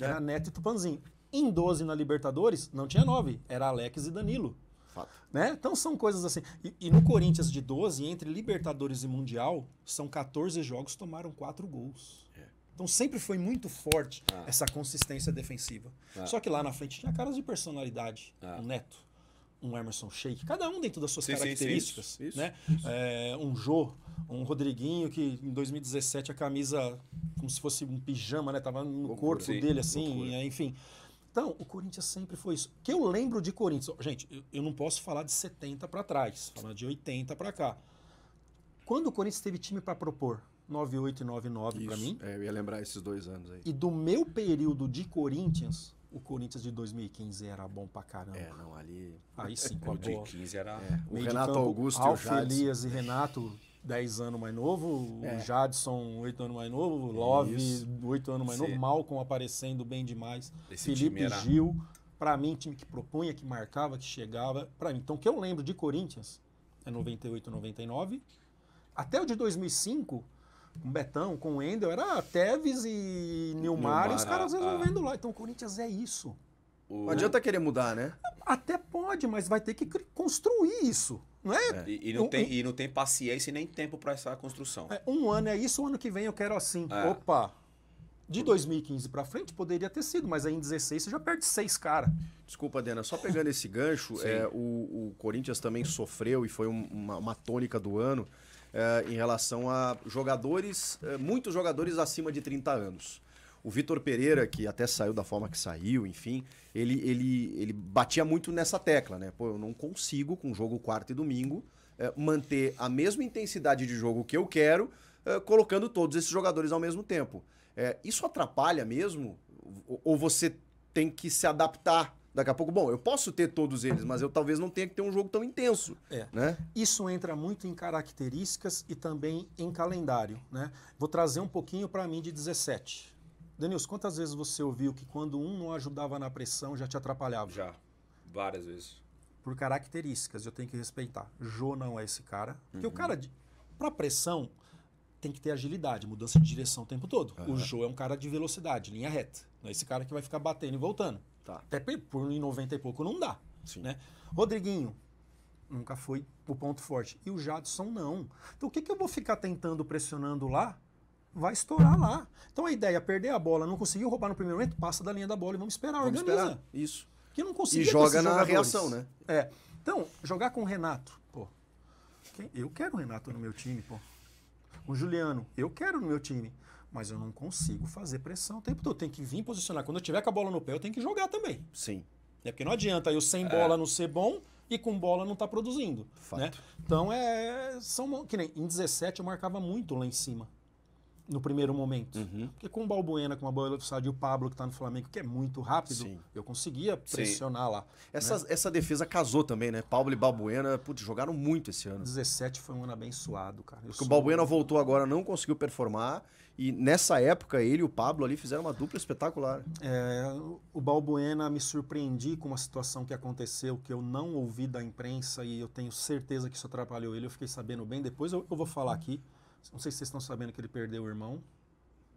É. Era é. Neto e Tupanzinho. Em 12 na Libertadores não tinha 9, era Alex e Danilo. Fato. Né? Então são coisas assim. E, e, no Corinthians de 12, entre Libertadores e Mundial, são 14 jogos, tomaram 4 gols. Então sempre foi muito forte ah. essa consistência defensiva. Ah. Só que lá na frente tinha caras de personalidade. Ah. Um Neto, um Emerson Sheik, cada um dentro das suas sim, características. Sim, sim, isso, né? Isso. É, um Jô, um Rodriguinho, que em 2017 a camisa, como se fosse um pijama, né? Tava no loucura, corpo dele, assim, é, enfim. Então, o Corinthians sempre foi isso. que eu lembro de Corinthians? Gente, eu, eu não posso falar de 70 para trás, falar de 80 para cá. Quando o Corinthians teve time para propor? 98 e 99 para mim. É, eu ia lembrar esses dois anos aí. E do meu período de Corinthians, o Corinthians de 2015 era bom pra caramba. É, não, ali. Aí sim, com a O de era. É. O Renato campo, Augusto Alf, e o Elias e Renato, 10 anos mais novo. É. O Jadson, 8 anos mais novo. O Love, Isso. 8 anos mais sim. novo. Malcom aparecendo bem demais. Esse Felipe era... Gil. Pra mim, time que propunha, que marcava, que chegava. Pra mim. Então, o que eu lembro de Corinthians é 98, 99. Até o de 2005, com Betão, com Wendel, Endel, era Teves e Nilmar, e os caras é. resolvendo lá. Então o Corinthians é isso. Não adianta querer mudar, né? Até pode, mas vai ter que construir isso. Não é? é. E, e, não um, tem, e não tem paciência e nem tempo para essa construção. É, um ano é isso, o ano que vem eu quero assim. É. Opa! De 2015 para frente poderia ter sido, mas aí em 16 você já perde seis cara. Desculpa, Dena, só pegando esse gancho, é, o, o Corinthians também sofreu e foi um, uma, uma tônica do ano eh, em relação a jogadores, eh, muitos jogadores acima de 30 anos. O Vitor Pereira, que até saiu da forma que saiu, enfim, ele, ele, ele batia muito nessa tecla, né? Pô, eu não consigo, com jogo quarto e domingo, eh, manter a mesma intensidade de jogo que eu quero, colocando todos esses jogadores ao mesmo tempo. isso atrapalha mesmo? Ou você tem que se adaptar Daqui a pouco, bom, eu posso ter todos eles, mas eu talvez não tenha que ter um jogo tão intenso. É. Né? Isso entra muito em características e também em calendário. Né? Vou trazer um pouquinho para mim de 17. Denilson, quantas vezes você ouviu que quando um não ajudava na pressão já te atrapalhava? Já, várias vezes. Por características, eu tenho que respeitar. Jô não é esse cara. Porque uhum. o cara, para pressão, tem que ter agilidade, mudança de direção o tempo todo. Uhum. O Jô é um cara de velocidade, linha reta. Não é esse cara que vai ficar batendo e voltando. Tá. Até por em 90 e pouco não dá. Sim. Né? Rodriguinho nunca foi o ponto forte. E o Jadson não. Então o que, que eu vou ficar tentando pressionando lá? Vai estourar lá. Então a ideia é perder a bola, não conseguiu roubar no primeiro momento, passa da linha da bola e vamos esperar, vamos organiza. Esperar. Isso. Que não conseguiu. E joga na jogadores. reação, né? É. Então, jogar com o Renato, pô. Eu quero o Renato no meu time, pô. O Juliano, eu quero no meu time. Mas eu não consigo fazer pressão o tempo todo. Eu tenho que vir posicionar. Quando eu tiver com a bola no pé, eu tenho que jogar também. Sim. É porque não adianta eu sem bola não ser bom e com bola não tá produzindo. Fato. Né? Então é. São, que nem em 17 eu marcava muito lá em cima. No primeiro momento. Uhum. Porque com o Balbuena, com a bola do e o Pablo que está no Flamengo, que é muito rápido, Sim. eu conseguia pressionar Sim. lá. Né? Essa, né? essa defesa casou também, né? Pablo e Balbuena, putz, jogaram muito esse ano. 17 foi um ano abençoado, cara. Eu Porque sou... o Balbuena voltou agora, não conseguiu performar. E nessa época, ele e o Pablo ali fizeram uma dupla espetacular. É, o Balbuena me surpreendi com uma situação que aconteceu que eu não ouvi da imprensa e eu tenho certeza que isso atrapalhou ele. Eu fiquei sabendo bem. Depois eu, eu vou falar aqui. Não sei se vocês estão sabendo que ele perdeu o irmão.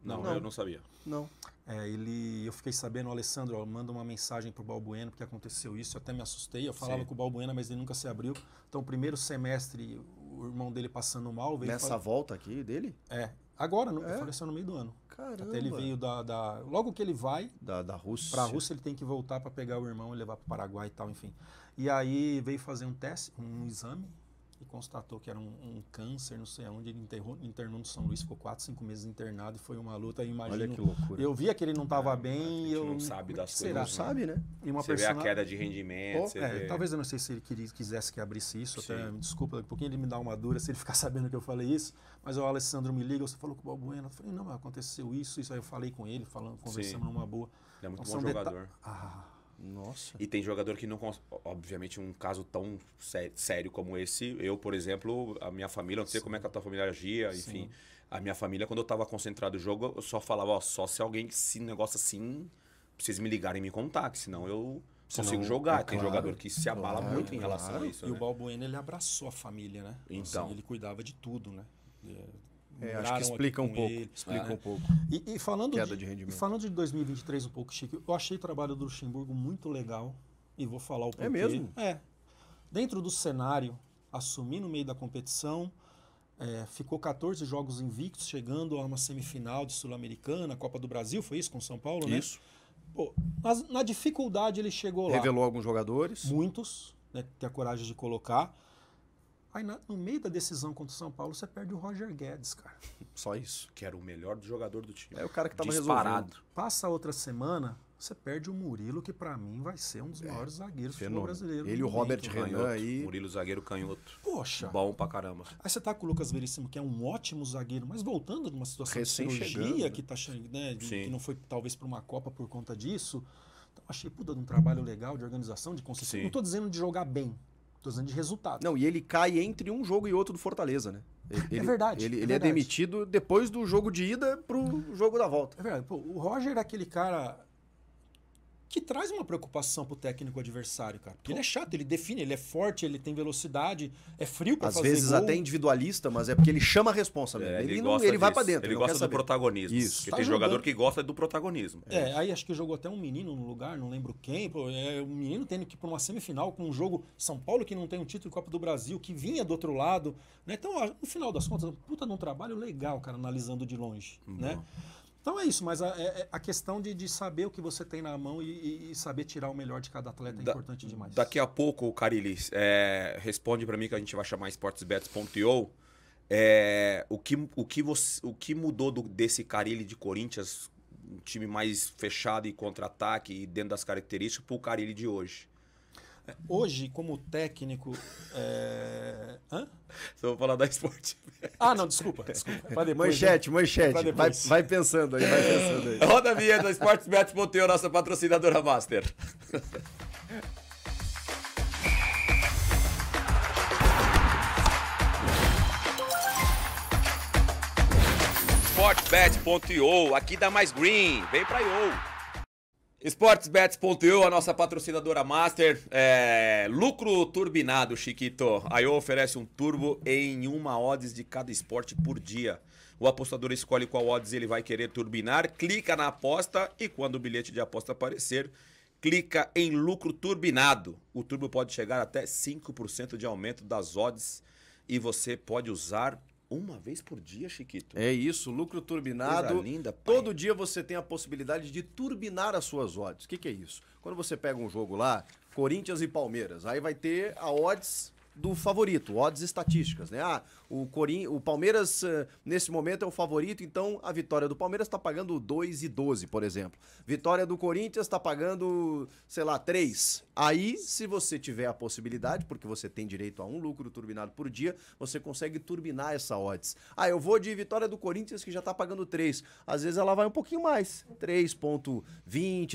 Não, não, eu não sabia. Não. É, ele, eu fiquei sabendo, o Alessandro, manda uma mensagem pro Balbuena, porque aconteceu isso, eu até me assustei. Eu falava Sim. com o Balbuena, mas ele nunca se abriu. Então, primeiro semestre, o irmão dele passando mal. Veio Nessa falar... volta aqui dele? É, Agora, no, é? faleceu no meio do ano. Caramba. Até ele veio da, da Logo que ele vai. Da, da Rússia. Para a Rússia, ele tem que voltar para pegar o irmão e levar para o Paraguai e tal, enfim. E aí veio fazer um teste, um exame e constatou que era um, um, câncer, não sei aonde, ele enterrou, internou no São Luís, ficou quatro, cinco meses internado e foi uma luta, imagina. imagino. Olha que loucura. Eu via que ele não estava é, ah, bem. A eu, não sabe das coisas. Será? Né? Não sabe, né? E uma você persona... vê a queda de rendimento. é, Talvez eu não sei se ele quisesse que abrisse isso, até me desculpa, um pouquinho ele me dá uma dura se ele ficar sabendo que eu falei isso. Mas o Alessandro me liga, você falou com o Balbuena. Eu falei, não, aconteceu isso, isso. Aí eu falei com ele, falando, conversando Sim. numa boa. Ele é muito então, bom jogador. Ah, nossa. E tem jogador que não Obviamente, um caso tão sério como esse, eu, por exemplo, a minha família, não sei Sim. como é que a tua família agia, enfim. Sim. A minha família, quando eu tava concentrado no jogo, eu só falava, ó, só se alguém, se negócio assim, vocês me ligarem e me contar, que senão eu consigo jogar. claro, tem jogador que se abala claro, muito em relação claro. a isso. E né? o Balbuena, ele abraçou a família, né? Assim, então. Assim, ele cuidava de tudo, né? É, acho que explica um pouco. Ele, explica ah, um pouco. E, e falando queda de, de rendimento. falando de 2023 um pouco, Chico, eu achei o trabalho do Luxemburgo muito legal e vou falar o é porquê. É mesmo? É. Dentro do cenário, assumir no meio da competição, é, ficou 14 jogos invictos, chegando a uma semifinal de Sul-Americana, Copa do Brasil, foi isso com São Paulo, né? Isso. Pô, mas na dificuldade ele chegou Revelou lá. Revelou alguns jogadores. Muitos, né, ter a coragem de colocar. Aí na, no meio da decisão contra o São Paulo, você perde o Roger Guedes, cara. Só isso, que era o melhor jogador do time. É o cara que estava resolvido. Passa outra semana, você perde o Murilo, que para mim vai ser um dos é, maiores zagueiros fenômeno. do brasileiro. Ele e o Robert Renan aí. Murilo, zagueiro canhoto. Poxa. Bom pra caramba. Aí você tá com o Lucas Veríssimo, que é um ótimo zagueiro, mas voltando numa situação Recém de cirurgia chegando, que tá né, que não foi talvez para uma Copa por conta disso. Então, achei, puta, um trabalho legal de organização, de consistência. Não tô dizendo de jogar bem, Tô dizendo de resultado. Não, e ele cai entre um jogo e outro do Fortaleza, né? É é ele, é verdade. Ele, é, verdade. é demitido depois do jogo de ida pro jogo da volta. É verdade. Pô, o Roger é aquele cara que traz uma preocupação pro técnico adversário, cara. Porque ele é chato, ele define, ele é forte, ele tem velocidade, é frio pra Às vezes gol. até individualista, mas é porque ele chama a responsa mesmo. É, ele ele, não, ele vai para dentro. Ele, ele gosta do saber. protagonismo. Isso. Porque tá tem jogando. jogador que gosta do protagonismo. É, aí acho que jogou até um menino no lugar, não lembro quem. Pô, é, um menino tendo que ir pra uma semifinal com um jogo São Paulo que não tem um título de Copa do Brasil, que vinha do outro lado. Né? Então, ó, no final das contas, puta um trabalho legal, cara, analisando de longe. Hum, né? Bom. Então é isso, mas a, é, é, a questão de, de, saber o que você tem na mão e, e saber tirar o melhor de cada atleta é da, importante demais. Daqui a pouco, Carilis, é, responde para mim que a gente vai chamar sportsbets.io. É, o, que, o, que o que mudou do, desse Carilli de Corinthians, um time mais fechado e contra-ataque e dentro das características, para o Carilli de hoje? Hoje, como técnico. É... Hã? Só vou falar da esporte. Ah, não, desculpa, desculpa. Depois, manchete, né? manchete. Vai, vai, pensando aí, vai pensando aí. Roda a vinheta Sportsbet.eu, nossa patrocinadora master. Sportbet.io, aqui dá mais green. Vem pra IO. Esportesbets.eu, a nossa patrocinadora master. É... lucro turbinado, Chiquito. A IO oferece um turbo em uma odds de cada esporte por dia. O apostador escolhe qual odds ele vai querer turbinar, clica na aposta e quando o bilhete de aposta aparecer, clica em lucro turbinado. O turbo pode chegar até 5% de aumento das odds e você pode usar uma vez por dia, Chiquito. É isso, lucro turbinado. Coisa linda, pai. Todo dia você tem a possibilidade de turbinar as suas odds. O que, que é isso? Quando você pega um jogo lá, Corinthians e Palmeiras, aí vai ter a odds do favorito, odds estatísticas, né? Ah, o, Corin... o Palmeiras, eh, nesse momento, é o favorito, então a vitória do Palmeiras está pagando 2,12, e por exemplo. Vitória do Corinthians está pagando, sei lá, 3. Aí, se você tiver a possibilidade, porque você tem direito a um lucro turbinado por dia, você consegue turbinar essa odds. Ah, eu vou de vitória do Corinthians que já está pagando 3. Às vezes ela vai um pouquinho mais, 3.20,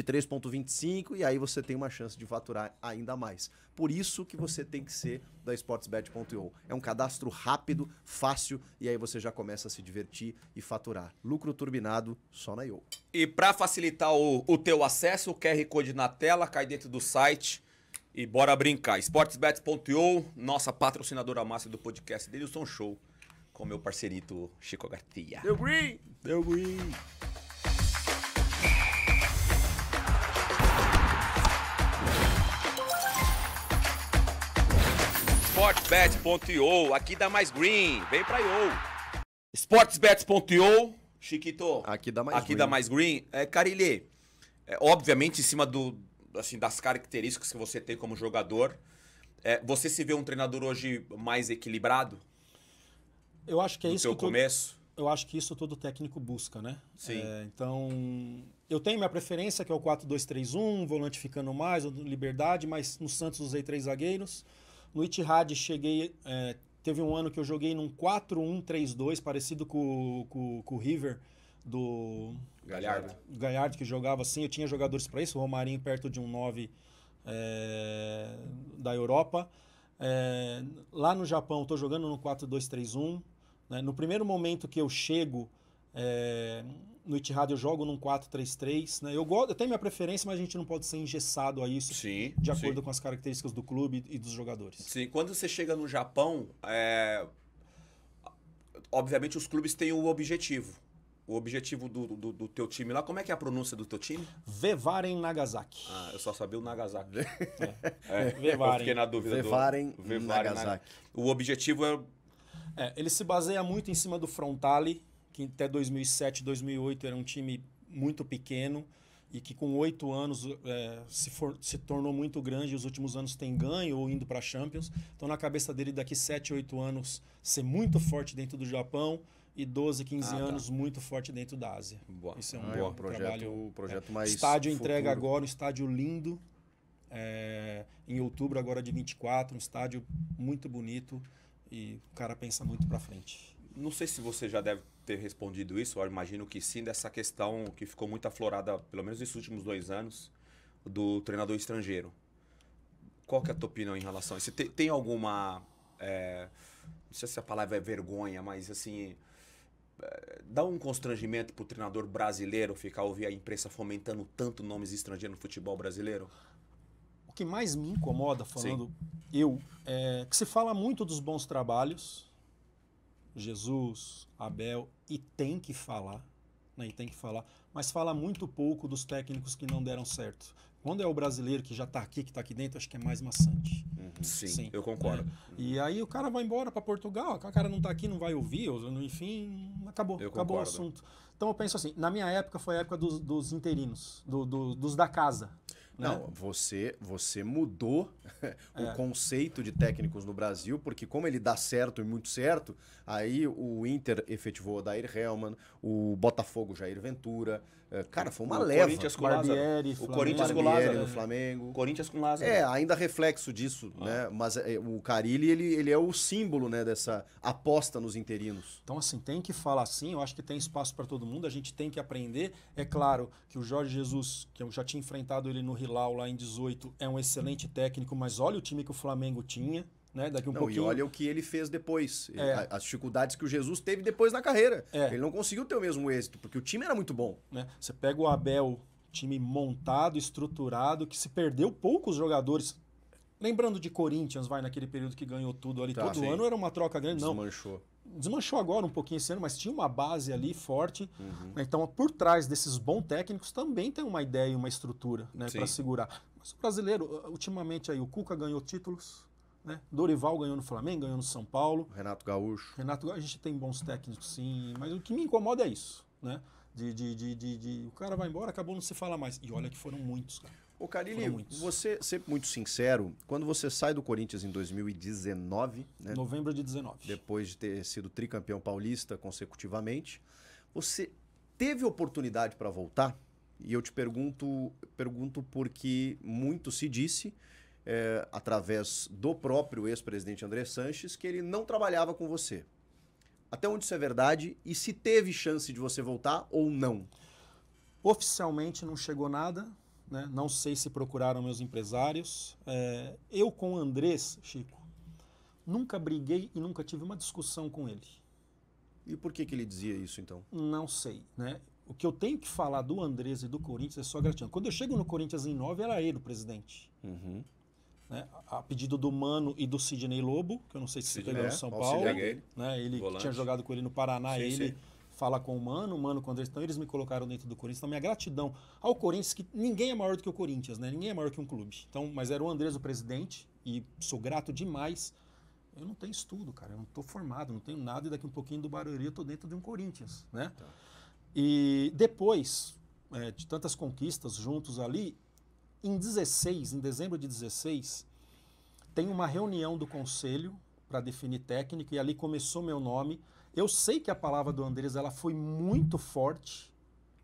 3.25 e aí você tem uma chance de faturar ainda mais. Por isso que você tem que ser da sportsbet.io. É um cadastro rápido rápido, fácil e aí você já começa a se divertir e faturar. Lucro turbinado só na IO. E para facilitar o, o teu acesso, o QR Code na tela, cai dentro do site. E bora brincar. Sportsbet.io, nossa patrocinadora máxima do podcast Denilson Show, com meu parceirito Chico Garcia. Deu green! Deu green! Sportsbet.io, aqui dá mais green, vem pra IO. Sportsbet.io, Chiquito. Aqui dá mais aqui green. Dá mais green. É, Carilê, é, obviamente em cima do, assim, das características que você tem como jogador, é, você se vê um treinador hoje mais equilibrado? Eu acho que é isso seu que começo? eu acho que isso todo técnico busca, né? Sim. É, então, eu tenho minha preferência, que é o 4-2-3-1, volante ficando mais, liberdade, mas no Santos usei três zagueiros. No Itihad, cheguei. É, teve um ano que eu joguei num 4-1-3-2, parecido com, com, com o River do. Galhardo. Galhardo, que jogava assim. Eu tinha jogadores para isso, o Romarinho perto de um 9 é, da Europa. É, lá no Japão, estou jogando no 4-2-3-1. Né? No primeiro momento que eu chego é, no Itihad eu jogo num 4-3-3, né? Eu gosto, tem minha preferência, mas a gente não pode ser engessado a isso sim, de acordo sim. com as características do clube e dos jogadores. Sim, quando você chega no Japão, é... obviamente os clubes têm o objetivo. O objetivo do, do, do, teu time lá, como é que é a pronúncia do teu time? Vevaren Nagasaki. Ah, eu só sabia o Nagasaki. É. é. Vevaren. Eu fiquei na dúvida Vevaren do Vevaren Nagasaki. O objetivo é... é. Ele se baseia muito em cima do frontale, que até 2007, 2008 era um time muito pequeno e que com oito anos é, se, for, se, tornou muito grande e os últimos anos tem ganho ou indo para Champions. Então, na cabeça dele, daqui sete, oito anos, ser muito forte dentro do Japão e 12, 15 ah, tá. anos tá. muito forte dentro da Ásia. Boa. Isso é um, ah, é um projeto, trabalho, é. projeto mais Estádio futuro. entrega agora, um estádio lindo, é, em outubro agora de 24, um estádio muito bonito e o cara pensa muito para frente não sei se você já deve ter respondido isso, eu imagino que sim, dessa questão que ficou muito aflorada, pelo menos nesses últimos dois anos, do treinador estrangeiro. Qual que é a tua opinião em relação a isso? Tem, tem alguma. É, não sei se a palavra é vergonha, mas assim. É, dá um constrangimento pro treinador brasileiro ficar ouvir a imprensa fomentando tanto nomes estrangeiros no futebol brasileiro? O que mais me incomoda, falando Sim. eu, é que se fala muito dos bons trabalhos, Jesus, Abel, e tem que falar, né, e tem que falar, mas fala muito pouco dos técnicos que não deram certo. Quando é o brasileiro que já está aqui, que está aqui dentro, acho que é mais maçante. Uhum, sim, sim, eu concordo. Né? E aí o cara vai embora para Portugal, o cara não está aqui, não vai ouvir, enfim, acabou, eu acabou concordo. o assunto. Então eu penso assim, na minha época foi a época dos, dos interinos, do, do, dos da casa. Não, né? você, você mudou o é. conceito de técnicos no Brasil, porque como ele dá certo e muito certo, aí o Inter efetivou o Dair Hellman, o Botafogo Jair Ventura, é, cara, foi uma o leva. Corinthians com Barbieri, Lázaro. O Corinthians com Lázaro. o Flamengo. Corinthians com Lázaro. É, ainda reflexo disso, ah. né? Mas é, o Carilli, ele, ele é o símbolo, né, dessa aposta nos interinos. Então, assim, tem que falar assim, eu acho que tem espaço para todo mundo, a gente tem que aprender. É claro que o Jorge Jesus, que eu já tinha enfrentado ele no Hilal lá em 18, é um excelente técnico, mas olha o time que o Flamengo tinha né? Daqui um não, pouquinho. E olha o que ele fez depois. É. As dificuldades que o Jesus teve depois na carreira. É. Ele não conseguiu ter o mesmo êxito, porque o time era muito bom. Né? Você pega o Abel, time montado, estruturado, que se perdeu poucos jogadores. Lembrando de Corinthians, vai, naquele período que ganhou tudo ali. Tá, todo sim. ano era uma troca grande, Desmanchou. não. Desmanchou. Desmanchou agora um pouquinho esse ano, mas tinha uma base ali forte. Uhum. Né? Então, por trás desses bons técnicos também tem uma ideia e uma estrutura né, para segurar. Mas o brasileiro, ultimamente aí, o Cuca ganhou títulos, né? Dorival ganhou no Flamengo, ganhou no São Paulo. Renato Gaúcho. Renato a gente tem bons técnicos, sim, mas o que me incomoda é isso, né? De, de, de, de, de o cara vai embora, acabou não se fala mais. E olha que foram muitos, cara. Ô Carilli, você sempre muito sincero, quando você sai do Corinthians em 2019, né? Novembro de 19. Depois de ter sido tricampeão paulista consecutivamente, você teve oportunidade para voltar? E eu te pergunto, pergunto porque muito se disse é, através do próprio ex-presidente André Sanches, que ele não trabalhava com você. Até onde isso é verdade e se teve chance de você voltar ou não? Oficialmente não chegou nada, né? não sei se procuraram meus empresários. É, eu com o Andrés, Chico, nunca briguei e nunca tive uma discussão com ele. E por que, que ele dizia isso então? Não sei. Né? O que eu tenho que falar do Andrés e do Corinthians é só gratidão. Quando eu chego no Corinthians em 9, era ele o presidente. Uhum né, a pedido do Mano e do Sidney Lobo, que eu não sei se Sidney, você pegou é, no São Paulo. né, ele Volante. tinha jogado com ele no Paraná, sim, ele sim. fala com o Mano, o Mano o eles Então eles me colocaram dentro do Corinthians. Então, minha gratidão ao Corinthians, que ninguém é maior do que o Corinthians, né? Ninguém é maior que um clube. Então, mas era o Andrés o presidente, e sou grato demais. Eu não tenho estudo, cara, eu não estou formado, não tenho nada, e daqui um pouquinho do barulho eu estou dentro de um Corinthians, né? Tá. E depois é, de tantas conquistas juntos ali, em 16, em dezembro de 16, tem uma reunião do conselho para definir técnico e ali começou meu nome. Eu sei que a palavra do Andrés ela foi muito forte,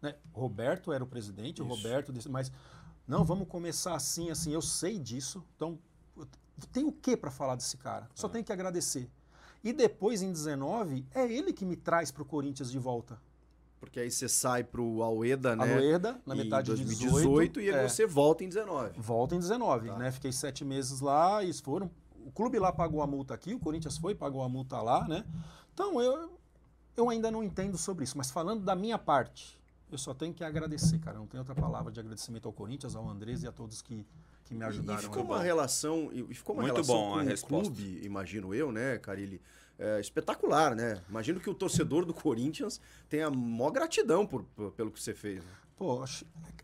né? Roberto era o presidente, Isso. o Roberto disse, mas não, vamos começar assim, assim. Eu sei disso, então tem o que para falar desse cara? Só é. tenho que agradecer. E depois, em 19, é ele que me traz para o Corinthians de volta. Porque aí você sai pro Alueda, né? Alueda, na metade de 2018. e aí é. você volta em 19. Volta em 19, tá. né? Fiquei sete meses lá e foram. O clube lá pagou a multa aqui, o Corinthians foi, pagou a multa lá, né? Então eu, eu ainda não entendo sobre isso, mas falando da minha parte, eu só tenho que agradecer, cara. Não tem outra palavra de agradecimento ao Corinthians, ao Andrés e a todos que, que me ajudaram. E ficou uma relação, e ficou uma Muito relação bom com a o resposta. clube, imagino eu, né, Carilli? é, espetacular, né? Imagino que o torcedor do Corinthians tenha maior gratidão por, por pelo que você fez. Né? Pô,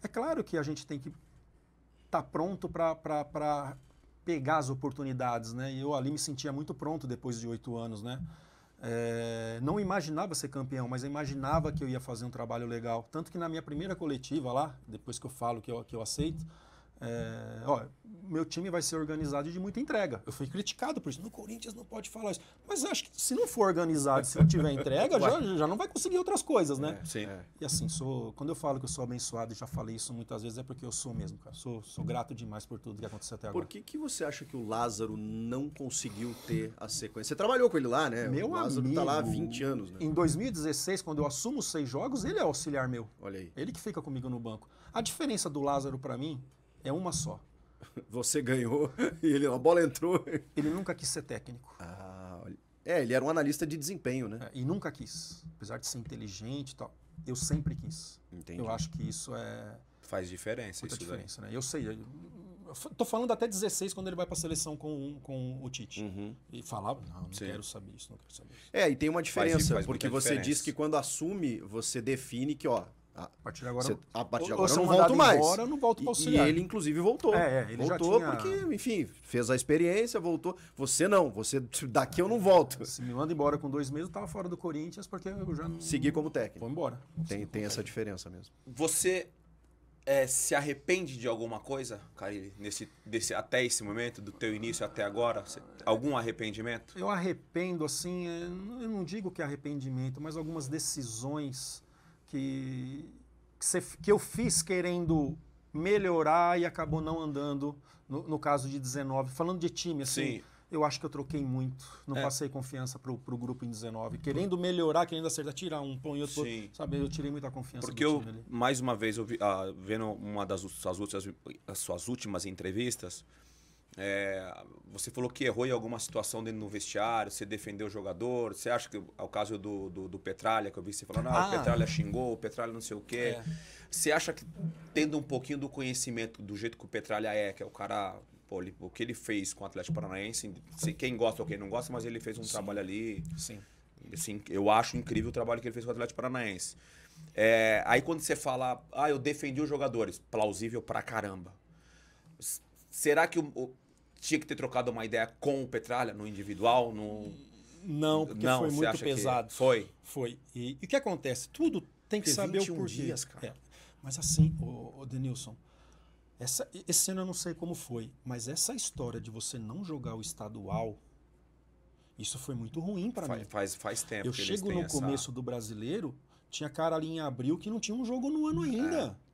é claro que a gente tem que estar tá pronto para pegar as oportunidades, né? E eu ali me sentia muito pronto depois de oito anos, né? É, não imaginava ser campeão, mas imaginava que eu ia fazer um trabalho legal. Tanto que na minha primeira coletiva lá, depois que eu falo que eu, que eu aceito, é, ó, meu time vai ser organizado de muita entrega. Eu fui criticado por isso. No Corinthians não pode falar isso. Mas acho que se não for organizado, se não tiver entrega, já, já não vai conseguir outras coisas, né? É, sim. É. E assim, sou, quando eu falo que eu sou abençoado, e já falei isso muitas vezes, é porque eu sou mesmo, cara. Sou, sou grato demais por tudo que aconteceu até agora. Por que, que você acha que o Lázaro não conseguiu ter a sequência? Você trabalhou com ele lá, né? Meu o Lázaro amigo, tá lá há 20 anos, né? Em 2016, quando eu assumo seis jogos, ele é auxiliar meu. Olha aí. Ele que fica comigo no banco. A diferença do Lázaro para mim é uma só. Você ganhou e ele, a bola entrou. Ele nunca quis ser técnico. Ah, é, ele era um analista de desempenho, né? É, e nunca quis. Apesar de ser inteligente e tal. Eu sempre quis. Entendi. Eu acho que isso é. Faz diferença isso diferença, daí. né? Eu sei. Estou falando até 16 quando ele vai para a seleção com, com o Tite. Uhum. E falava, não, não Sim. quero saber isso, não quero saber isso. É, e tem uma diferença, faz, faz porque você diferença. diz que quando assume, você define que, ó, a partir de agora, cê, a partir de agora eu não volto mais. Embora, eu não volto para e, e ele, inclusive, voltou. É, é ele voltou já tinha... porque, enfim, fez a experiência, voltou. Você não, você daqui eu não volto. Se me manda embora com dois meses, eu tava fora do Corinthians porque eu já não. Segui como técnico. Foi embora. Tem, tem essa diferença mesmo. Você é, se arrepende de alguma coisa, Carilli, nesse, desse, até esse momento, do teu início até agora? algum arrependimento? Eu arrependo, assim, eu não digo que é arrependimento, mas algumas decisões que, que, que eu fiz querendo melhorar e acabou não andando no, no, caso de 19. Falando de time, assim, Sim. eu acho que eu troquei muito. Não é. passei confiança pro, o grupo em 19. Querendo melhorar, querendo acertar, tirar um pão e outro. Sim. Sabe, eu tirei muita confiança Porque eu, ali. mais uma vez, eu vi, ah, vendo uma das suas últimas, suas últimas entrevistas, é, você falou que errou em alguma situação dentro do vestiário, você defendeu o jogador. Você acha que, ao é caso do, do, do Petralha, que eu vi você falando, ah, ah, o Petralha xingou, o Petralha não sei o quê. É. Você acha que, tendo um pouquinho do conhecimento do jeito que o Petralha é, que é o cara, pô, ele, o que ele fez com o Atlético Paranaense, quem gosta ou quem não gosta, mas ele fez um Sim. trabalho ali. Sim. Assim, eu acho incrível o trabalho que ele fez com o Atlético Paranaense. É, aí quando você fala, ah, eu defendi os jogadores, plausível pra caramba. Será que o, tinha que ter trocado uma ideia com o Petralha no individual, no. Não, porque não, foi muito pesado. Foi. Foi. E, e o que acontece? Tudo tem que saber o porquê. Dias, cara. É. Mas assim, o Denilson, essa, esse ano eu não sei como foi, mas essa história de você não jogar o estadual, isso foi muito ruim para mim. Faz, faz tempo. Eu chego no essa... começo do brasileiro, tinha cara ali em abril que não tinha um jogo no ano é. ainda. É.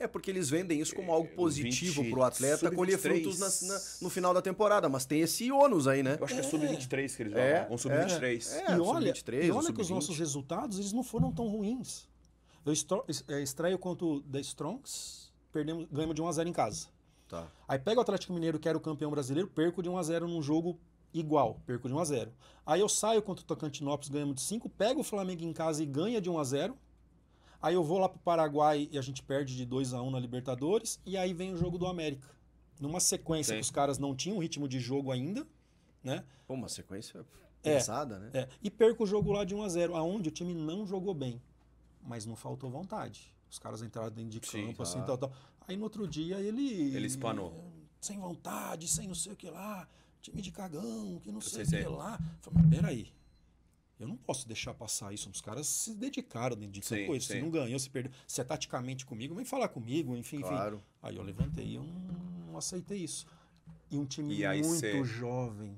É porque eles vendem isso como algo é, positivo para o atleta colher frutos na, na, no final da temporada, mas tem esse ônus aí, né? Eu acho que é, é. sub-23 que eles jogam, é, um sub-23. É, é, e sub e olha que os nossos resultados eles não foram tão ruins. Eu é, estreio contra o The Strongs, perdemos, ganhamos de 1x0 em casa. Tá. Aí pega o Atlético Mineiro, que era o campeão brasileiro, perco de 1x0 num jogo igual, perco de 1x0. Aí eu saio contra o Tocantinópolis, ganhamos de 5, pego o Flamengo em casa e ganha de 1x0. Aí eu vou lá para o Paraguai e a gente perde de 2 a 1 um na Libertadores. E aí vem o jogo do América. Numa sequência Sim. que os caras não tinham ritmo de jogo ainda, né? uma sequência é, pesada, né? É. E perco o jogo lá de 1 a 0 aonde o time não jogou bem, mas não faltou vontade. Os caras entraram dentro de campo, Sim, tá. assim, tal, tal. Aí no outro dia ele. Ele espanou. Sem vontade, sem não sei o que lá, time de cagão, que não sei, sei o que lá. Falei, mas peraí, eu não posso deixar passar isso. Os caras se dedicaram dentro de sim, Se não ganhou, se perdeu, se é taticamente comigo, vem falar comigo, enfim, claro. enfim. Aí eu levantei e eu não, aceitei isso. E um time e muito cê... jovem.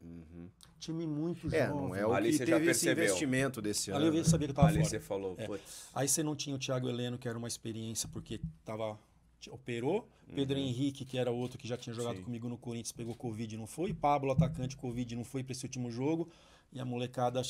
Uhum. Time muito é, jovem. Não é o ali que você teve já percebeu. esse investimento desse ano. Ali eu sabia que eu tava ali fora. você falou, é. Aí você não tinha o Thiago Heleno, que era uma experiência, porque tava operou. Uhum. Pedro Henrique, que era outro que já tinha jogado Sim. comigo no Corinthians, pegou Covid e não foi. Pablo, atacante, Covid não foi para esse último jogo. E a molecada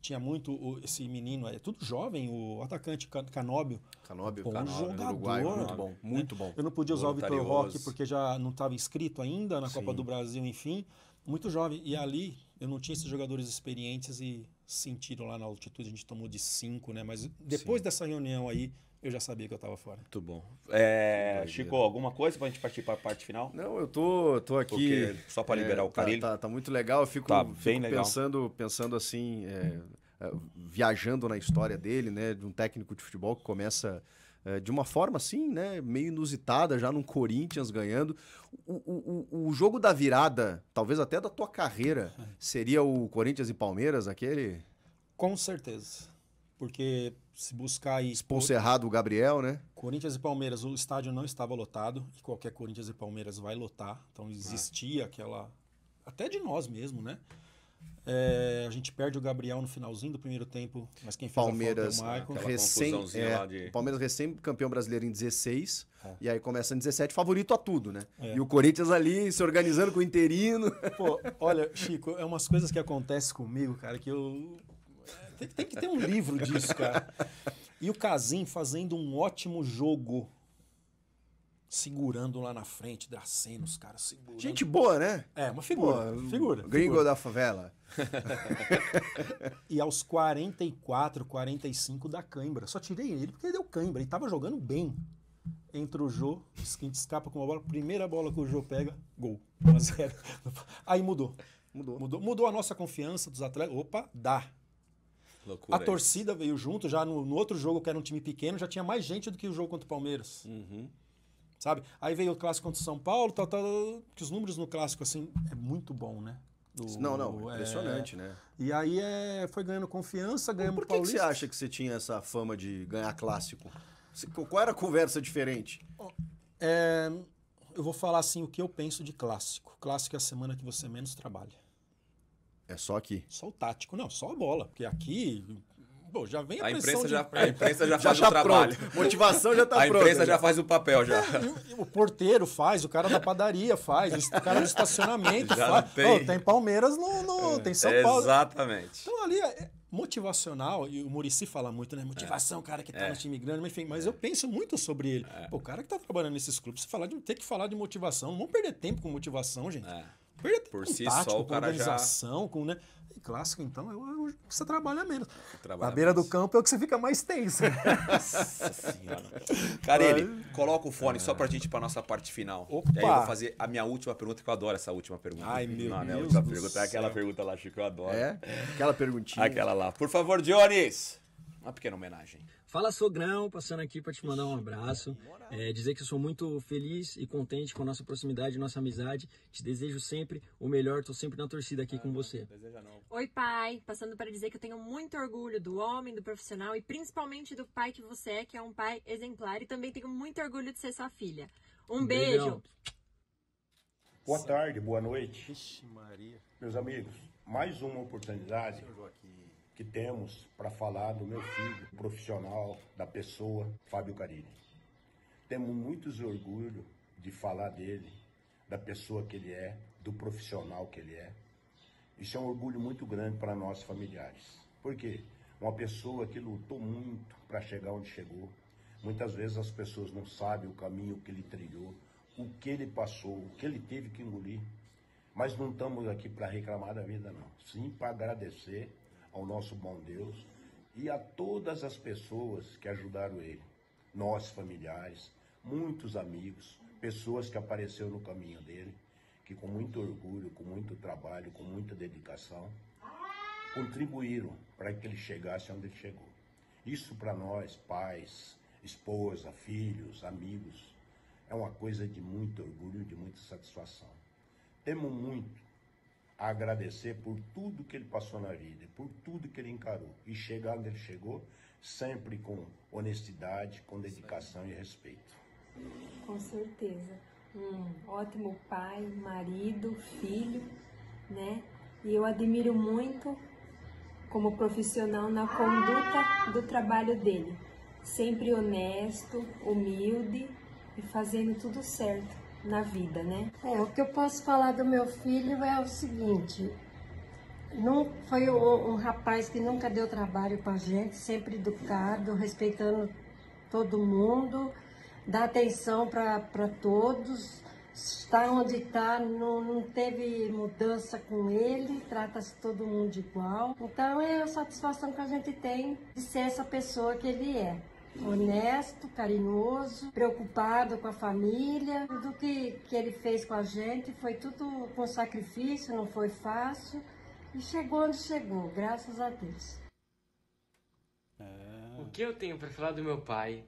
tinha muito esse menino, é tudo jovem, o atacante Canóbio. Canóbio, bom Canóbio, jogador, Uruguai, muito bom, né? muito bom. Eu não podia usar o Vitor Roque porque já não estava inscrito ainda na Sim. Copa do Brasil, enfim, muito jovem. E ali eu não tinha esses jogadores experientes e sentiram lá na altitude, a gente tomou de cinco, né? Mas depois Sim. dessa reunião aí, eu já sabia que eu estava fora. Muito bom. É, Chico, alguma coisa para a gente partir para a parte final? Não, eu tô, tô aqui. Porque, só para liberar é, o carinho. Tá, tá, tá, muito legal, eu fico, tá fico bem legal. pensando, pensando assim, é, é viajando na história dele, né? De um técnico de futebol que começa. É, de uma forma assim, né? Meio inusitada, já no Corinthians ganhando. O, o, o, o jogo da virada, talvez até da tua carreira, seria o Corinthians e Palmeiras, aquele? Com certeza. Porque se buscar aí. Ponserrado, o Gabriel, né? Corinthians e Palmeiras, o estádio não estava lotado, e qualquer Corinthians e Palmeiras vai lotar. Então existia ah. aquela. Até de nós mesmo, né? É, a gente perde o Gabriel no finalzinho do primeiro tempo, mas quem fez Palmeiras, a falta é o Michael. Recém, é, de... Palmeiras recém campeão brasileiro em 16, é. e aí começa em 17, favorito a tudo, né? É. E o Corinthians ali se organizando com o interino. Pô, olha, Chico, é umas coisas que acontecem comigo, cara, que eu tem, tem que ter um livro disso, cara. E o Casim fazendo um ótimo jogo. Segurando lá na frente, Draceno, os caras segurando. Gente boa, né? É, uma figura. Pô, figura gringo figura. da favela. e aos 44, 45 da cãibra. Só tirei ele porque ele deu cãibra. Ele tava jogando bem. Entra o Jô, esquente escapa com uma bola. Primeira bola que o Jô pega, gol. 1 a 0. Aí mudou. Mudou. Mudou, mudou a nossa confiança dos atletas. Opa, dá. Loucura, a é. torcida veio junto, já no, no, outro jogo, que era um time pequeno, já tinha mais gente do que o jogo contra o Palmeiras. Uhum. Sabe? Aí veio o clássico contra o São Paulo, tal, tal, que os números no clássico, assim, é muito bom, né? Do, não, não, é, impressionante, né? E aí é, foi ganhando confiança, ganhando Por que, Paulista. que você acha que você tinha essa fama de ganhar clássico? Qual era a conversa diferente? É, eu vou falar assim o que eu penso de clássico. Clássico é a semana que você menos trabalha. É só aqui. Só o tático, não, só a bola. Porque aqui Bom, já vem a, a imprensa de... já A imprensa já, já faz já o tá trabalho. Pronto. Motivação já está pronta. A imprensa pronto, já. já faz o papel já. É, o porteiro faz, o cara da padaria faz, o cara do estacionamento já faz. Tem. Oh, tem Palmeiras, no, no é, tem São Paulo. Exatamente. Então ali é, é motivacional, e o Murici fala muito, né? Motivação, é. cara que está é. no time grande, mas enfim, mas eu penso muito sobre ele. Pô, o cara que está trabalhando nesses clubes, você falar de ter que falar de motivação, não vamos perder tempo com motivação, gente. É. Perda por si só o cara já com, né? E é clássico então é o é que você trabalha menos. Trabalha Na beira menos. do campo é o que você fica mais tenso. Nossa senhora. Carelli, coloca o fone é. só pra gente ir pra nossa parte final. Opa. E aí eu vou fazer a minha última pergunta, que eu adoro essa última pergunta. Ai, meu Não, Deus. Última pergunta céu. é aquela pergunta lá, Chico, eu adoro. É? Aquela perguntinha. Aquela lá. Por favor, Dionis. Uma pequena homenagem. Fala Sogrão, passando aqui para te mandar um abraço, é, dizer que eu sou muito feliz e contente com a nossa proximidade, nossa amizade. Te desejo sempre o melhor, tô sempre na torcida aqui ah, com você. Não. Oi pai, passando para dizer que eu tenho muito orgulho do homem, do profissional e principalmente do pai que você é, que é um pai exemplar e também tenho muito orgulho de ser sua filha. Um beijo. Boa tarde, boa noite. Meus amigos, mais uma oportunidade que temos para falar do meu filho, profissional, da pessoa, Fábio Carini. Temos muitos orgulho de falar dele, da pessoa que ele é, do profissional que ele é. Isso é um orgulho muito grande para nós familiares. Por quê? Uma pessoa que lutou muito para chegar onde chegou. Muitas vezes as pessoas não sabem o caminho que ele trilhou, o que ele passou, o que ele teve que engolir. Mas não estamos aqui para reclamar da vida, não. Sim, para agradecer ao nosso bom Deus e a todas as pessoas que ajudaram ele. Nós, familiares, muitos amigos, pessoas que apareceram no caminho dele, que com muito orgulho, com muito trabalho, com muita dedicação, contribuíram para que ele chegasse onde ele chegou. Isso para nós, pais, esposa, filhos, amigos, é uma coisa de muito orgulho, de muita satisfação. Temo muito agradecer por tudo que ele passou na vida, por tudo que ele encarou. E chegar onde ele chegou, sempre com honestidade, com dedicação e respeito. Com certeza. Um ótimo pai, marido, filho, né? E eu admiro muito como profissional na conduta do trabalho dele. Sempre honesto, humilde e fazendo tudo certo na vida, né? É, o que eu posso falar do meu filho é o seguinte, não foi um, um rapaz que nunca deu trabalho pra gente, sempre educado, respeitando todo mundo, dá atenção para todos, está onde está, não, não teve mudança com ele, trata-se todo mundo igual. Então é a satisfação que a gente tem de ser essa pessoa que ele é honesto, carinhoso, preocupado com a família. Tudo que, que ele fez com a gente foi tudo com sacrifício, não foi fácil. E chegou onde chegou, graças a Deus. É. O que eu tenho para falar do meu pai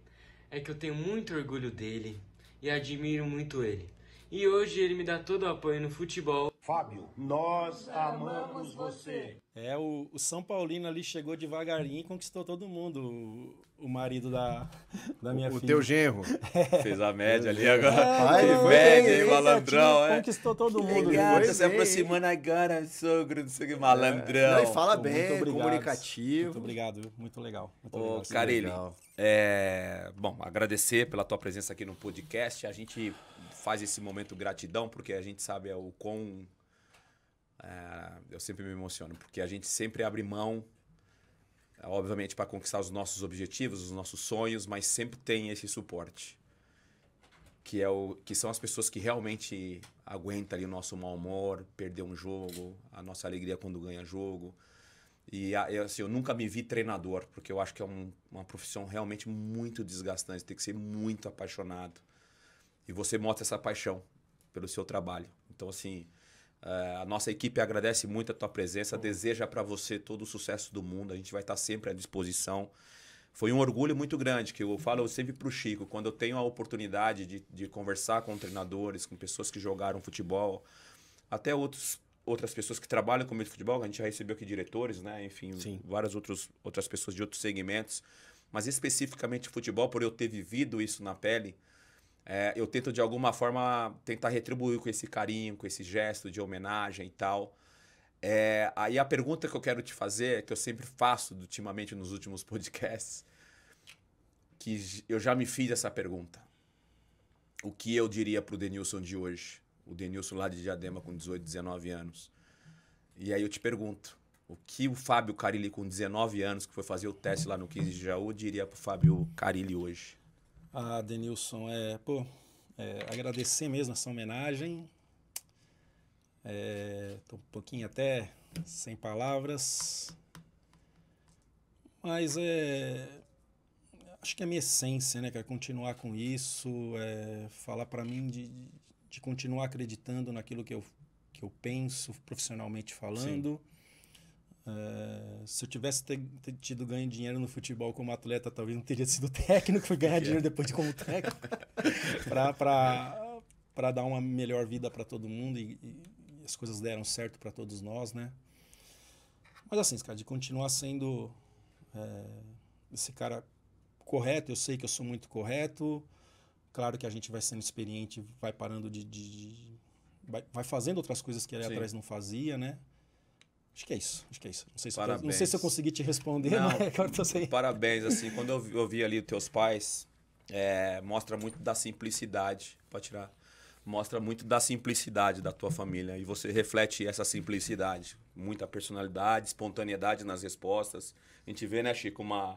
é que eu tenho muito orgulho dele e admiro muito ele. E hoje ele me dá todo o apoio no futebol. Fábio, nós amamos você. É, o, o, São Paulino ali chegou devagarinho e conquistou todo mundo, o, o marido da, da minha o, filha. O teu genro. É. Fez a média ali é, agora. É, Ai, que média, hein, malandrão. É. Conquistou todo que mundo. Legal, tá se aproximando agora, sogro, não sei o que, malandrão. Não, fala bem, muito obrigado, comunicativo. Muito obrigado, muito legal. Muito Ô, Carelli, é, bom, agradecer pela tua presença aqui no podcast. A gente faz esse momento gratidão, porque a gente sabe é, o quão ah, eu sempre me emociono, porque a gente sempre abre mão, obviamente, para conquistar os nossos objetivos, os nossos sonhos, mas sempre tem esse suporte. Que, é o, que são as pessoas que realmente aguentam ali o nosso mau humor, perder um jogo, a nossa alegria quando ganha jogo. E ah, assim, eu nunca me vi treinador, porque eu acho que é um, uma profissão realmente muito desgastante, tem que ser muito apaixonado. E você mostra essa paixão pelo seu trabalho. Então, assim, Uh, a nossa equipe agradece muito a tua presença, hum. deseja para você todo o sucesso do mundo. A gente vai estar tá sempre à disposição. Foi um orgulho muito grande que eu uhum. falo eu sempre para o Chico, quando eu tenho a oportunidade de, de conversar com treinadores, com pessoas que jogaram futebol, até outros, outras pessoas que trabalham com o meio de futebol, a gente já recebeu aqui diretores, né? enfim, Sim. várias outros, outras pessoas de outros segmentos, mas especificamente futebol, por eu ter vivido isso na pele, é, eu tento de alguma forma tentar retribuir com esse carinho, com esse gesto de homenagem e tal. É, aí a pergunta que eu quero te fazer, que eu sempre faço ultimamente nos últimos podcasts, que eu já me fiz essa pergunta. O que eu diria pro Denilson de hoje? O Denilson lá de Diadema com 18, 19 anos. E aí eu te pergunto, o que o Fábio Carilli com 19 anos, que foi fazer o teste lá no 15 de Jaú, diria pro Fábio Carilli hoje? Ah, Denilson, é, pô, é, agradecer mesmo essa homenagem. Estou é, um pouquinho até sem palavras. Mas é. Acho que é a minha essência, né, cara? Continuar com isso, é, falar para mim de, de continuar acreditando naquilo que eu, que eu penso profissionalmente falando. Sim. Eh, se eu tivesse tido ganho dinheiro no futebol como atleta, talvez não teria sido técnico, fui ganhar é. dinheiro depois de como técnico, para dar uma melhor vida para todo mundo e, e, as coisas deram certo para todos nós, né? Mas assim, cara, de continuar sendo é, esse cara correto, eu sei que eu sou muito correto, claro que a gente vai sendo experiente, vai parando de. de, de vai, vai, fazendo outras coisas que ali Sim. atrás não fazia, né? Acho que é isso, acho que é isso. Não sei se, eu, não sei se eu consegui te responder, não, mas agora eu sei. Parabéns, assim, quando eu vi, eu vi ali os teus pais, é, mostra muito da simplicidade, pode tirar, mostra muito da simplicidade da tua família e você reflete essa simplicidade, muita personalidade, espontaneidade nas respostas. A gente vê, né, Chico, uma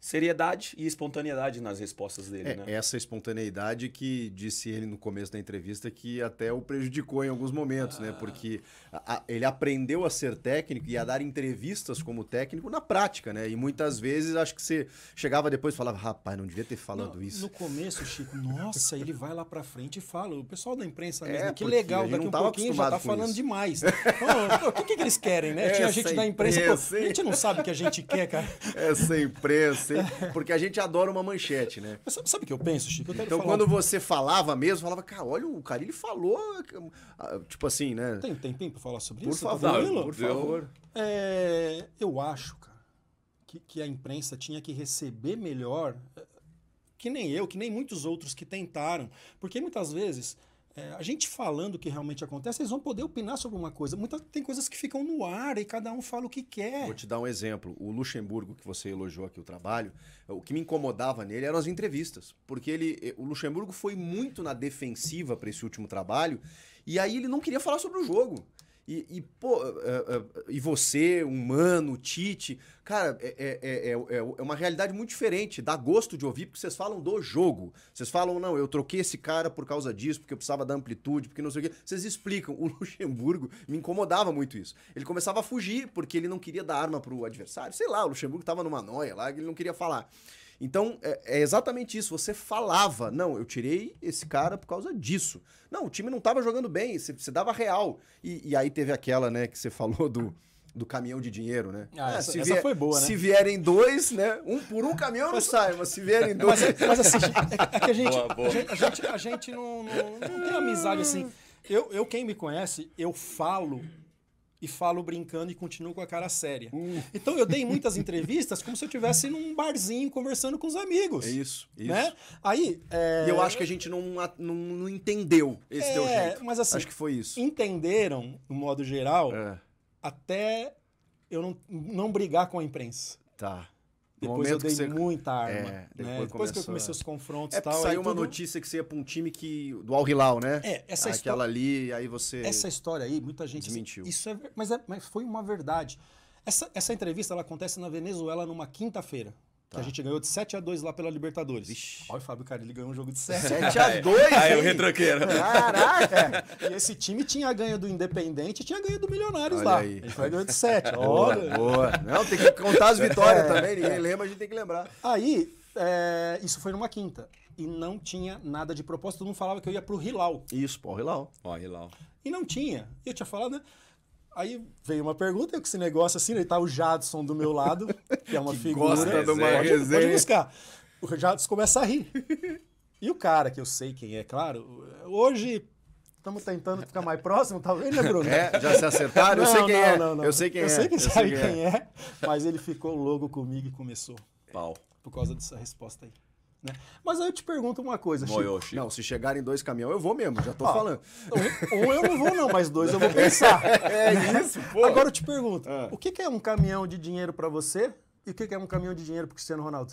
seriedade e espontaneidade nas respostas dele. É, né? Essa espontaneidade que disse ele no começo da entrevista que até o prejudicou em alguns momentos, né? ah. né? Porque a, a, ele aprendeu a ser técnico e a dar entrevistas como técnico na prática, né? E muitas vezes acho que você chegava depois e falava, rapaz, não devia ter falado não, isso. No começo, Chico, nossa, ele vai lá para frente e fala. O pessoal da imprensa é, mesmo, é, que legal, daqui um pouquinho já tá falando isso. demais. Né? O que, que eles querem, né? Essa Tinha é gente da imprensa, imprensa pô, a gente não sabe o que a gente quer, cara. É essa imprensa porque a gente adora uma manchete, né? Mas sabe o que eu penso, Chico? Eu então, quando um... você falava mesmo, falava, cara, olha, o cara ele falou, ah, tipo assim, né? Tem tempinho pra falar sobre por isso? Favor, tá por favor, é, eu acho, cara, que, que a imprensa tinha que receber melhor eh, que nem eu, que nem muitos outros que tentaram. Porque muitas vezes é, a gente falando o que realmente acontece, eles vão poder opinar sobre uma coisa. Muita, tem coisas que ficam no ar e cada um fala o que quer. Vou te dar um exemplo. O Luxemburgo, que você elogiou aqui o trabalho, o que me incomodava nele eram as entrevistas. Porque ele, eh, o Luxemburgo foi muito na defensiva para esse último trabalho e aí ele não queria falar sobre o jogo. E, e, pô, uh, uh, e você, humano, Tite, cara, é, é, é, é, uma realidade muito diferente. Dá gosto de ouvir, porque vocês falam do jogo. Vocês falam, não, eu troquei esse cara por causa disso, porque eu precisava da amplitude, porque não sei o quê. Vocês explicam. O Luxemburgo me incomodava muito isso. Ele começava a fugir, porque ele não queria dar arma pro adversário. Sei lá, o Luxemburgo tava numa noia lá, ele não queria falar. Então, é, é, exatamente isso. Você falava, não, eu tirei esse cara por causa disso. Não, o time não estava jogando bem, você, dava real. E, e, aí teve aquela, né, que você falou do, do caminhão de dinheiro, né? Ah, ah, essa, vier, essa, foi boa, né? Se vierem dois, né? Um por um caminhão não sai, mas se vierem dois. Mas, assim, é que a gente, não, não tem amizade assim. Eu, eu, quem me conhece, eu falo e falo brincando e continuo com a cara séria. Uh. Então eu dei muitas entrevistas como se eu estivesse num barzinho conversando com os amigos. É isso, é né? isso. Né? Aí. É... E eu acho que a gente não, não, não entendeu esse é, teu jeito. Mas assim, acho que foi isso. Entenderam, no modo geral, é. até eu não, não brigar com a imprensa. Tá. Depois eu dei você... muita arma. É, né? depois, né? depois que eu comecei os confrontos é, tal. Saiu uma tudo... notícia que você ia pra um time que. do Al Hilal, né? É, essa Aquela história... ali, aí você. Essa história aí, muita gente. Desmentiu. Isso é... Mas, é... Mas foi uma verdade. Essa, essa entrevista ela acontece na Venezuela numa quinta-feira. Tá. Que a gente ganhou de 7 a 2 lá pela Libertadores. Olha o Fábio Carilli ganhou um jogo de 7. 7 é. a 2 Aí ah, eu retranqueiro. Caraca! É. e esse time tinha ganho do Independente e tinha ganho do Milionários Olha lá. Aí. A gente foi ganhando de 7. Olha. Boa, Não, tem que contar as vitórias é, também. Ninguém é. lembra, a gente tem que lembrar. Aí, é, isso foi numa quinta. E não tinha nada de propósito. Todo mundo falava que eu ia pro Hilal. Isso, pô, Hilal. Ó, Hilal. E não tinha. Eu tinha falado, né? Aí veio uma pergunta, eu com esse negócio assim, aí né, tá o Jadson do meu lado, que é uma que figura. Gosta de uma pode, resenha. pode buscar. O Jadson começa a rir. E o cara, que eu sei quem é, claro, hoje estamos tentando ficar mais próximo, talvez, né, Bruno? É, já se acertaram? Não, eu sei quem não, é. Não, não. Eu sei quem eu é. Sei que eu sei quem é. é. Mas ele ficou logo comigo e começou. Pau. Por causa dessa resposta aí. Né? Mas aí eu te pergunto uma coisa, Chico. Chico. Não, se chegarem dois caminhões, eu vou mesmo, já tô ah, falando. Ou, eu não vou, não, mas dois eu vou pensar. é isso, pô. Agora eu te pergunto: ah. o que, que é um caminhão de dinheiro para você e o que, que é um caminhão de dinheiro pro Cristiano Ronaldo?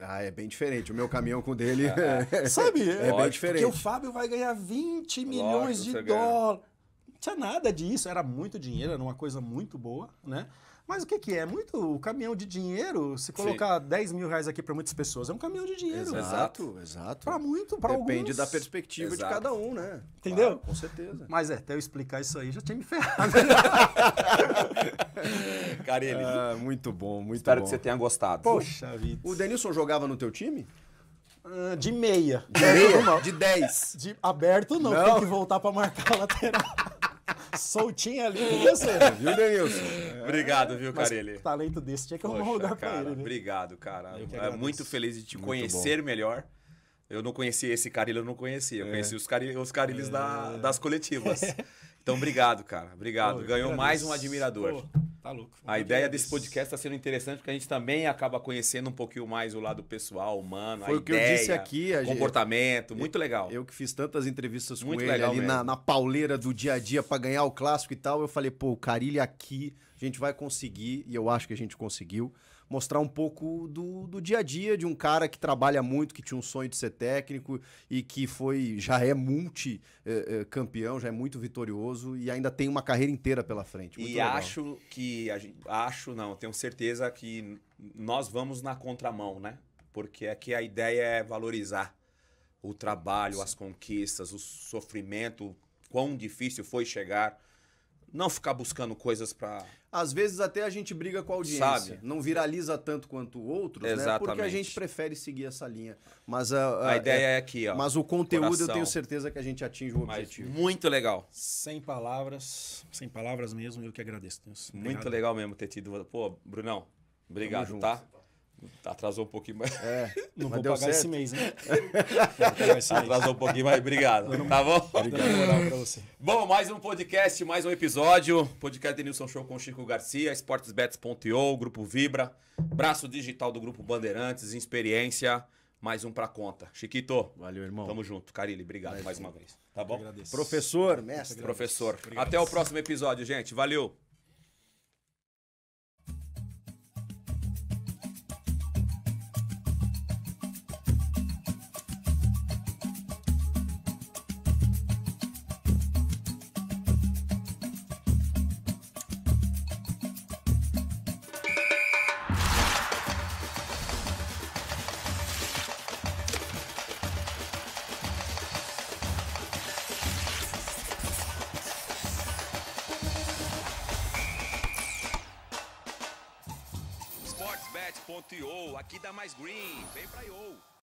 Ah, é bem diferente. O meu caminhão com o dele. é, Sabe? É bem diferente. Porque o Fábio vai ganhar 20 lógico, milhões de dólares. Não tinha nada disso, era muito dinheiro, era uma coisa muito boa, né? Mas o que, que é? é? Muito o caminhão de dinheiro, se colocar Sim. 10 mil reais aqui para muitas pessoas, é um caminhão de dinheiro. Exato, exato. Para muito, para alguns. Depende da perspectiva exato. de cada um, né? Entendeu? Claro, com certeza. Mas é, até eu explicar isso aí, já tinha me ferrado. Cara, ele... Ah, muito bom, muito Espero bom. que você tenha gostado. Poxa vida. O Denilson jogava no teu time? Ah, de meia. De meia? De 10. De aberto não, não. tem que voltar para marcar a lateral soltinha ali com você. Viu, Denilson? É, obrigado, viu, Mas talento desse tinha que arrumar um lugar para ele. Né? Obrigado, cara. É muito feliz de te muito conhecer bom. melhor. Eu não conhecia esse Carilho, eu não conhecia. Eu é. conheci os, cari os Carilhos da, é. das coletivas. Então, obrigado, cara. Obrigado. Pô, Ganhou mais um admirador. Pô. Tá louco. A ideia desse podcast está sendo interessante porque a gente também acaba conhecendo um pouquinho mais o lado pessoal, humano, Foi a o ideia, que eu disse aqui, a comportamento, eu, muito legal. Eu que fiz tantas entrevistas muito com ele ali na, na, pauleira do dia a dia para ganhar o clássico e tal, eu falei, pô, o Carilho aqui, a gente vai conseguir e eu acho que a gente conseguiu mostrar um pouco do, do dia a dia de um cara que trabalha muito, que tinha um sonho de ser técnico e que foi já é multi é, é, campeão, já é muito vitorioso e ainda tem uma carreira inteira pela frente. Muito e legal. acho que gente, acho não, tenho certeza que nós vamos na contramão, né? Porque aqui é a ideia é valorizar o trabalho, as conquistas, o sofrimento, quão difícil foi chegar não ficar buscando coisas para às vezes até a gente briga com a audiência Sabe? não viraliza tanto quanto outros Exatamente. né porque a gente prefere seguir essa linha mas a, a, a é, ideia é, é, aqui ó mas o conteúdo coração. eu tenho certeza que a gente atinge o mas objetivo muito legal sem palavras sem palavras mesmo eu que agradeço muito legal mesmo ter tido pô Brunão obrigado tá Atrasou um pouquinho mais. É, não né? vou pagar certo. esse mês, né? Atrasou um pouquinho mais, obrigado. Não... Tá bom? Obrigado. Bom, mais um podcast, mais um episódio. Podcast Denilson Show com Chico Garcia, esportesbets.io, Grupo Vibra, braço digital do Grupo Bandeirantes, experiência, mais um pra conta. Chiquito. Valeu, irmão. Tamo junto. Carilli, obrigado mais, uma vez. Tá bom? Professor, mestre. Professor. Obrigado. Até o próximo episódio, gente. Valeu.